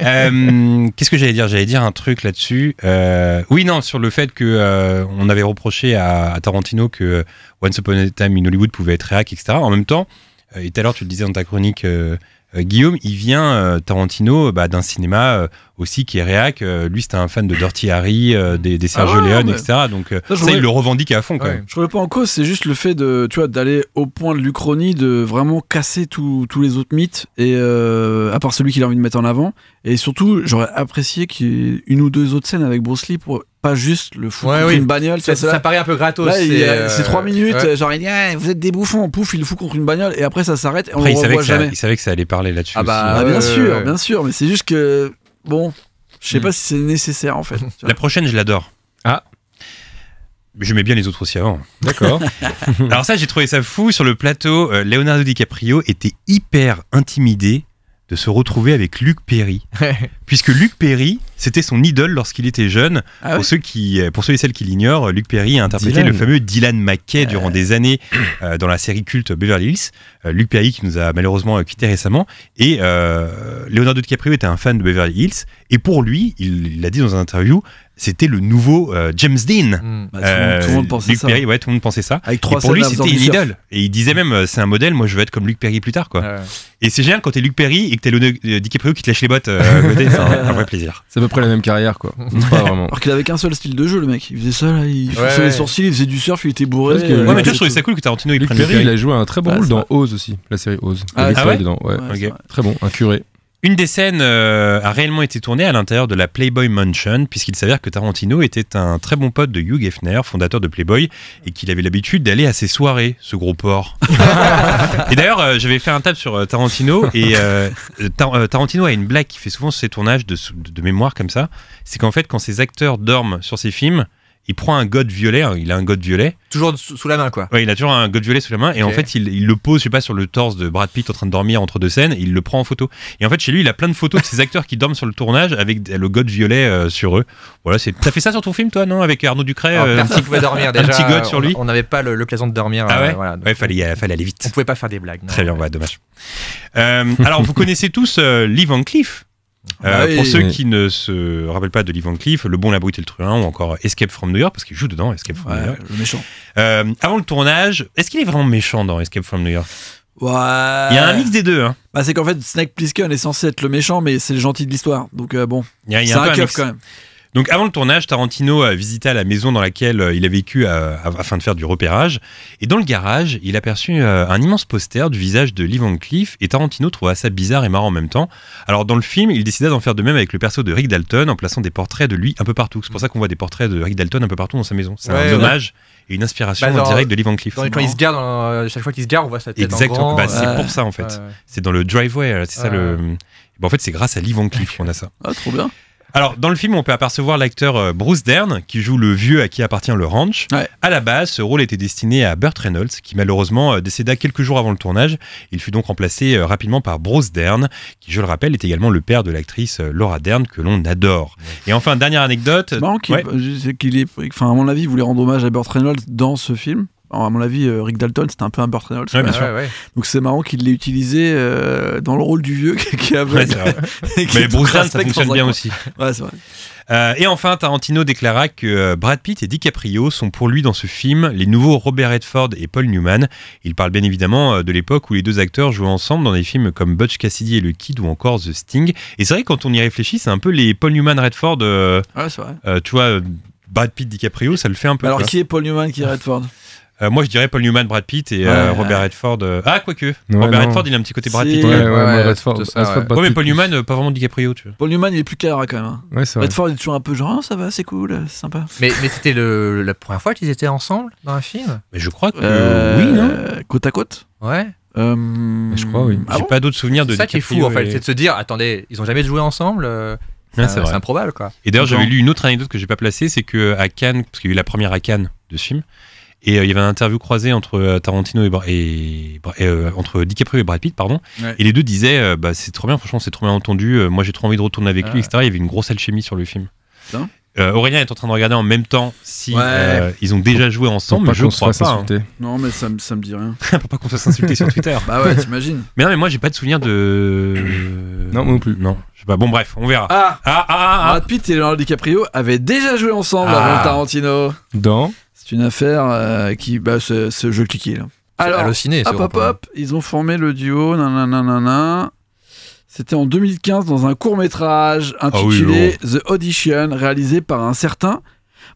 Euh, qu'est-ce que j'allais dire J'allais dire un truc là-dessus. Euh, oui, non, sur le fait que euh, on avait reproché à, Tarantino que Once Upon a Time in Hollywood pouvait être réac, etc. En même temps, et tout à l'heure tu le disais dans ta chronique, euh, Guillaume, il vient, euh, Tarantino, euh, bah, d'un cinéma aussi qui est réac. lui, c'était un fan de Dirty Harry, des, Sergio ah, Leone, etc. Donc ça, il le revendique à fond quand même. Je ne pas en cause, c'est juste le fait de, tu vois, d'aller au point de l'Uchronie, de vraiment casser tous les autres mythes, et à part celui qu'il a envie de mettre en avant. Et surtout, j'aurais apprécié qu'il y ait une ou deux autres scènes avec Bruce Lee pour juste le fou contre une bagnole. Ça, ça, paraît un peu gratos. Euh, c'est trois minutes, genre il eh, vous êtes des bouffons, pouf, il le fout contre une bagnole et après ça s'arrête on il il savait que ça allait parler là-dessus. Ah bah, bah bien sûr, bien sûr, mais c'est juste que bon, je sais pas si c'est nécessaire en fait. La prochaine, je l'adore. Ah. je mets bien les autres aussi avant. D'accord. Alors ça, j'ai trouvé ça fou. Sur le plateau, euh, Leonardo DiCaprio était hyper intimidé de se retrouver avec Luc Perry. Puisque Luc Perry, c'était son idole lorsqu'il était jeune. Ah pour, ceux qui, euh, pour ceux et celles qui l'ignorent, Luc Perry a interprété le fameux Dylan McKay euh. durant des années euh, dans la série culte Beverly Hills. Luc Perry qui nous a malheureusement quitté récemment. Et Leonardo DiCaprio était un fan de Beverly Hills. Et pour lui, il l'a dit dans un interview, c'était le nouveau euh, James Dean. Hmm. Bah, euh, tout, le monde pensait ça. Perry, ouais, tout le monde pensait ça. Avec et pour lui, c'était une idole. Et il disait même, euh, c'est un modèle, moi je veux être comme Luc Perry plus tard. quoi. Et c'est génial quand t'es Luc Perry et que t'es le DiCaprio qui te lâche les bottes c'est un, vrai plaisir. C'est à peu près la même carrière, quoi. Pas vraiment. Alors qu'il avait qu'un seul style de jeu, le mec. Il faisait ça, là, il faisait les sourcils, il faisait du surf, il était bourré. ouais, mais tu vois, trouvais ça cool que Tarantino il Luke Perry, il a joué un très bon rôle dans Oz aussi, la série Oz Ah, ouais, Très bon, un curé. Une des scènes euh, a réellement été tournée à l'intérieur de la Playboy Mansion, puisqu'il s'avère que Tarantino était un très bon pote de Hugh Hefner, fondateur de Playboy, et qu'il avait l'habitude d'aller à ses soirées, ce gros porc. et d'ailleurs, euh, j'avais fait un table sur euh, Tarantino, et Tarantino a une blague qui fait souvent ses tournages de, de mémoire comme ça, c'est qu'en fait, quand ses acteurs dorment sur ses films, il prend un god violet, hein, il a un god violet. Toujours sous, la main, quoi. Ouais, il a toujours un god violet sous la main, et en fait, il, le pose, je sais pas, sur le torse de Brad Pitt en train de dormir entre deux scènes, il le prend en photo. Et en fait, chez lui, il a plein de photos de ses acteurs qui dorment sur le tournage avec le god violet euh, sur eux. Voilà, c'est. T'as fait ça sur ton film, toi, non Avec Arnaud Ducret euh, Un petit god sur lui. On n'avait pas le, de dormir. Ah euh, ouais, fallait, aller vite. On pouvait pas faire des blagues. Très bien, dommage. alors, vous connaissez tous Lee Van Cleef euh, bah pour ceux qui ne se rappellent pas de Lee Cliff Le Bon, la et le Truand, ou encore Escape from New York, parce qu'il joue dedans, Escape from New York. Le méchant. Euh, avant le tournage, est-ce qu'il est vraiment méchant dans Escape from New York Il y a un mix des deux. Hein. Bah, c'est qu'en fait, Snake Plissken est censé être le méchant, mais c'est le gentil de l'histoire. Donc euh, bon, c'est a un, quand même. Donc avant le tournage, Tarantino visité la maison dans laquelle euh, il a vécu euh, afin de faire du repérage. Et dans le garage, il aperçut euh, un immense poster du visage de Lee Van Cleef et Tarantino trouva ça bizarre et marrant en même temps. Alors dans le film, il décida d'en faire de même avec le perso de Rick Dalton en plaçant des portraits de lui un peu partout. C'est pour ça qu'on voit des portraits de Rick Dalton un peu partout dans sa maison. C'est un hommage et une inspiration bah, directe de Lee Van Cleef. il se gare, chaque fois qu'il se gare, on voit sa tête Exactement, bah, c'est pour ça en fait. c'est dans le driveway, c'est ça le... Bah, en fait, c'est grâce à Lee Van Cleef qu'on a ça. Ah, trop bien alors, dans le film, on peut apercevoir l'acteur euh, Bruce Dern, qui joue le vieux à qui appartient le ranch. À la base, ce rôle était destiné à Burt Reynolds, qui malheureusement euh, décéda quelques jours avant le tournage. Il fut donc remplacé euh, rapidement par Bruce Dern, qui, je le rappelle, est également le père de l'actrice Laura Dern, que l'on adore. Et enfin, dernière anecdote. C'est qu'il, est, à mon avis, vous voulait rendre hommage à Burt Reynolds dans ce film à mon avis, euh, Rick Dalton, c'était un peu un Burt Reynolds. Donc c'est marrant qu'il l'ait utilisé euh, dans le rôle du vieux qui avait. Mais Bruce ça fonctionne bien aussi. Vrai. Euh, et enfin, Tarantino déclara que Brad Pitt et DiCaprio sont pour lui dans ce film les nouveaux Robert Redford et Paul Newman. Il parle bien évidemment de l'époque où les deux acteurs jouaient ensemble dans des films comme Butch Cassidy et le Kid ou encore The Sting. Et c'est vrai quand on y réfléchit, c'est un peu les Paul Newman Redford. Euh, tu vois, Brad Pitt DiCaprio, ça le fait un peu. Alors qui est Paul Newman qui est Redford euh, moi, je dirais Paul Newman, Brad Pitt et euh, Robert Redford. Euh, ah, quoique. Ouais, Robert Redford, il a un petit côté Brad Pitt. Ouais, ouais, Redford. mais Paul Newman, pas vraiment DiCaprio. Tu vois. Paul Newman, il est plus clair quand même. Hein. Redford il est toujours un peu genre, ça va, c'est cool, c'est sympa. Mais, c'était la première fois qu'ils étaient ensemble dans un film Mais je crois que. oui, non Côte à côte Ouais. Je crois, oui. Ah j'ai pas d'autres souvenirs de ça qui est fou, en fait. C'est de se dire, attendez, ils ont jamais joué ensemble c'est improbable quoi. Et d'ailleurs, j'avais lu une autre anecdote que j'ai pas placée, c'est qu'à Cannes, parce qu'il y a eu la première à Cannes de ce film, et euh, il y avait une interview croisée entre euh, Tarantino et, et euh, entre DiCaprio et Brad Pitt, pardon. Et les deux disaient, bah, c'est trop bien, franchement, c'est trop bien entendu. moi, j'ai trop envie de retourner avec ah lui, etc. Il y avait une grosse alchimie sur le film. Aurélien est en train de regarder en même temps si ils ont déjà joué ensemble, je ne crois pas. Hein. Non, mais ça, ça me dit rien. Pour pas qu'on se fasse insulter sur Twitter. Bah ouais, t'imagines. Mais non, mais moi j'ai pas de souvenir de. Non, moi non plus. Non, Bon, bref, on verra. Ah ah, ah, ah, ah, Brad Pitt et Leonardo DiCaprio avaient déjà joué ensemble avant Tarantino. Dans c'est une affaire euh, qui. Bah, ce, jeu cliqué là. Alors, le hop, hop, hop, ils ont formé le duo, nanana. C'était en 2015 dans un court métrage ah intitulé oh. The Audition, réalisé par un certain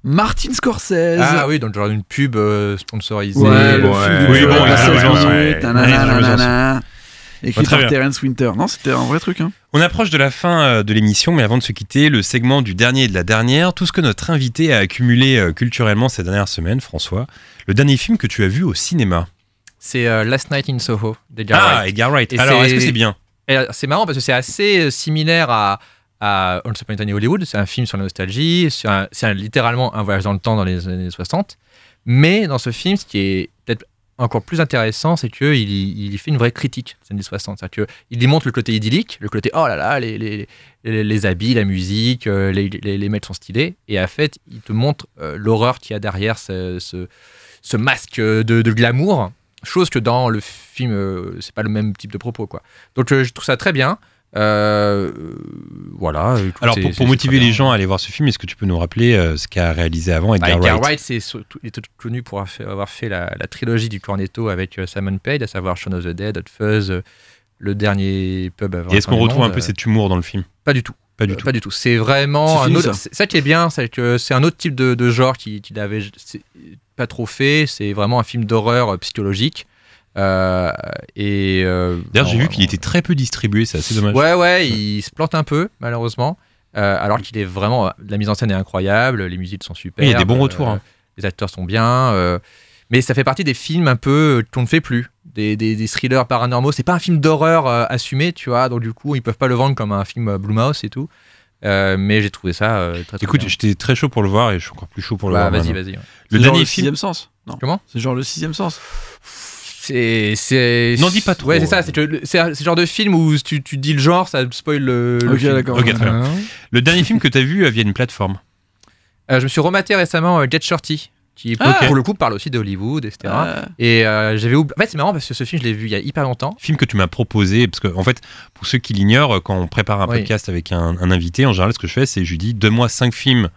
Martin Scorsese. Ah oui, dans le genre d'une pub euh, sponsorisée. Ouais, ouais. oui, bon, ouais, Écrit par Terence Winter. Non, c'était un vrai truc. Hein. On approche de la fin euh, de l'émission, mais avant de se quitter, le segment du dernier et de la dernière, tout ce que notre invité a accumulé euh, culturellement ces dernières semaines, François, le dernier film que tu as vu au cinéma. C'est euh, Last Night in Soho d'Edgar ah, Edgar Wright. Alors, est-ce que c'est bien C'est marrant parce que c'est assez similaire à, à Once Upon a Time in Hollywood. C'est un film sur la nostalgie, c'est littéralement un voyage dans le temps dans les années 60. Mais dans ce film, ce qui est peut-être encore plus intéressant, c'est qu'il il fait une vraie critique des 60. C'est-à-dire qu'il montre le côté idyllique, le côté oh là là, les, les, habits, la musique, euh, les, mecs sont stylés. Et en fait, il te montre euh, l'horreur qu'il y a derrière ce, ce, masque de, glamour, chose que dans le film, euh, c'est pas le même type de propos. quoi. Donc je trouve ça très bien. Euh, voilà. Alors pour, motiver les gens à aller voir ce film, est-ce que tu peux nous rappeler euh, ce qu'a réalisé avant Edgar, ah, Edgar Wright, est il connu pour avoir fait la, trilogie du Cornetto avec euh, Simon Pegg, à savoir Shaun of the Dead, Hot Fuzz, le dernier pub avant. est-ce qu'on retrouve un peu cet humour dans le film Pas du tout. Pas du, tout. pas du tout. C'est vraiment un autre. Ça. qui est bien, c'est que c'est un autre type de, genre qu'il qui n'avait pas trop fait. C'est vraiment un film d'horreur psychologique euh, et euh, D'ailleurs, j'ai vu qu'il était très peu distribué, c'est assez dommage. Ouais, ouais, il se plante un peu, malheureusement. Euh, alors qu'il est vraiment. La mise en scène est incroyable, les musiques sont super. il y a des bons retours. Hein. Les acteurs sont bien. mais ça fait partie des films un peu qu'on ne fait plus. Des, des, thrillers paranormaux. C'est pas un film d'horreur assumé, tu vois. Donc, du coup, ils peuvent pas le vendre comme un film mouse et tout. mais j'ai trouvé ça très, très Écoute, j'étais très chaud pour le voir et je suis encore plus chaud pour le bah, voir. Vas-y, vas-y. Le dernier le sens. Non. Comment C'est genre le sixième sens c'est n'en dis pas trop ouais c'est ça c'est ce genre de film où tu, tu, dis le genre ça spoil le, le le dernier film que tu as vu euh, via une plateforme euh, je me suis rematé récemment Get euh, Shorty qui ah. pour le coup parle aussi d'Hollywood etc et ah. j'avais en fait c'est marrant parce que ce film je l'ai vu il y a hyper longtemps film que tu m'as proposé parce que en fait pour ceux qui l'ignorent quand on prépare un podcast avec un, un, invité en général ce que je fais c'est je lui dis donne-moi cinq films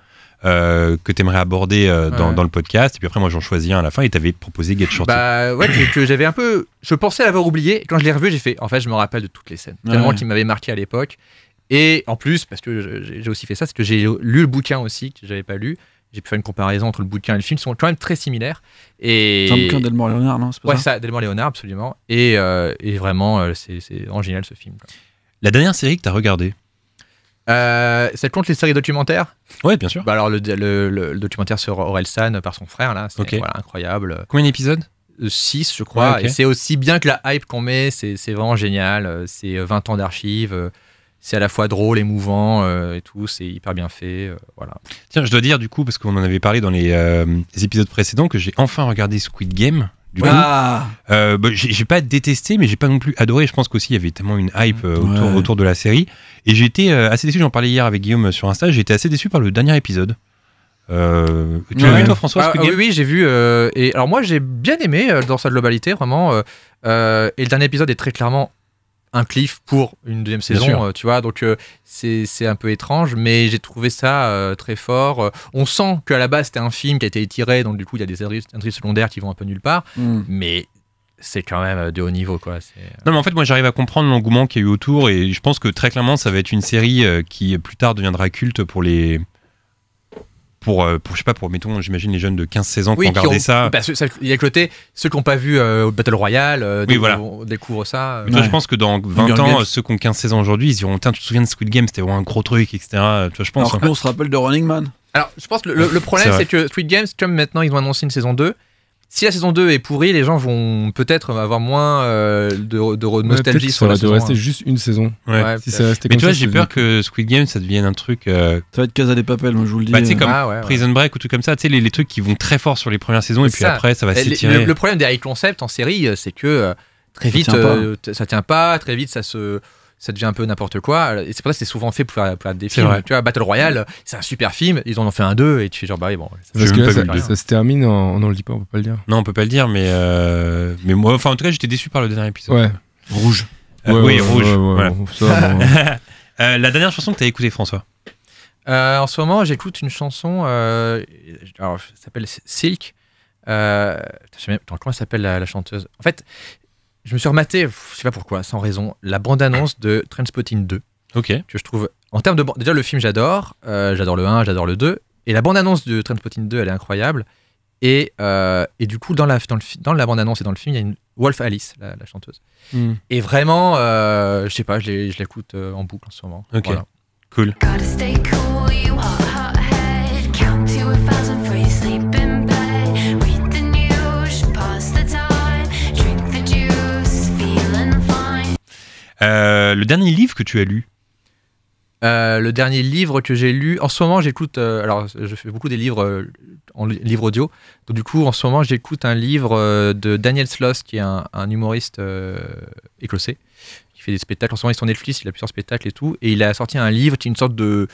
euh, que tu aimerais aborder euh, dans, le podcast. Et puis après, moi, j'en choisis un à la fin et t'avais proposé Get Shorty. Bah ouais, que, que j'avais un peu. Je pensais l'avoir oublié. Et quand je l'ai revu, j'ai fait. En fait, je me rappelle de toutes les scènes. Tellement qui m'avait marqué à l'époque. Et en plus, parce que j'ai aussi fait ça, c'est que j'ai lu le bouquin aussi, que j'avais pas lu j'ai pu faire une comparaison entre le bouquin et le film, ils sont quand même très similaires. Et... C'est un bouquin d'Elmore Léonard, non Ouais, ça, ça Delmore Léonard, absolument. Et, euh, et vraiment, c'est en génial ce film. La dernière série que tu as regardée euh, ça te compte les séries documentaires Oui, bien sûr. Bah, alors, le, documentaire sur Orelsan euh, par son frère, là, c'est incroyable. Combien d'épisodes 6, euh, je crois. Et c'est aussi bien que la hype qu'on met, c'est vraiment génial. C'est 20 ans d'archives. C'est à la fois drôle, émouvant et tout, c'est hyper bien fait. voilà. Tiens, je dois dire du coup, parce qu'on en avait parlé dans les épisodes précédents, que j'ai enfin regardé Squid Game du euh, bah, j'ai pas détesté, mais j'ai pas non plus adoré. Je pense qu'aussi, il y avait tellement une hype euh, autour, de la série. Et j'étais euh, assez déçu, j'en parlais hier avec Guillaume sur Insta, j'étais assez déçu par le dernier épisode. tu l'as vu toi François ah, Oui, oui j'ai vu. et alors moi j'ai bien aimé dans sa globalité vraiment. et le dernier épisode est très clairement un cliff pour une deuxième saison, euh, tu vois. Donc euh, c'est un peu étrange, mais j'ai trouvé ça euh, très fort. On sent qu'à la base c'était un film qui a été étiré, donc du coup il y a des intrigues secondaires qui vont un peu nulle part, hmm. mais c'est quand même de haut niveau. Quoi. Non, mais en fait, moi, j'arrive à comprendre l'engouement qu'il y a eu autour et je pense que très clairement, ça va être une série qui plus tard deviendra culte pour les, euh, pour, je sais pas, pour, mettons, j'imagine les jeunes de 15-16 ans qui ont regardé ça. Bah, il y a côté, ceux qui n'ont pas vu au euh, Battle Royale, euh, on découvre ça. Euh. je pense que dans 20 ans, ceux qui ont 15-16 ans aujourd'hui, ils diront, tiens, tu te souviens de Squid Game, c'était vraiment un gros truc, etc. Tu vois, je pense. Hein. on se rappelle de Running Man. Alors, je pense que le, problème, c'est que Squid Games, comme maintenant ils ont annoncé une saison 2, si la saison 2 est pourrie, les gens vont peut-être avoir moins euh, de, nostalgie sur la saison. rester juste une saison. mais tu vois, j'ai peur que Squid Game ça devienne un truc. Euh, ça va être Casa des Papel, moi je vous le dis. Bah, tu sais, euh. comme ah, Prison Break ou tout comme ça, tu sais, les, trucs qui vont très fort sur les premières saisons et puis après ça va eh, s'étirer. Le, problème des high concepts en série, c'est que très vite ça tient pas, très vite ça se ça devient un peu n'importe quoi. Et c'est pour ça que c'est souvent fait pour faire, des films. Tu vois, Battle Royale, c'est un super film, ils en ont fait un deux. et tu fais genre, bah oui, bon. Ça, Parce que ça, se termine, on ne le dit pas, on peut pas le dire. Non, on peut pas le dire, mais, euh, mais moi, enfin, en tout cas, j'étais déçu par le dernier épisode. Ouais. Rouge. oui, rouge. la dernière chanson que tu as écoutée, François euh, En ce moment, j'écoute une chanson, euh, alors, ça s'appelle Silk. Euh, je sais comment s'appelle la, chanteuse En fait, je me suis rematé, je sais pas pourquoi, sans raison, la bande-annonce de Trainspotting 2. Ok. Que je trouve, en termes de. Déjà, le film, j'adore. Euh, j'adore le 1, j'adore le 2. Et la bande-annonce de Trainspotting 2, elle est incroyable. Et, euh, et du coup, dans la, dans, le, dans la bande-annonce et dans le film, il y a une Wolf Alice, la, chanteuse. Hmm. Et vraiment, euh, je sais pas, je l'écoute euh, en boucle en ce moment. Ok. Voilà. Cool. Euh, le dernier livre que tu as lu euh, le dernier livre que j'ai lu, en ce moment j'écoute, euh, alors je fais beaucoup des livres en livre audio, donc du coup en ce moment j'écoute un livre de Daniel Sloss qui est un, humoriste écossais qui fait des spectacles, en ce moment est sur Netflix, il a plusieurs spectacles et tout, et il a sorti un livre qui est une sorte de,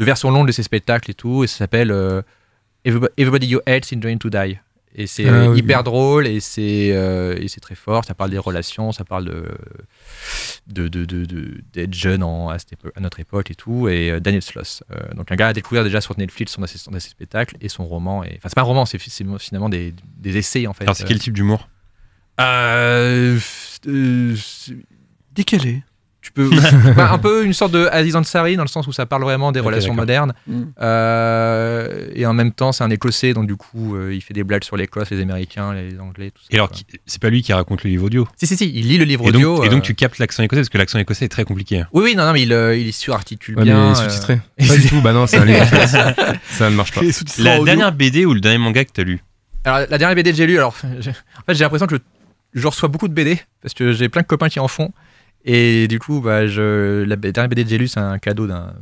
version longue de ses spectacles et tout, et ça s'appelle Everybody You Hate is Enjoying to Die. Et c'est ah hyper drôle et c'est euh, et c'est très fort. Ça parle des relations, ça parle de d'être de, de, jeune en, à, notre époque et tout. Et euh, Daniel Sloss, euh, donc un gars à découvrir déjà sur Netflix son, son, ses spectacles et son roman. Enfin, c'est pas un roman, c'est finalement des, des, essais en fait. Alors, c'est quel type d'humour Décalé. Bah, un peu une sorte de Aziz Ansari dans le sens où ça parle vraiment des relations modernes mm. euh, et en même temps c'est un Écossais donc du coup euh, il fait des blagues sur l'Écosse, les Américains, les Anglais. Tout ça, et alors c'est pas lui qui raconte le livre audio. Si si il lit le livre audio. Et donc euh. tu captes l'accent écossais parce que l'accent écossais est très compliqué. Oui oui non non mais il, il articule bien. sous-titré. Pas du tout. Bah non ça, ne marche pas. La dernière BD ou le dernier manga que tu as lu. Alors la dernière BD que j'ai lu alors en fait j'ai l'impression que je, je reçois beaucoup de BD parce que j'ai plein de copains qui en font. Et du coup, bah, je, la, dernière BD que j'ai lue, c'est un cadeau d'un,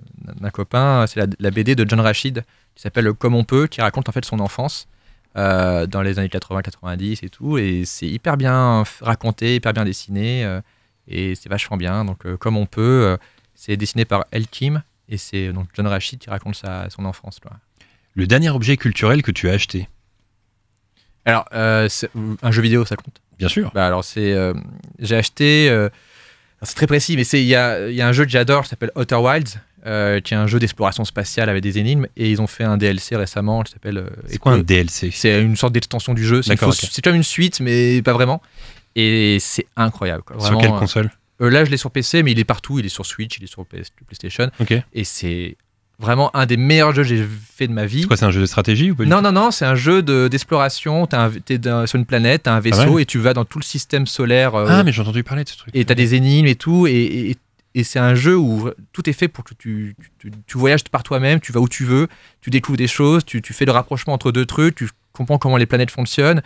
copain. C'est la, BD de John Rachid qui s'appelle Comme on peut, qui raconte en fait son enfance euh, dans les années 80-90 et tout. Et c'est hyper bien raconté, hyper bien dessiné. Euh, et c'est vachement bien. Donc, euh, Comme on peut, c'est dessiné par El Kim. Et c'est donc John Rachid qui raconte sa, son enfance. Le dernier objet culturel que tu as acheté Alors, un jeu vidéo, ça compte Bien sûr. Bah, alors, c'est, j'ai acheté. C'est très précis, mais il y a, un jeu que j'adore qui s'appelle Outer Wilds, euh, qui est un jeu d'exploration spatiale avec des énigmes, et ils ont fait un DLC récemment qui s'appelle. Euh, c'est quoi un DLC C'est une sorte d'extension du jeu. C'est comme une suite, mais pas vraiment. Et c'est incroyable. sur quelle euh, console Là, je l'ai sur PC, mais il est partout. Il est sur Switch, il est sur PlayStation. Ok. Et c'est vraiment un des meilleurs jeux que j'ai fait de ma vie. C'est quoi, c'est un jeu de stratégie ou Non, non, non, c'est un jeu de, d'exploration. Tu es T'es sur une planète, t'as un ah vaisseau et tu vas dans tout le système solaire. Euh, ah, mais j'ai entendu parler de ce truc. et t'as des énigmes et tout. Et, c'est un jeu où tout est fait pour que tu, voyages par toi-même, tu vas où tu veux, tu découvres des choses, tu, fais le rapprochement entre deux trucs, tu comprends comment les planètes fonctionnent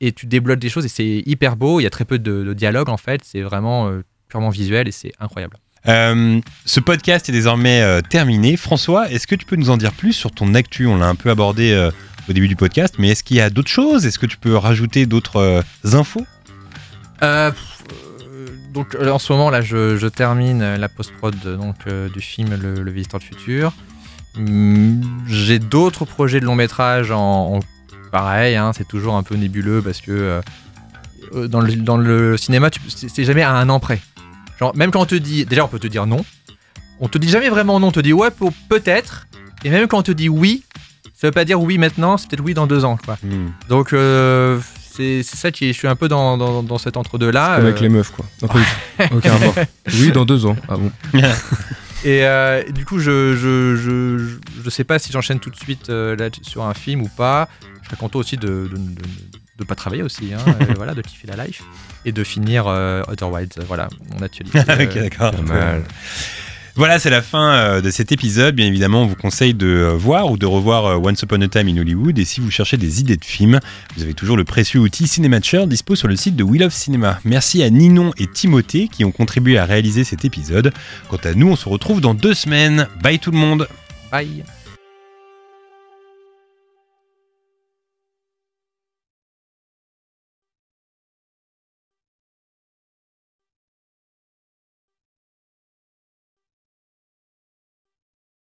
et tu débloques des choses. Et c'est hyper beau. Il y a très peu de, dialogue en fait. C'est vraiment euh, purement visuel et c'est incroyable. Euh, ce podcast est désormais euh, terminé. François, est-ce que tu peux nous en dire plus sur ton actu On l'a un peu abordé euh, au début du podcast, mais est-ce qu'il y a d'autres choses Est-ce que tu peux rajouter d'autres infos Donc en ce moment, là, je, termine la post-prod donc, du film le, le, Visiteur du Futur. Mmh, j'ai d'autres projets de long métrage en, pareil, hein, c'est toujours un peu nébuleux parce que dans le, dans, le, cinéma, c'est jamais à un an près même quand on te dit, déjà, on peut te dire non. On te dit jamais vraiment non. On te dit ouais, peut-être. Et même quand on te dit oui, ça veut pas dire oui maintenant, c'est peut-être oui dans deux ans. Quoi. Hmm. Donc, euh, c'est ça qui. est... Je suis un peu dans, cet entre-deux-là. Avec euh. les meufs, quoi. aucun Oui, dans deux ans. Ah bon Et euh, du coup, je je, sais pas si j'enchaîne tout de suite là, sur un film ou pas. Je serais content aussi de de pas travailler aussi, hein, euh, voilà, de kiffer la life et de finir euh, Otherwise. Euh, voilà, mon actualité. ok, d'accord. Voilà, c'est la fin de cet épisode. Bien évidemment, on vous conseille de voir ou de revoir Once Upon a Time in Hollywood. Et si vous cherchez des idées de films, vous avez toujours le précieux outil Cinémature dispo sur le site de wheel of Cinema. Merci à Ninon et Timothée qui ont contribué à réaliser cet épisode. Quant à nous, on se retrouve dans deux semaines. Bye tout le monde. Bye.